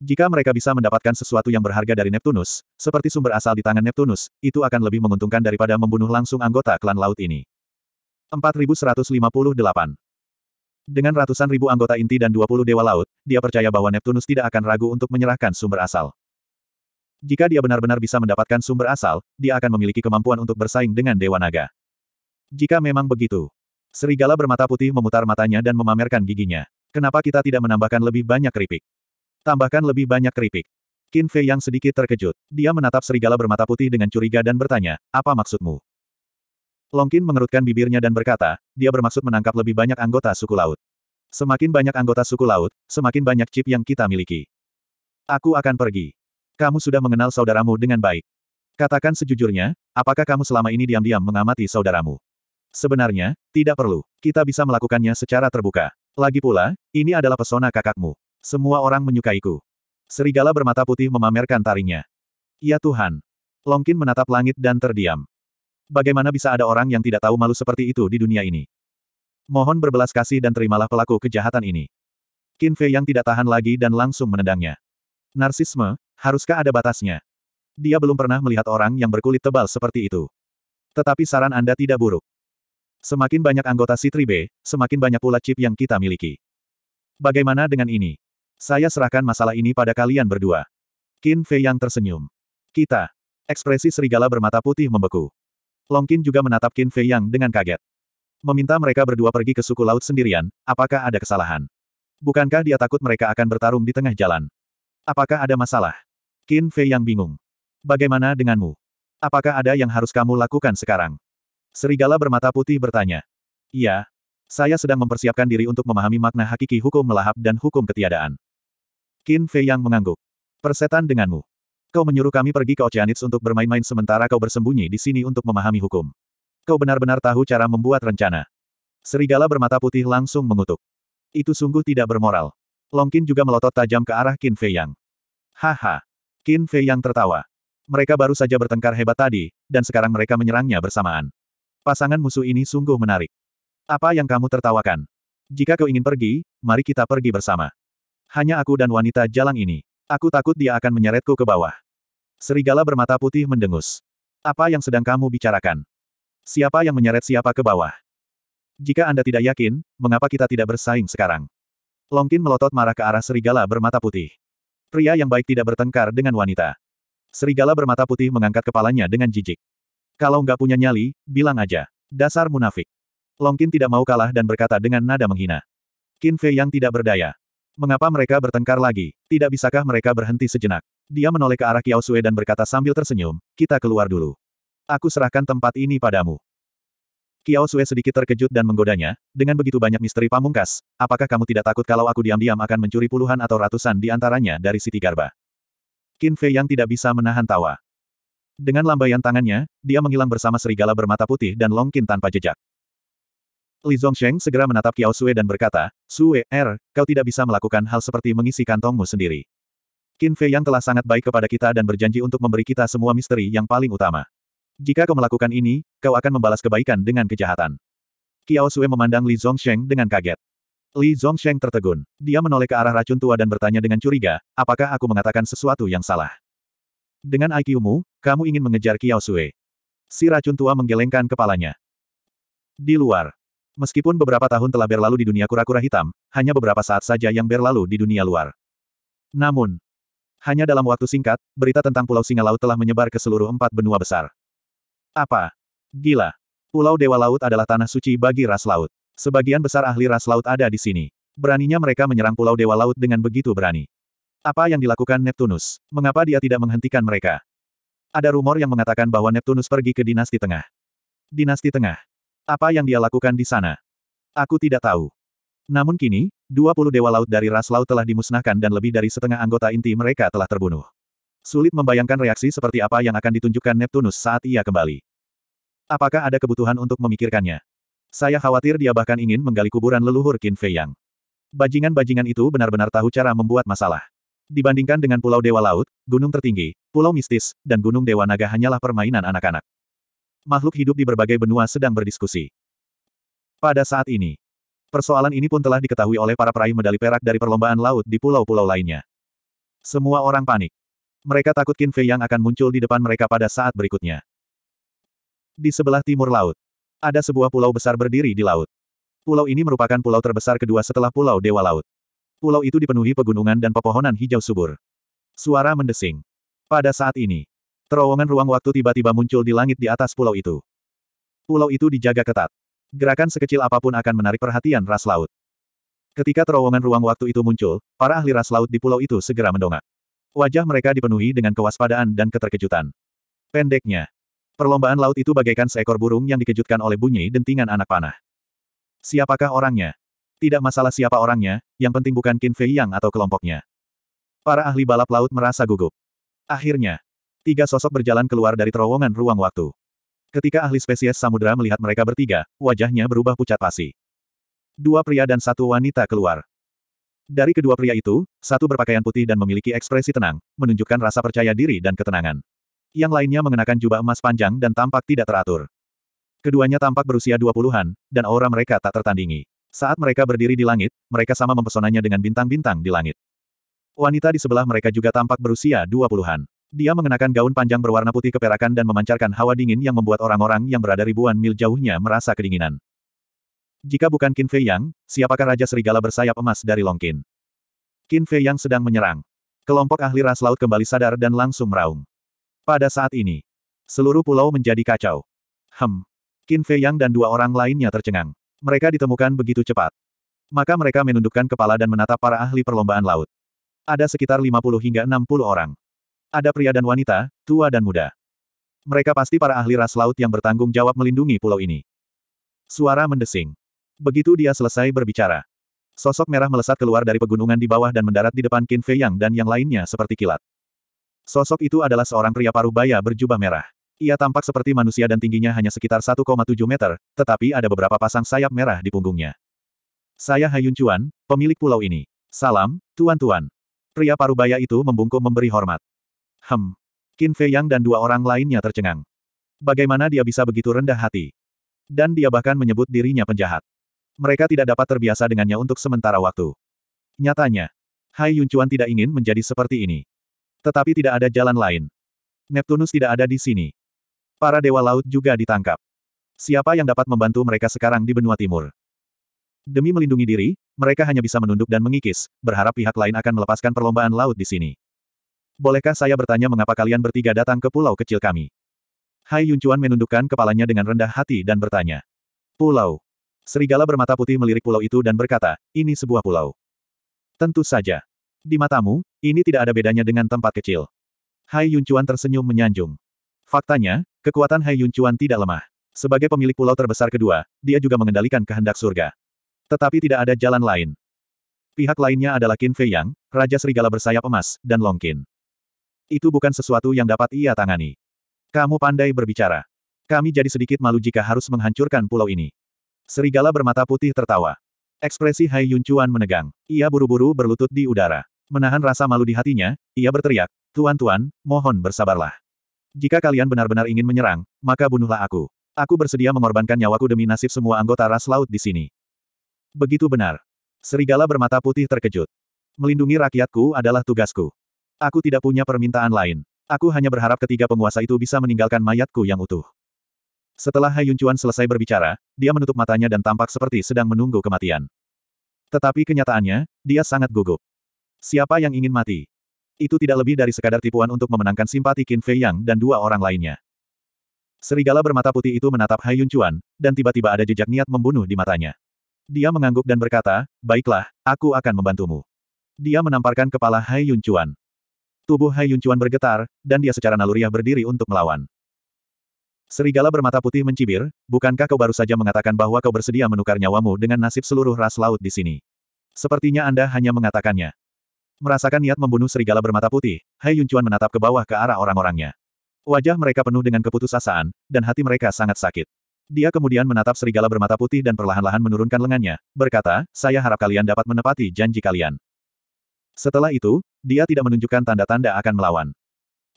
jika mereka bisa mendapatkan sesuatu yang berharga dari Neptunus, seperti sumber asal di tangan Neptunus, itu akan lebih menguntungkan daripada membunuh langsung anggota klan laut ini. 4158 dengan ratusan ribu anggota inti dan 20 dewa laut, dia percaya bahwa Neptunus tidak akan ragu untuk menyerahkan sumber asal. Jika dia benar-benar bisa mendapatkan sumber asal, dia akan memiliki kemampuan untuk bersaing dengan Dewa Naga. Jika memang begitu. Serigala bermata putih memutar matanya dan memamerkan giginya. Kenapa kita tidak menambahkan lebih banyak keripik? Tambahkan lebih banyak keripik. Qin Fei yang sedikit terkejut. Dia menatap serigala bermata putih dengan curiga dan bertanya, apa maksudmu? Longkin mengerutkan bibirnya dan berkata, dia bermaksud menangkap lebih banyak anggota suku laut. Semakin banyak anggota suku laut, semakin banyak chip yang kita miliki. Aku akan pergi. Kamu sudah mengenal saudaramu dengan baik. Katakan sejujurnya, apakah kamu selama ini diam-diam mengamati saudaramu? Sebenarnya, tidak perlu. Kita bisa melakukannya secara terbuka. Lagi pula, ini adalah pesona kakakmu. Semua orang menyukaiku. Serigala bermata putih memamerkan taringnya. Ya Tuhan. Longkin menatap langit dan terdiam. Bagaimana bisa ada orang yang tidak tahu malu seperti itu di dunia ini? Mohon berbelas kasih dan terimalah pelaku kejahatan ini. Qin Fei yang tidak tahan lagi dan langsung menendangnya. Narsisme, haruskah ada batasnya? Dia belum pernah melihat orang yang berkulit tebal seperti itu. Tetapi saran Anda tidak buruk. Semakin banyak anggota Citri B, semakin banyak pula chip yang kita miliki. Bagaimana dengan ini? Saya serahkan masalah ini pada kalian berdua. Qin Fei yang tersenyum. Kita. Ekspresi serigala bermata putih membeku. Longkin juga menatap Qin Fei Yang dengan kaget. Meminta mereka berdua pergi ke suku laut sendirian, apakah ada kesalahan? Bukankah dia takut mereka akan bertarung di tengah jalan? Apakah ada masalah? Qin Fei Yang bingung. Bagaimana denganmu? Apakah ada yang harus kamu lakukan sekarang? Serigala bermata putih bertanya. Iya. Saya sedang mempersiapkan diri untuk memahami makna hakiki hukum melahap dan hukum ketiadaan. Qin Fei Yang mengangguk. Persetan denganmu. Kau menyuruh kami pergi ke Oceanids untuk bermain-main sementara kau bersembunyi di sini untuk memahami hukum. Kau benar-benar tahu cara membuat rencana. Serigala bermata putih langsung mengutuk. Itu sungguh tidak bermoral. Longkin juga melotot tajam ke arah Qin Fei Yang. Haha. Qin Fei Yang tertawa. Mereka baru saja bertengkar hebat tadi, dan sekarang mereka menyerangnya bersamaan. Pasangan musuh ini sungguh menarik. Apa yang kamu tertawakan? Jika kau ingin pergi, mari kita pergi bersama. Hanya aku dan wanita jalang ini. Aku takut dia akan menyeretku ke bawah. Serigala bermata putih mendengus. Apa yang sedang kamu bicarakan? Siapa yang menyeret siapa ke bawah? Jika Anda tidak yakin, mengapa kita tidak bersaing sekarang? Longkin melotot marah ke arah serigala bermata putih. Pria yang baik tidak bertengkar dengan wanita. Serigala bermata putih mengangkat kepalanya dengan jijik. Kalau nggak punya nyali, bilang aja. Dasar munafik. Longkin tidak mau kalah dan berkata dengan nada menghina. Kinfe yang tidak berdaya. Mengapa mereka bertengkar lagi? Tidak bisakah mereka berhenti sejenak? Dia menoleh ke arah Kiao Sue dan berkata sambil tersenyum, kita keluar dulu. Aku serahkan tempat ini padamu. Kiao Sue sedikit terkejut dan menggodanya, dengan begitu banyak misteri pamungkas, apakah kamu tidak takut kalau aku diam-diam akan mencuri puluhan atau ratusan di antaranya dari Siti Garba? Qin Fei yang tidak bisa menahan tawa. Dengan lambaian tangannya, dia menghilang bersama serigala bermata putih dan Long Qin tanpa jejak. Li Zhongsheng segera menatap Kiao Sue dan berkata, Sue, Er, kau tidak bisa melakukan hal seperti mengisi kantongmu sendiri. Qin Fei yang telah sangat baik kepada kita dan berjanji untuk memberi kita semua misteri yang paling utama. Jika kau melakukan ini, kau akan membalas kebaikan dengan kejahatan. Qiao Sui memandang Li Zongsheng dengan kaget. Li Zongsheng tertegun. Dia menoleh ke arah racun tua dan bertanya dengan curiga, apakah aku mengatakan sesuatu yang salah? Dengan IQ-mu, kamu ingin mengejar Qiao Sui. Si racun tua menggelengkan kepalanya. Di luar. Meskipun beberapa tahun telah berlalu di dunia kura-kura hitam, hanya beberapa saat saja yang berlalu di dunia luar. Namun, hanya dalam waktu singkat, berita tentang Pulau Singa Laut telah menyebar ke seluruh empat benua besar. Apa? Gila. Pulau Dewa Laut adalah tanah suci bagi ras laut. Sebagian besar ahli ras laut ada di sini. Beraninya mereka menyerang Pulau Dewa Laut dengan begitu berani. Apa yang dilakukan Neptunus? Mengapa dia tidak menghentikan mereka? Ada rumor yang mengatakan bahwa Neptunus pergi ke Dinasti Tengah. Dinasti Tengah. Apa yang dia lakukan di sana? Aku tidak tahu. Namun kini, 20 dewa laut dari ras laut telah dimusnahkan dan lebih dari setengah anggota inti mereka telah terbunuh. Sulit membayangkan reaksi seperti apa yang akan ditunjukkan Neptunus saat ia kembali. Apakah ada kebutuhan untuk memikirkannya? Saya khawatir dia bahkan ingin menggali kuburan leluhur Qin Fei Yang. Bajingan-bajingan itu benar-benar tahu cara membuat masalah. Dibandingkan dengan Pulau Dewa Laut, Gunung Tertinggi, Pulau Mistis, dan Gunung Dewa Naga hanyalah permainan anak-anak. Makhluk hidup di berbagai benua sedang berdiskusi. Pada saat ini, Persoalan ini pun telah diketahui oleh para peraih medali perak dari perlombaan laut di pulau-pulau lainnya. Semua orang panik. Mereka takut Qin Fei yang akan muncul di depan mereka pada saat berikutnya. Di sebelah timur laut, ada sebuah pulau besar berdiri di laut. Pulau ini merupakan pulau terbesar kedua setelah Pulau Dewa Laut. Pulau itu dipenuhi pegunungan dan pepohonan hijau subur. Suara mendesing. Pada saat ini, terowongan ruang waktu tiba-tiba muncul di langit di atas pulau itu. Pulau itu dijaga ketat. Gerakan sekecil apapun akan menarik perhatian ras laut. Ketika terowongan ruang waktu itu muncul, para ahli ras laut di pulau itu segera mendongak. Wajah mereka dipenuhi dengan kewaspadaan dan keterkejutan. Pendeknya, perlombaan laut itu bagaikan seekor burung yang dikejutkan oleh bunyi dentingan anak panah. Siapakah orangnya? Tidak masalah siapa orangnya, yang penting bukan Qin Fei Yang atau kelompoknya. Para ahli balap laut merasa gugup. Akhirnya, tiga sosok berjalan keluar dari terowongan ruang waktu. Ketika ahli spesies samudera melihat mereka bertiga, wajahnya berubah pucat pasi. Dua pria dan satu wanita keluar. Dari kedua pria itu, satu berpakaian putih dan memiliki ekspresi tenang, menunjukkan rasa percaya diri dan ketenangan. Yang lainnya mengenakan jubah emas panjang dan tampak tidak teratur. Keduanya tampak berusia dua puluhan, dan aura mereka tak tertandingi. Saat mereka berdiri di langit, mereka sama mempesonanya dengan bintang-bintang di langit. Wanita di sebelah mereka juga tampak berusia dua puluhan. Dia mengenakan gaun panjang berwarna putih keperakan dan memancarkan hawa dingin yang membuat orang-orang yang berada ribuan mil jauhnya merasa kedinginan. Jika bukan Qin Fei Yang, siapakah Raja Serigala bersayap emas dari Longkin? Qin Fei Yang sedang menyerang. Kelompok ahli ras laut kembali sadar dan langsung meraung. Pada saat ini, seluruh pulau menjadi kacau. Hem. Qin Fei Yang dan dua orang lainnya tercengang. Mereka ditemukan begitu cepat. Maka mereka menundukkan kepala dan menatap para ahli perlombaan laut. Ada sekitar 50 hingga 60 orang. Ada pria dan wanita, tua dan muda. Mereka pasti para ahli ras laut yang bertanggung jawab melindungi pulau ini. Suara mendesing. Begitu dia selesai berbicara. Sosok merah melesat keluar dari pegunungan di bawah dan mendarat di depan Qin Fei Yang dan yang lainnya seperti kilat. Sosok itu adalah seorang pria parubaya berjubah merah. Ia tampak seperti manusia dan tingginya hanya sekitar 1,7 meter, tetapi ada beberapa pasang sayap merah di punggungnya. Saya Hayun Chuan, pemilik pulau ini. Salam, tuan-tuan. Pria parubaya itu membungkuk memberi hormat. Hem. Qin Fei Yang dan dua orang lainnya tercengang. Bagaimana dia bisa begitu rendah hati? Dan dia bahkan menyebut dirinya penjahat. Mereka tidak dapat terbiasa dengannya untuk sementara waktu. Nyatanya, Hai Yun Yuncuan tidak ingin menjadi seperti ini. Tetapi tidak ada jalan lain. Neptunus tidak ada di sini. Para dewa laut juga ditangkap. Siapa yang dapat membantu mereka sekarang di benua timur? Demi melindungi diri, mereka hanya bisa menunduk dan mengikis, berharap pihak lain akan melepaskan perlombaan laut di sini. Bolehkah saya bertanya mengapa kalian bertiga datang ke pulau kecil kami? Hai Yuncuan menundukkan kepalanya dengan rendah hati dan bertanya. Pulau. Serigala bermata putih melirik pulau itu dan berkata, ini sebuah pulau. Tentu saja. Di matamu, ini tidak ada bedanya dengan tempat kecil. Hai Yuncuan tersenyum menyanjung. Faktanya, kekuatan Hai Yuncuan tidak lemah. Sebagai pemilik pulau terbesar kedua, dia juga mengendalikan kehendak surga. Tetapi tidak ada jalan lain. Pihak lainnya adalah Qin Fei Yang, Raja Serigala Bersayap Emas, dan Long Qin. Itu bukan sesuatu yang dapat ia tangani. Kamu pandai berbicara. Kami jadi sedikit malu jika harus menghancurkan pulau ini. Serigala bermata putih tertawa. Ekspresi Hai Yun Chuan menegang. Ia buru-buru berlutut di udara. Menahan rasa malu di hatinya, ia berteriak, Tuan-tuan, mohon bersabarlah. Jika kalian benar-benar ingin menyerang, maka bunuhlah aku. Aku bersedia mengorbankan nyawaku demi nasib semua anggota ras laut di sini. Begitu benar. Serigala bermata putih terkejut. Melindungi rakyatku adalah tugasku. Aku tidak punya permintaan lain. Aku hanya berharap ketiga penguasa itu bisa meninggalkan mayatku yang utuh. Setelah Hai Yuncuan selesai berbicara, dia menutup matanya dan tampak seperti sedang menunggu kematian. Tetapi kenyataannya, dia sangat gugup. Siapa yang ingin mati? Itu tidak lebih dari sekadar tipuan untuk memenangkan simpati Qin Fei Yang dan dua orang lainnya. Serigala bermata putih itu menatap Hai Yuncuan, dan tiba-tiba ada jejak niat membunuh di matanya. Dia mengangguk dan berkata, baiklah, aku akan membantumu. Dia menamparkan kepala Hai Yuncuan. Tubuh Hai Yun Chuan bergetar, dan dia secara naluriah berdiri untuk melawan. Serigala bermata putih mencibir, bukankah kau baru saja mengatakan bahwa kau bersedia menukar nyawamu dengan nasib seluruh ras laut di sini? Sepertinya Anda hanya mengatakannya. Merasakan niat membunuh serigala bermata putih, Hai Yun Chuan menatap ke bawah ke arah orang-orangnya. Wajah mereka penuh dengan keputusasaan, dan hati mereka sangat sakit. Dia kemudian menatap serigala bermata putih dan perlahan-lahan menurunkan lengannya, berkata, saya harap kalian dapat menepati janji kalian. Setelah itu, dia tidak menunjukkan tanda-tanda akan melawan.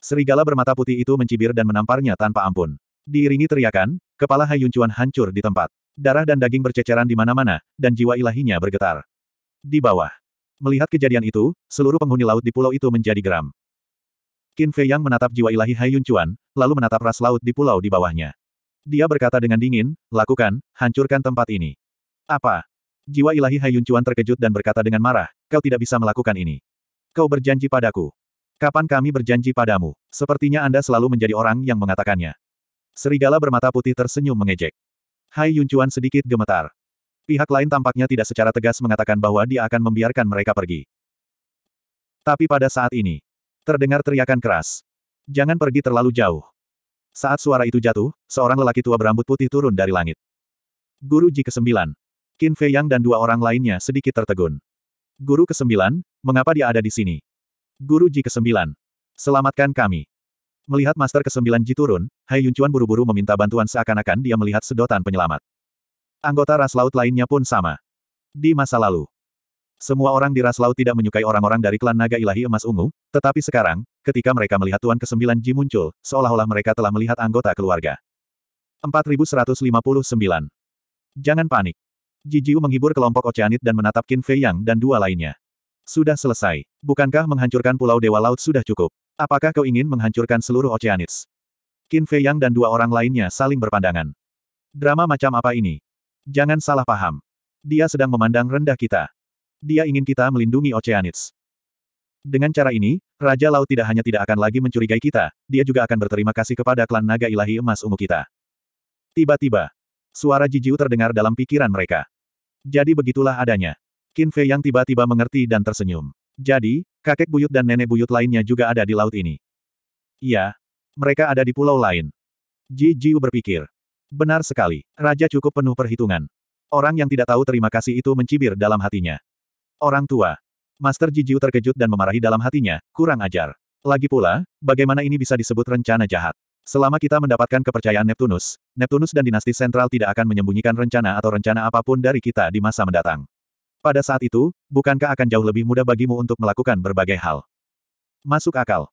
Serigala bermata putih itu mencibir dan menamparnya tanpa ampun. Diiringi teriakan, kepala Hai hancur di tempat. Darah dan daging berceceran di mana-mana, dan jiwa ilahinya bergetar. Di bawah. Melihat kejadian itu, seluruh penghuni laut di pulau itu menjadi geram. Qin Fei Yang menatap jiwa ilahi Hai lalu menatap ras laut di pulau di bawahnya. Dia berkata dengan dingin, lakukan, hancurkan tempat ini. Apa? Jiwa ilahi Hai Yun Chuan terkejut dan berkata dengan marah, kau tidak bisa melakukan ini. Kau berjanji padaku. Kapan kami berjanji padamu? Sepertinya Anda selalu menjadi orang yang mengatakannya. Serigala bermata putih tersenyum mengejek. Hai Yun Chuan sedikit gemetar. Pihak lain tampaknya tidak secara tegas mengatakan bahwa dia akan membiarkan mereka pergi. Tapi pada saat ini, terdengar teriakan keras. Jangan pergi terlalu jauh. Saat suara itu jatuh, seorang lelaki tua berambut putih turun dari langit. Guru Ji ke-9, Qin Fei Yang dan dua orang lainnya sedikit tertegun. Guru ke-9, mengapa dia ada di sini? Guru Ji ke-9, selamatkan kami. Melihat Master ke-9 Ji turun, Hai Yuncuan buru-buru meminta bantuan seakan-akan dia melihat sedotan penyelamat. Anggota ras laut lainnya pun sama. Di masa lalu, semua orang di ras laut tidak menyukai orang-orang dari klan naga ilahi emas ungu, tetapi sekarang, ketika mereka melihat Tuan ke-9 Ji muncul, seolah-olah mereka telah melihat anggota keluarga. 4159. Jangan panik. Jijiu menghibur kelompok oceanit dan menatap Qin Fei Yang dan dua lainnya. Sudah selesai. Bukankah menghancurkan Pulau Dewa Laut sudah cukup? Apakah kau ingin menghancurkan seluruh oceanits? Qin Fei Yang dan dua orang lainnya saling berpandangan. Drama macam apa ini? Jangan salah paham. Dia sedang memandang rendah kita. Dia ingin kita melindungi oceanits. Dengan cara ini, Raja Laut tidak hanya tidak akan lagi mencurigai kita, dia juga akan berterima kasih kepada klan naga ilahi emas ungu kita. Tiba-tiba, Suara Jijiu terdengar dalam pikiran mereka. Jadi begitulah adanya. Qin Fei yang tiba-tiba mengerti dan tersenyum. Jadi, kakek buyut dan nenek buyut lainnya juga ada di laut ini. Iya, mereka ada di pulau lain. Ji Jiu berpikir. Benar sekali, Raja cukup penuh perhitungan. Orang yang tidak tahu terima kasih itu mencibir dalam hatinya. Orang tua. Master Ji Jiu terkejut dan memarahi dalam hatinya, kurang ajar. Lagi pula, bagaimana ini bisa disebut rencana jahat? Selama kita mendapatkan kepercayaan Neptunus, Neptunus dan dinasti sentral tidak akan menyembunyikan rencana atau rencana apapun dari kita di masa mendatang. Pada saat itu, bukankah akan jauh lebih mudah bagimu untuk melakukan berbagai hal? Masuk akal.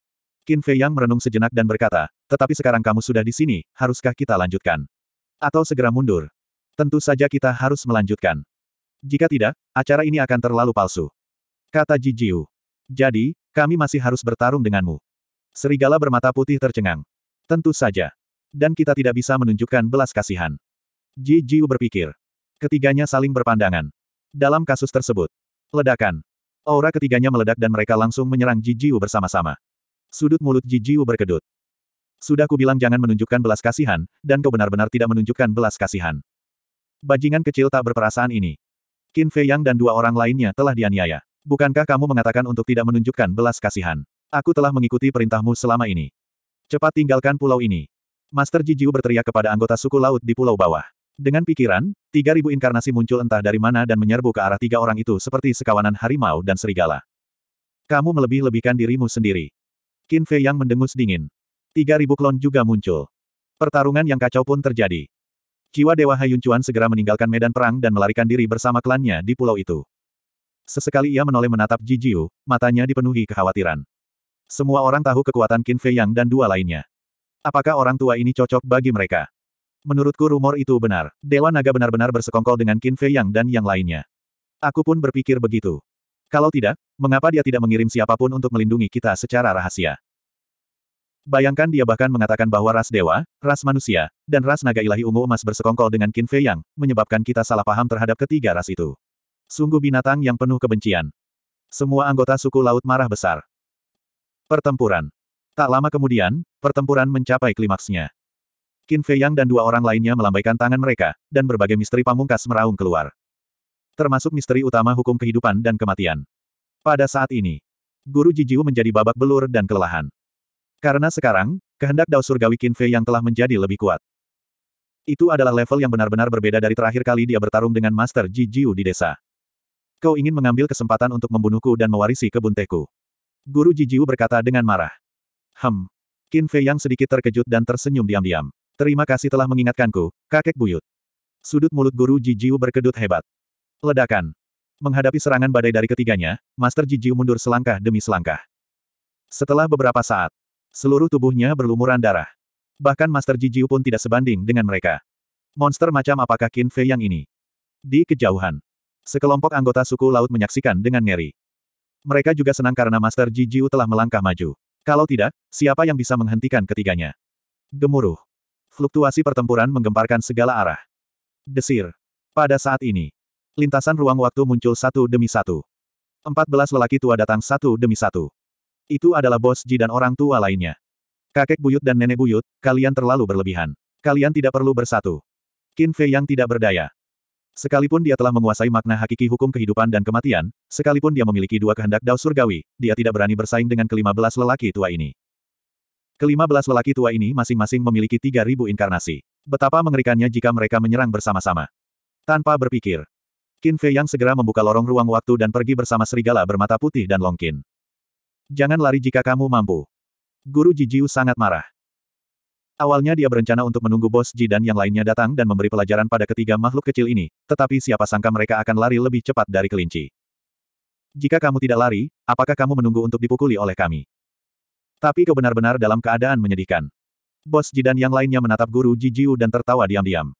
Qin Fei Yang merenung sejenak dan berkata, tetapi sekarang kamu sudah di sini, haruskah kita lanjutkan? Atau segera mundur? Tentu saja kita harus melanjutkan. Jika tidak, acara ini akan terlalu palsu. Kata Ji Jiu. Jadi, kami masih harus bertarung denganmu. Serigala bermata putih tercengang. Tentu saja. Dan kita tidak bisa menunjukkan belas kasihan. Ji Jiu berpikir. Ketiganya saling berpandangan. Dalam kasus tersebut. Ledakan. Aura ketiganya meledak dan mereka langsung menyerang Ji Jiu bersama-sama. Sudut mulut Ji Jiu berkedut. Sudah kubilang jangan menunjukkan belas kasihan, dan kau benar-benar tidak menunjukkan belas kasihan. Bajingan kecil tak berperasaan ini. Qin Fei Yang dan dua orang lainnya telah dianiaya. Bukankah kamu mengatakan untuk tidak menunjukkan belas kasihan? Aku telah mengikuti perintahmu selama ini. Cepat tinggalkan pulau ini. Master Jijiu berteriak kepada anggota suku laut di pulau bawah. Dengan pikiran, 3000 inkarnasi muncul entah dari mana dan menyerbu ke arah tiga orang itu seperti sekawanan harimau dan serigala. Kamu melebih-lebihkan dirimu sendiri. Qin Fei yang mendengus dingin. 3000 klon juga muncul. Pertarungan yang kacau pun terjadi. Jiwa Dewa Hayun Chuan segera meninggalkan medan perang dan melarikan diri bersama klannya di pulau itu. Sesekali ia menoleh menatap Jijiu, matanya dipenuhi kekhawatiran. Semua orang tahu kekuatan Qin Fei Yang dan dua lainnya. Apakah orang tua ini cocok bagi mereka? Menurutku rumor itu benar. Dewa Naga benar-benar bersekongkol dengan Qin Fei Yang dan yang lainnya. Aku pun berpikir begitu. Kalau tidak, mengapa dia tidak mengirim siapapun untuk melindungi kita secara rahasia? Bayangkan dia bahkan mengatakan bahwa ras dewa, ras manusia, dan ras naga ilahi ungu emas bersekongkol dengan Qin Fei Yang, menyebabkan kita salah paham terhadap ketiga ras itu. Sungguh binatang yang penuh kebencian. Semua anggota suku laut marah besar. Pertempuran. Tak lama kemudian, pertempuran mencapai klimaksnya. Qin Fei Yang dan dua orang lainnya melambaikan tangan mereka, dan berbagai misteri pamungkas meraung keluar. Termasuk misteri utama hukum kehidupan dan kematian. Pada saat ini, Guru Jijiu menjadi babak belur dan kelelahan. Karena sekarang, kehendak Dao Surgawi Qin Fei yang telah menjadi lebih kuat. Itu adalah level yang benar-benar berbeda dari terakhir kali dia bertarung dengan Master Ji Jiu di desa. Kau ingin mengambil kesempatan untuk membunuhku dan mewarisi kebun teku. Guru Jijiu berkata dengan marah. Hem. Qin Fei yang sedikit terkejut dan tersenyum diam-diam. Terima kasih telah mengingatkanku, kakek buyut. Sudut mulut guru Jijiu berkedut hebat. Ledakan. Menghadapi serangan badai dari ketiganya, Master Jijiu mundur selangkah demi selangkah. Setelah beberapa saat, seluruh tubuhnya berlumuran darah. Bahkan Master Jijiu pun tidak sebanding dengan mereka. Monster macam apakah Qin Fei yang ini? Di kejauhan, sekelompok anggota suku laut menyaksikan dengan ngeri mereka juga senang karena Master Ji Jiu telah melangkah maju. Kalau tidak, siapa yang bisa menghentikan ketiganya? Gemuruh. Fluktuasi pertempuran menggemparkan segala arah. Desir. Pada saat ini, lintasan ruang waktu muncul satu demi satu. Empat belas lelaki tua datang satu demi satu. Itu adalah bos Ji dan orang tua lainnya. Kakek buyut dan nenek buyut, kalian terlalu berlebihan. Kalian tidak perlu bersatu. Qin Fei yang tidak berdaya. Sekalipun dia telah menguasai makna hakiki hukum kehidupan dan kematian, sekalipun dia memiliki dua kehendak dao surgawi, dia tidak berani bersaing dengan kelima belas lelaki tua ini. Kelima belas lelaki tua ini masing-masing memiliki tiga ribu inkarnasi. Betapa mengerikannya jika mereka menyerang bersama-sama. Tanpa berpikir, Qin Fei Yang segera membuka lorong ruang waktu dan pergi bersama serigala bermata putih dan Longkin. Jangan lari jika kamu mampu. Guru Jijiu sangat marah. Awalnya dia berencana untuk menunggu bos Ji dan yang lainnya datang dan memberi pelajaran pada ketiga makhluk kecil ini, tetapi siapa sangka mereka akan lari lebih cepat dari kelinci. Jika kamu tidak lari, apakah kamu menunggu untuk dipukuli oleh kami? Tapi kebenar benar-benar dalam keadaan menyedihkan. Bos Ji dan yang lainnya menatap guru Ji Jiu dan tertawa diam-diam.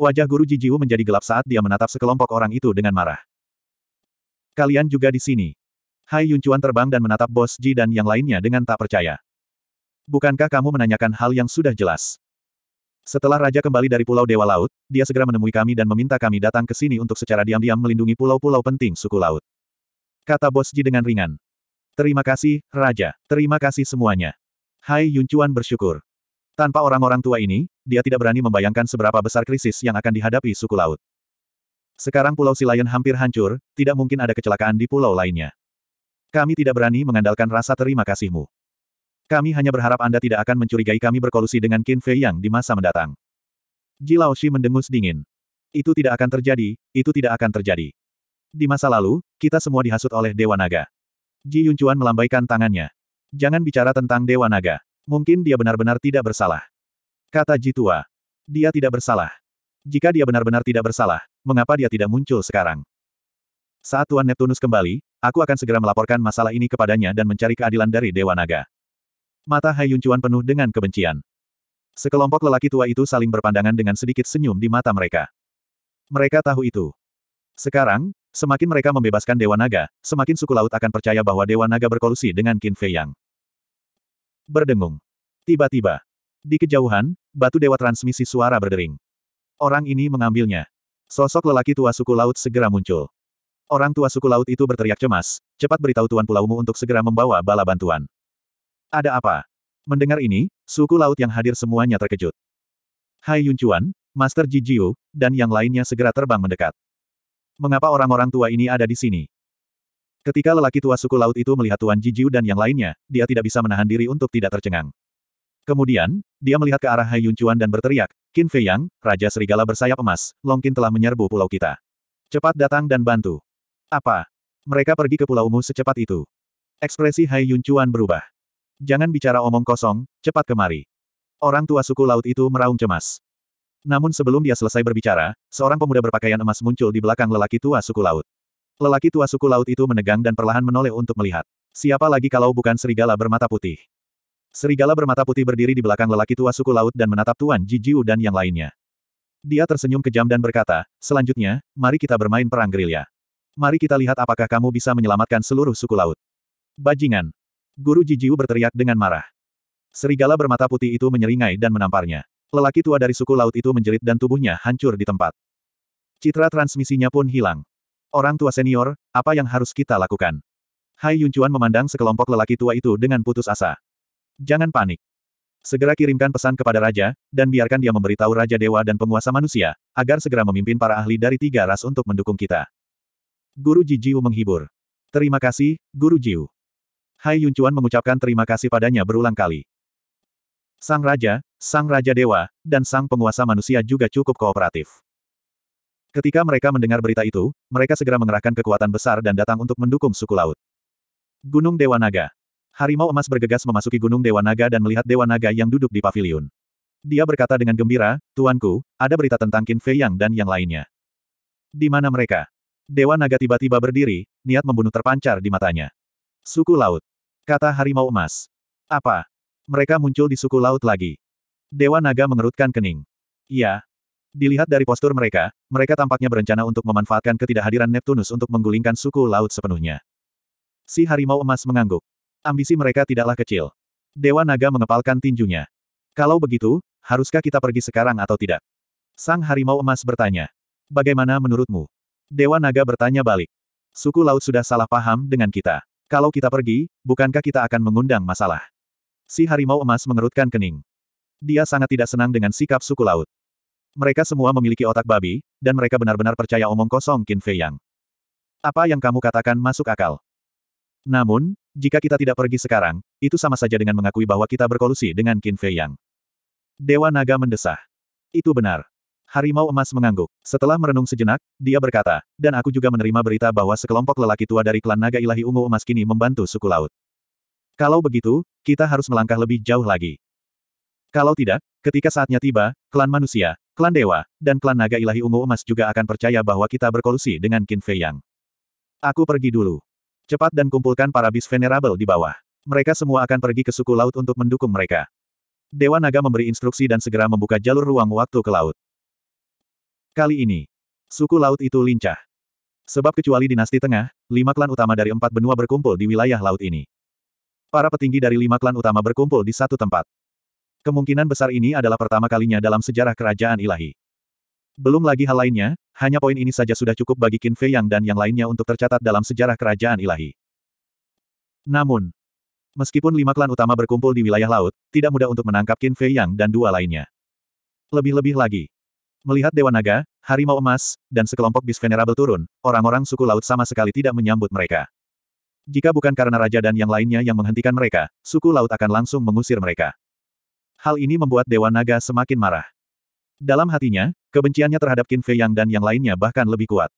Wajah guru Ji Jiu menjadi gelap saat dia menatap sekelompok orang itu dengan marah. Kalian juga di sini. Hai Yun Yuncuan terbang dan menatap bos Ji dan yang lainnya dengan tak percaya. Bukankah kamu menanyakan hal yang sudah jelas? Setelah Raja kembali dari Pulau Dewa Laut, dia segera menemui kami dan meminta kami datang ke sini untuk secara diam-diam melindungi pulau-pulau penting suku laut. Kata Bos Ji dengan ringan. Terima kasih, Raja. Terima kasih semuanya. Hai Yuncuan bersyukur. Tanpa orang-orang tua ini, dia tidak berani membayangkan seberapa besar krisis yang akan dihadapi suku laut. Sekarang Pulau Silayan hampir hancur, tidak mungkin ada kecelakaan di pulau lainnya. Kami tidak berani mengandalkan rasa terima kasihmu. Kami hanya berharap Anda tidak akan mencurigai kami berkolusi dengan Qin Fei Yang di masa mendatang. Ji Laoshi mendengus dingin. Itu tidak akan terjadi, itu tidak akan terjadi. Di masa lalu, kita semua dihasut oleh Dewa Naga. Ji Yunchuan melambaikan tangannya. Jangan bicara tentang Dewa Naga. Mungkin dia benar-benar tidak bersalah. Kata Ji Tua. Dia tidak bersalah. Jika dia benar-benar tidak bersalah, mengapa dia tidak muncul sekarang? Saat Tuan Neptunus kembali, aku akan segera melaporkan masalah ini kepadanya dan mencari keadilan dari Dewa Naga. Mata Hai Yuncuan penuh dengan kebencian. Sekelompok lelaki tua itu saling berpandangan dengan sedikit senyum di mata mereka. Mereka tahu itu. Sekarang, semakin mereka membebaskan Dewa Naga, semakin suku laut akan percaya bahwa Dewa Naga berkolusi dengan Qin Fei Yang. Berdengung. Tiba-tiba. Di kejauhan, batu dewa transmisi suara berdering. Orang ini mengambilnya. Sosok lelaki tua suku laut segera muncul. Orang tua suku laut itu berteriak cemas, cepat beritahu Tuan Pulaumu untuk segera membawa bala bantuan. Ada apa? Mendengar ini, suku laut yang hadir semuanya terkejut. Hai Yuncuan, Master Ji Jijiu, dan yang lainnya segera terbang mendekat. Mengapa orang-orang tua ini ada di sini? Ketika lelaki tua suku laut itu melihat Tuan Ji Jijiu dan yang lainnya, dia tidak bisa menahan diri untuk tidak tercengang. Kemudian, dia melihat ke arah Hai Yuncuan dan berteriak, Qin Fei Yang, Raja Serigala bersayap emas, Longkin telah menyerbu pulau kita. Cepat datang dan bantu. Apa? Mereka pergi ke pulaumu secepat itu. Ekspresi Hai Yuncuan berubah. Jangan bicara omong kosong, cepat kemari. Orang tua suku laut itu meraung cemas. Namun sebelum dia selesai berbicara, seorang pemuda berpakaian emas muncul di belakang lelaki tua suku laut. Lelaki tua suku laut itu menegang dan perlahan menoleh untuk melihat. Siapa lagi kalau bukan serigala bermata putih? Serigala bermata putih berdiri di belakang lelaki tua suku laut dan menatap Tuan Jijiu dan yang lainnya. Dia tersenyum kejam dan berkata, selanjutnya, mari kita bermain perang gerilya. Mari kita lihat apakah kamu bisa menyelamatkan seluruh suku laut. Bajingan. Guru Jijiu berteriak dengan marah. Serigala bermata putih itu menyeringai dan menamparnya. Lelaki tua dari suku laut itu menjerit dan tubuhnya hancur di tempat. Citra transmisinya pun hilang. Orang tua senior, apa yang harus kita lakukan? Hai Yuncuan memandang sekelompok lelaki tua itu dengan putus asa. Jangan panik. Segera kirimkan pesan kepada Raja, dan biarkan dia memberitahu Raja Dewa dan penguasa manusia, agar segera memimpin para ahli dari tiga ras untuk mendukung kita. Guru Jijiu menghibur. Terima kasih, Guru Jiu. Hai Yuncuan mengucapkan terima kasih padanya berulang kali. Sang Raja, Sang Raja Dewa, dan Sang Penguasa Manusia juga cukup kooperatif. Ketika mereka mendengar berita itu, mereka segera mengerahkan kekuatan besar dan datang untuk mendukung suku laut. Gunung Dewa Naga Harimau emas bergegas memasuki Gunung Dewa Naga dan melihat Dewa Naga yang duduk di paviliun. Dia berkata dengan gembira, Tuanku, ada berita tentang Qin Fei Yang dan yang lainnya. Di mana mereka? Dewa Naga tiba-tiba berdiri, niat membunuh terpancar di matanya. Suku Laut Kata harimau emas. Apa? Mereka muncul di suku laut lagi. Dewa naga mengerutkan kening. Iya. Dilihat dari postur mereka, mereka tampaknya berencana untuk memanfaatkan ketidakhadiran Neptunus untuk menggulingkan suku laut sepenuhnya. Si harimau emas mengangguk. Ambisi mereka tidaklah kecil. Dewa naga mengepalkan tinjunya. Kalau begitu, haruskah kita pergi sekarang atau tidak? Sang harimau emas bertanya. Bagaimana menurutmu? Dewa naga bertanya balik. Suku laut sudah salah paham dengan kita. Kalau kita pergi, bukankah kita akan mengundang masalah? Si harimau emas mengerutkan kening. Dia sangat tidak senang dengan sikap suku laut. Mereka semua memiliki otak babi, dan mereka benar-benar percaya omong kosong Qin Fei Yang. Apa yang kamu katakan masuk akal. Namun, jika kita tidak pergi sekarang, itu sama saja dengan mengakui bahwa kita berkolusi dengan Qin Fei Yang. Dewa Naga mendesah. Itu benar. Harimau emas mengangguk. Setelah merenung sejenak, dia berkata, dan aku juga menerima berita bahwa sekelompok lelaki tua dari klan naga ilahi ungu emas kini membantu suku laut. Kalau begitu, kita harus melangkah lebih jauh lagi. Kalau tidak, ketika saatnya tiba, klan manusia, klan dewa, dan klan naga ilahi ungu emas juga akan percaya bahwa kita berkolusi dengan Qin Fei Yang. Aku pergi dulu. Cepat dan kumpulkan para bis venerable di bawah. Mereka semua akan pergi ke suku laut untuk mendukung mereka. Dewa Naga memberi instruksi dan segera membuka jalur ruang waktu ke laut. Kali ini, suku laut itu lincah. Sebab kecuali dinasti tengah, lima klan utama dari empat benua berkumpul di wilayah laut ini. Para petinggi dari lima klan utama berkumpul di satu tempat. Kemungkinan besar ini adalah pertama kalinya dalam sejarah kerajaan ilahi. Belum lagi hal lainnya, hanya poin ini saja sudah cukup bagi Qin Fei Yang dan yang lainnya untuk tercatat dalam sejarah kerajaan ilahi. Namun, meskipun lima klan utama berkumpul di wilayah laut, tidak mudah untuk menangkap Qin Fei Yang dan dua lainnya. Lebih-lebih lagi, Melihat Dewa Naga, Harimau Emas, dan sekelompok bis venerable turun, orang-orang suku laut sama sekali tidak menyambut mereka. Jika bukan karena raja dan yang lainnya yang menghentikan mereka, suku laut akan langsung mengusir mereka. Hal ini membuat Dewa Naga semakin marah. Dalam hatinya, kebenciannya terhadap Qin Fei Yang dan yang lainnya bahkan lebih kuat.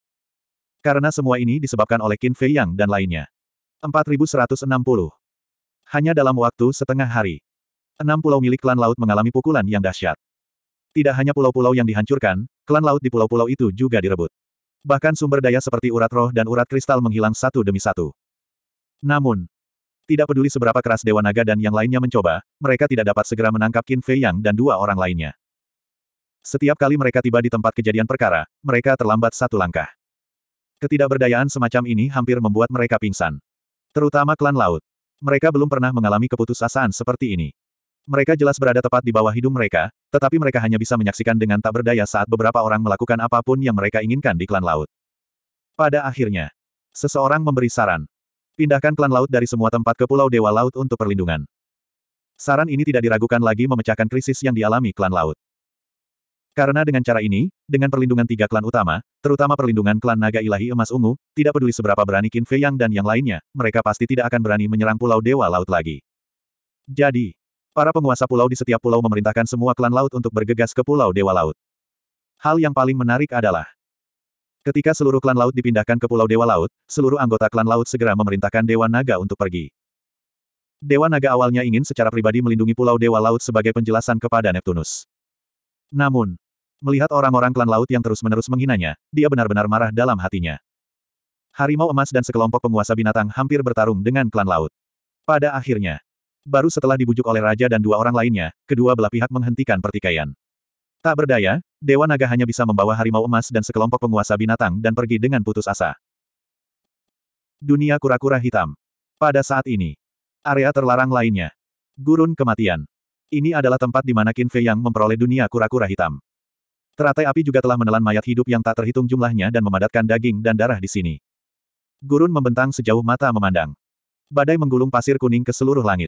Karena semua ini disebabkan oleh Qin Fei Yang dan lainnya. 4160. Hanya dalam waktu setengah hari. Enam pulau milik klan laut mengalami pukulan yang dahsyat. Tidak hanya pulau-pulau yang dihancurkan, klan laut di pulau-pulau itu juga direbut. Bahkan sumber daya seperti urat roh dan urat kristal menghilang satu demi satu. Namun, tidak peduli seberapa keras Dewa Naga dan yang lainnya mencoba, mereka tidak dapat segera menangkap Qin Fei Yang dan dua orang lainnya. Setiap kali mereka tiba di tempat kejadian perkara, mereka terlambat satu langkah. Ketidakberdayaan semacam ini hampir membuat mereka pingsan. Terutama klan laut. Mereka belum pernah mengalami keputusasaan seperti ini. Mereka jelas berada tepat di bawah hidung mereka, tetapi mereka hanya bisa menyaksikan dengan tak berdaya saat beberapa orang melakukan apapun yang mereka inginkan di klan laut. Pada akhirnya, seseorang memberi saran. Pindahkan klan laut dari semua tempat ke Pulau Dewa Laut untuk perlindungan. Saran ini tidak diragukan lagi memecahkan krisis yang dialami klan laut. Karena dengan cara ini, dengan perlindungan tiga klan utama, terutama perlindungan klan naga ilahi emas ungu, tidak peduli seberapa berani Qin Fei Yang dan yang lainnya, mereka pasti tidak akan berani menyerang Pulau Dewa Laut lagi. Jadi, Para penguasa pulau di setiap pulau memerintahkan semua klan laut untuk bergegas ke Pulau Dewa Laut. Hal yang paling menarik adalah ketika seluruh klan laut dipindahkan ke Pulau Dewa Laut, seluruh anggota klan laut segera memerintahkan Dewa Naga untuk pergi. Dewa Naga awalnya ingin secara pribadi melindungi Pulau Dewa Laut sebagai penjelasan kepada Neptunus. Namun, melihat orang-orang klan laut yang terus-menerus menghinanya, dia benar-benar marah dalam hatinya. Harimau Emas dan sekelompok penguasa binatang hampir bertarung dengan klan laut. Pada akhirnya, Baru setelah dibujuk oleh raja dan dua orang lainnya, kedua belah pihak menghentikan pertikaian. Tak berdaya, Dewa Naga hanya bisa membawa harimau emas dan sekelompok penguasa binatang dan pergi dengan putus asa. Dunia kura-kura hitam. Pada saat ini, area terlarang lainnya. Gurun kematian. Ini adalah tempat di mana Qin Fei yang memperoleh dunia kura-kura hitam. Teratai api juga telah menelan mayat hidup yang tak terhitung jumlahnya dan memadatkan daging dan darah di sini. Gurun membentang sejauh mata memandang. Badai menggulung pasir kuning ke seluruh langit.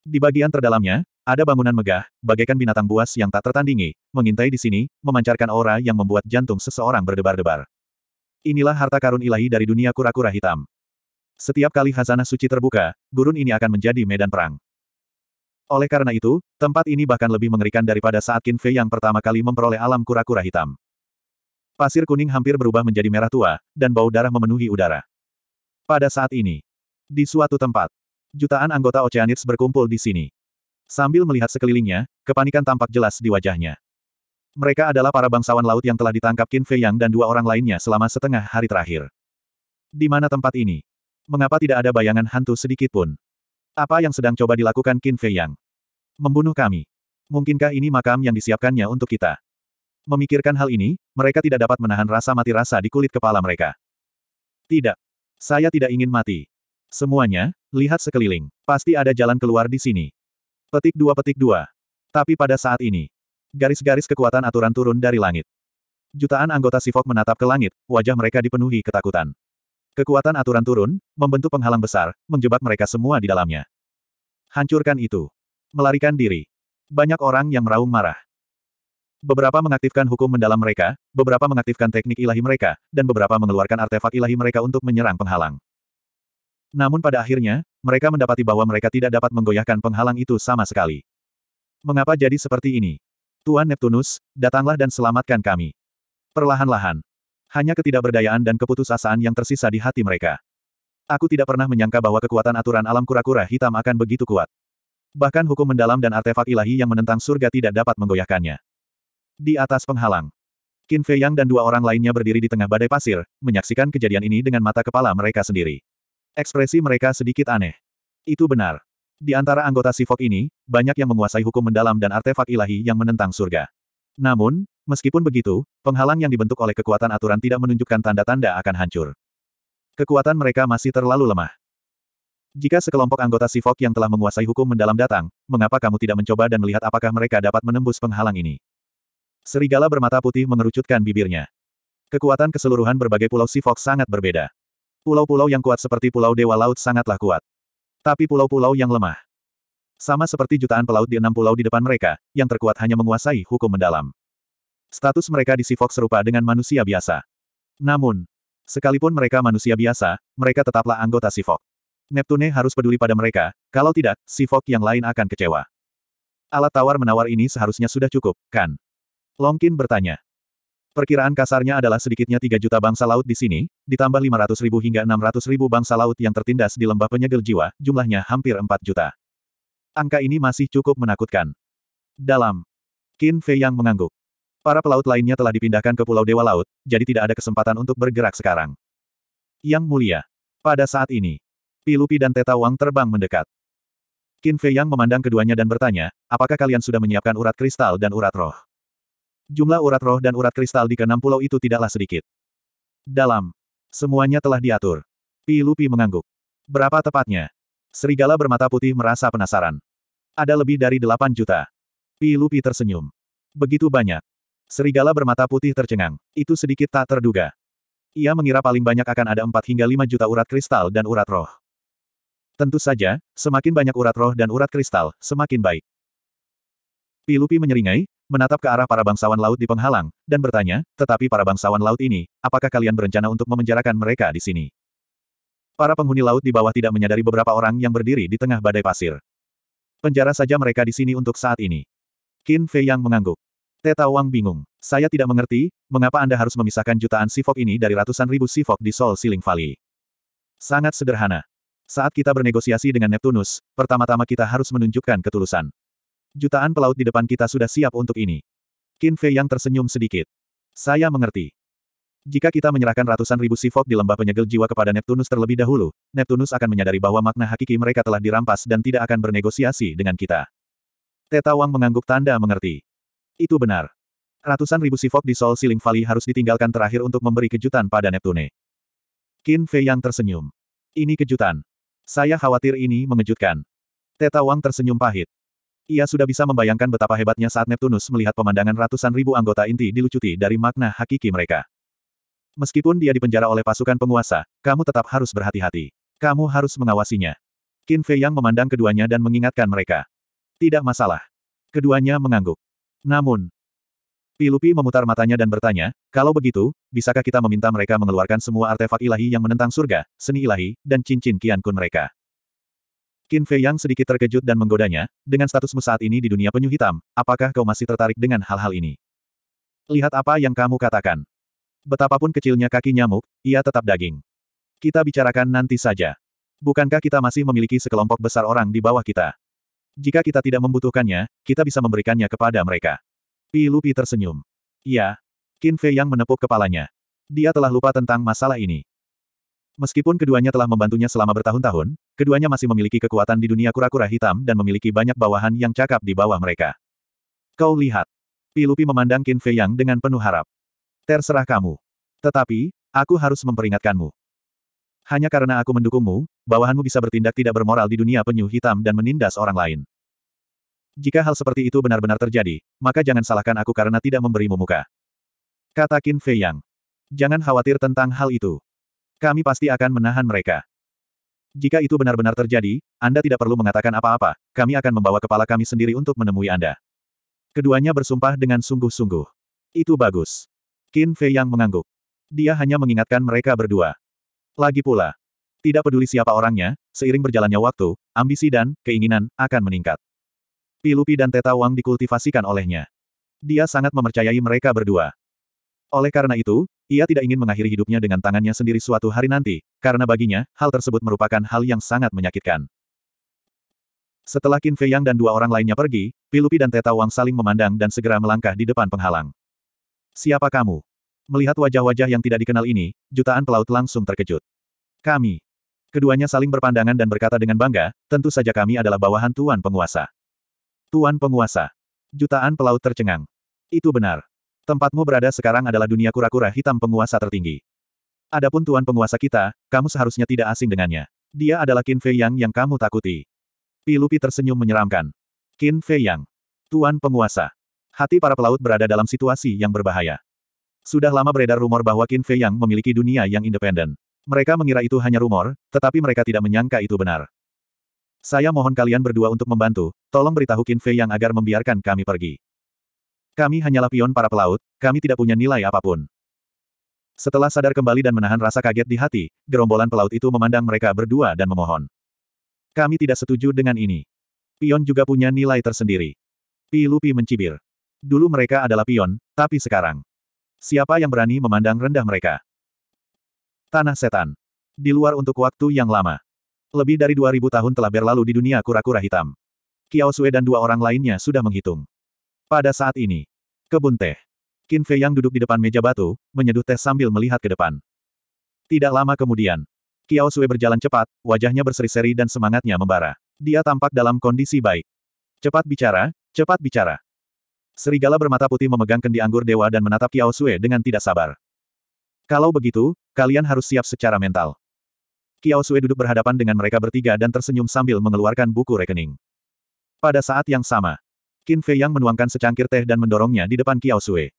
Di bagian terdalamnya, ada bangunan megah, bagaikan binatang buas yang tak tertandingi, mengintai di sini, memancarkan aura yang membuat jantung seseorang berdebar-debar. Inilah harta karun ilahi dari dunia kura-kura hitam. Setiap kali khazanah suci terbuka, gurun ini akan menjadi medan perang. Oleh karena itu, tempat ini bahkan lebih mengerikan daripada saat Qin Fei yang pertama kali memperoleh alam kura-kura hitam. Pasir kuning hampir berubah menjadi merah tua, dan bau darah memenuhi udara. Pada saat ini, di suatu tempat, Jutaan anggota Oceanids berkumpul di sini. Sambil melihat sekelilingnya, kepanikan tampak jelas di wajahnya. Mereka adalah para bangsawan laut yang telah ditangkap Qin Fei Yang dan dua orang lainnya selama setengah hari terakhir. Di mana tempat ini? Mengapa tidak ada bayangan hantu sedikit pun? Apa yang sedang coba dilakukan Qin Fei Yang? Membunuh kami. Mungkinkah ini makam yang disiapkannya untuk kita? Memikirkan hal ini, mereka tidak dapat menahan rasa mati rasa di kulit kepala mereka. Tidak. Saya tidak ingin mati. Semuanya, lihat sekeliling. Pasti ada jalan keluar di sini. Petik dua petik dua. Tapi pada saat ini, garis-garis kekuatan aturan turun dari langit. Jutaan anggota Sivok menatap ke langit, wajah mereka dipenuhi ketakutan. Kekuatan aturan turun, membentuk penghalang besar, menjebak mereka semua di dalamnya. Hancurkan itu. Melarikan diri. Banyak orang yang meraung marah. Beberapa mengaktifkan hukum mendalam mereka, beberapa mengaktifkan teknik ilahi mereka, dan beberapa mengeluarkan artefak ilahi mereka untuk menyerang penghalang. Namun pada akhirnya, mereka mendapati bahwa mereka tidak dapat menggoyahkan penghalang itu sama sekali. Mengapa jadi seperti ini? Tuan Neptunus, datanglah dan selamatkan kami. Perlahan-lahan. Hanya ketidakberdayaan dan keputusasaan yang tersisa di hati mereka. Aku tidak pernah menyangka bahwa kekuatan aturan alam kura-kura hitam akan begitu kuat. Bahkan hukum mendalam dan artefak ilahi yang menentang surga tidak dapat menggoyahkannya. Di atas penghalang. Qin Fei Yang dan dua orang lainnya berdiri di tengah badai pasir, menyaksikan kejadian ini dengan mata kepala mereka sendiri. Ekspresi mereka sedikit aneh. Itu benar. Di antara anggota Sifok ini, banyak yang menguasai hukum mendalam dan artefak ilahi yang menentang surga. Namun, meskipun begitu, penghalang yang dibentuk oleh kekuatan aturan tidak menunjukkan tanda-tanda akan hancur. Kekuatan mereka masih terlalu lemah. Jika sekelompok anggota Sifok yang telah menguasai hukum mendalam datang, mengapa kamu tidak mencoba dan melihat apakah mereka dapat menembus penghalang ini? Serigala bermata putih mengerucutkan bibirnya. Kekuatan keseluruhan berbagai pulau Sifok sangat berbeda. Pulau-pulau yang kuat seperti Pulau Dewa Laut sangatlah kuat. Tapi pulau-pulau yang lemah. Sama seperti jutaan pelaut di enam pulau di depan mereka, yang terkuat hanya menguasai hukum mendalam. Status mereka di Sifok serupa dengan manusia biasa. Namun, sekalipun mereka manusia biasa, mereka tetaplah anggota Sifok. Neptune harus peduli pada mereka, kalau tidak, Sifok yang lain akan kecewa. Alat tawar-menawar ini seharusnya sudah cukup, kan? Longkin bertanya. Perkiraan kasarnya adalah sedikitnya 3 juta bangsa laut di sini, ditambah 500 ribu hingga 600 ribu bangsa laut yang tertindas di lembah penyegel jiwa, jumlahnya hampir 4 juta. Angka ini masih cukup menakutkan. Dalam. Qin Fei yang mengangguk. Para pelaut lainnya telah dipindahkan ke Pulau Dewa Laut, jadi tidak ada kesempatan untuk bergerak sekarang. Yang mulia. Pada saat ini, Pilupi dan Teta Wang terbang mendekat. Qin Fei yang memandang keduanya dan bertanya, apakah kalian sudah menyiapkan urat kristal dan urat roh? jumlah urat roh dan urat kristal di keenam pulau itu tidaklah sedikit. Dalam. Semuanya telah diatur. Pi Lupi mengangguk. Berapa tepatnya? Serigala bermata putih merasa penasaran. Ada lebih dari delapan juta. Pi Lupi tersenyum. Begitu banyak. Serigala bermata putih tercengang. Itu sedikit tak terduga. Ia mengira paling banyak akan ada empat hingga lima juta urat kristal dan urat roh. Tentu saja, semakin banyak urat roh dan urat kristal, semakin baik. Pilupi menyeringai, menatap ke arah para bangsawan laut di penghalang, dan bertanya, tetapi para bangsawan laut ini, apakah kalian berencana untuk memenjarakan mereka di sini? Para penghuni laut di bawah tidak menyadari beberapa orang yang berdiri di tengah badai pasir. Penjara saja mereka di sini untuk saat ini. Qin Fei yang mengangguk. Teta Wang bingung. Saya tidak mengerti, mengapa Anda harus memisahkan jutaan sifok ini dari ratusan ribu sifok di Sol Siling Valley. Sangat sederhana. Saat kita bernegosiasi dengan Neptunus, pertama-tama kita harus menunjukkan ketulusan. Jutaan pelaut di depan kita sudah siap untuk ini. Qin Fei yang tersenyum sedikit. Saya mengerti. Jika kita menyerahkan ratusan ribu sifok di lembah penyegel jiwa kepada Neptunus terlebih dahulu, Neptunus akan menyadari bahwa makna hakiki mereka telah dirampas dan tidak akan bernegosiasi dengan kita. Tetawang mengangguk tanda mengerti. Itu benar. Ratusan ribu sifok di Sol Siling Valley harus ditinggalkan terakhir untuk memberi kejutan pada Neptune. Qin Fei yang tersenyum. Ini kejutan. Saya khawatir ini mengejutkan. Tetawang tersenyum pahit. Ia sudah bisa membayangkan betapa hebatnya saat Neptunus melihat pemandangan ratusan ribu anggota inti dilucuti dari makna hakiki mereka. Meskipun dia dipenjara oleh pasukan penguasa, kamu tetap harus berhati-hati. Kamu harus mengawasinya. Qin Fei Yang memandang keduanya dan mengingatkan mereka. Tidak masalah. Keduanya mengangguk. Namun, Pilupi memutar matanya dan bertanya, kalau begitu, bisakah kita meminta mereka mengeluarkan semua artefak ilahi yang menentang surga, seni ilahi, dan cincin kian kun mereka? Qin Fei Yang sedikit terkejut dan menggodanya, dengan statusmu saat ini di dunia penyu hitam, apakah kau masih tertarik dengan hal-hal ini? Lihat apa yang kamu katakan. Betapapun kecilnya kaki nyamuk, ia tetap daging. Kita bicarakan nanti saja. Bukankah kita masih memiliki sekelompok besar orang di bawah kita? Jika kita tidak membutuhkannya, kita bisa memberikannya kepada mereka. Pi Lupi tersenyum. Ya. Qin Fei yang menepuk kepalanya. Dia telah lupa tentang masalah ini. Meskipun keduanya telah membantunya selama bertahun-tahun, keduanya masih memiliki kekuatan di dunia kura-kura hitam dan memiliki banyak bawahan yang cakap di bawah mereka. Kau lihat. Pilupi memandang Qin Fei Yang dengan penuh harap. Terserah kamu. Tetapi, aku harus memperingatkanmu. Hanya karena aku mendukungmu, bawahanmu bisa bertindak tidak bermoral di dunia penyu hitam dan menindas orang lain. Jika hal seperti itu benar-benar terjadi, maka jangan salahkan aku karena tidak memberimu muka. Kata Qin Fei Yang. Jangan khawatir tentang hal itu. Kami pasti akan menahan mereka. Jika itu benar-benar terjadi, Anda tidak perlu mengatakan apa-apa, kami akan membawa kepala kami sendiri untuk menemui Anda. Keduanya bersumpah dengan sungguh-sungguh. Itu bagus. Qin Fei yang mengangguk. Dia hanya mengingatkan mereka berdua. Lagi pula, tidak peduli siapa orangnya, seiring berjalannya waktu, ambisi dan keinginan akan meningkat. Pilupi dan Teta Wang dikultivasikan olehnya. Dia sangat memercayai mereka berdua. Oleh karena itu, ia tidak ingin mengakhiri hidupnya dengan tangannya sendiri suatu hari nanti, karena baginya, hal tersebut merupakan hal yang sangat menyakitkan. Setelah Qin Fei Yang dan dua orang lainnya pergi, Pilupi dan Teta Wang saling memandang dan segera melangkah di depan penghalang. Siapa kamu? Melihat wajah-wajah yang tidak dikenal ini, jutaan pelaut langsung terkejut. Kami. Keduanya saling berpandangan dan berkata dengan bangga, tentu saja kami adalah bawahan Tuan Penguasa. Tuan Penguasa. Jutaan pelaut tercengang. Itu benar. Tempatmu berada sekarang adalah dunia kura-kura hitam penguasa tertinggi. Adapun tuan penguasa kita, kamu seharusnya tidak asing dengannya. Dia adalah Qin Fei Yang yang kamu takuti. Pilupi tersenyum menyeramkan. Qin Fei Yang. Tuan penguasa. Hati para pelaut berada dalam situasi yang berbahaya. Sudah lama beredar rumor bahwa Qin Fei Yang memiliki dunia yang independen. Mereka mengira itu hanya rumor, tetapi mereka tidak menyangka itu benar. Saya mohon kalian berdua untuk membantu, tolong beritahu Qin Fei Yang agar membiarkan kami pergi. Kami hanyalah pion para pelaut, kami tidak punya nilai apapun. Setelah sadar kembali dan menahan rasa kaget di hati, gerombolan pelaut itu memandang mereka berdua dan memohon. Kami tidak setuju dengan ini. Pion juga punya nilai tersendiri. Pi Lupi mencibir. Dulu mereka adalah pion, tapi sekarang. Siapa yang berani memandang rendah mereka? Tanah setan. Di luar untuk waktu yang lama. Lebih dari 2000 tahun telah berlalu di dunia kura-kura hitam. Kiao Sue dan dua orang lainnya sudah menghitung. Pada saat ini, kebun teh. Qin Fei yang duduk di depan meja batu, menyeduh teh sambil melihat ke depan. Tidak lama kemudian, Kiao Sui berjalan cepat, wajahnya berseri-seri dan semangatnya membara. Dia tampak dalam kondisi baik. Cepat bicara, cepat bicara. Serigala bermata putih memegang kendi anggur dewa dan menatap Kiao Sui dengan tidak sabar. Kalau begitu, kalian harus siap secara mental. Kiao Sui duduk berhadapan dengan mereka bertiga dan tersenyum sambil mengeluarkan buku rekening. Pada saat yang sama, Qin Fei Yang menuangkan secangkir teh dan mendorongnya di depan Kiao Sui.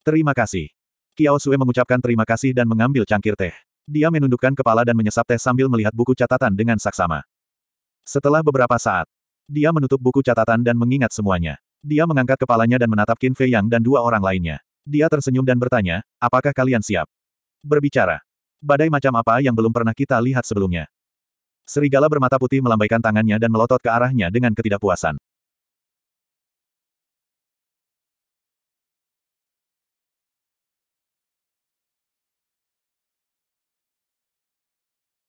Terima kasih. Kiao Sui mengucapkan terima kasih dan mengambil cangkir teh. Dia menundukkan kepala dan menyesap teh sambil melihat buku catatan dengan saksama. Setelah beberapa saat, dia menutup buku catatan dan mengingat semuanya. Dia mengangkat kepalanya dan menatap Qin Fei Yang dan dua orang lainnya. Dia tersenyum dan bertanya, apakah kalian siap? Berbicara. Badai macam apa yang belum pernah kita lihat sebelumnya? Serigala bermata putih melambaikan tangannya dan melotot ke arahnya dengan ketidakpuasan.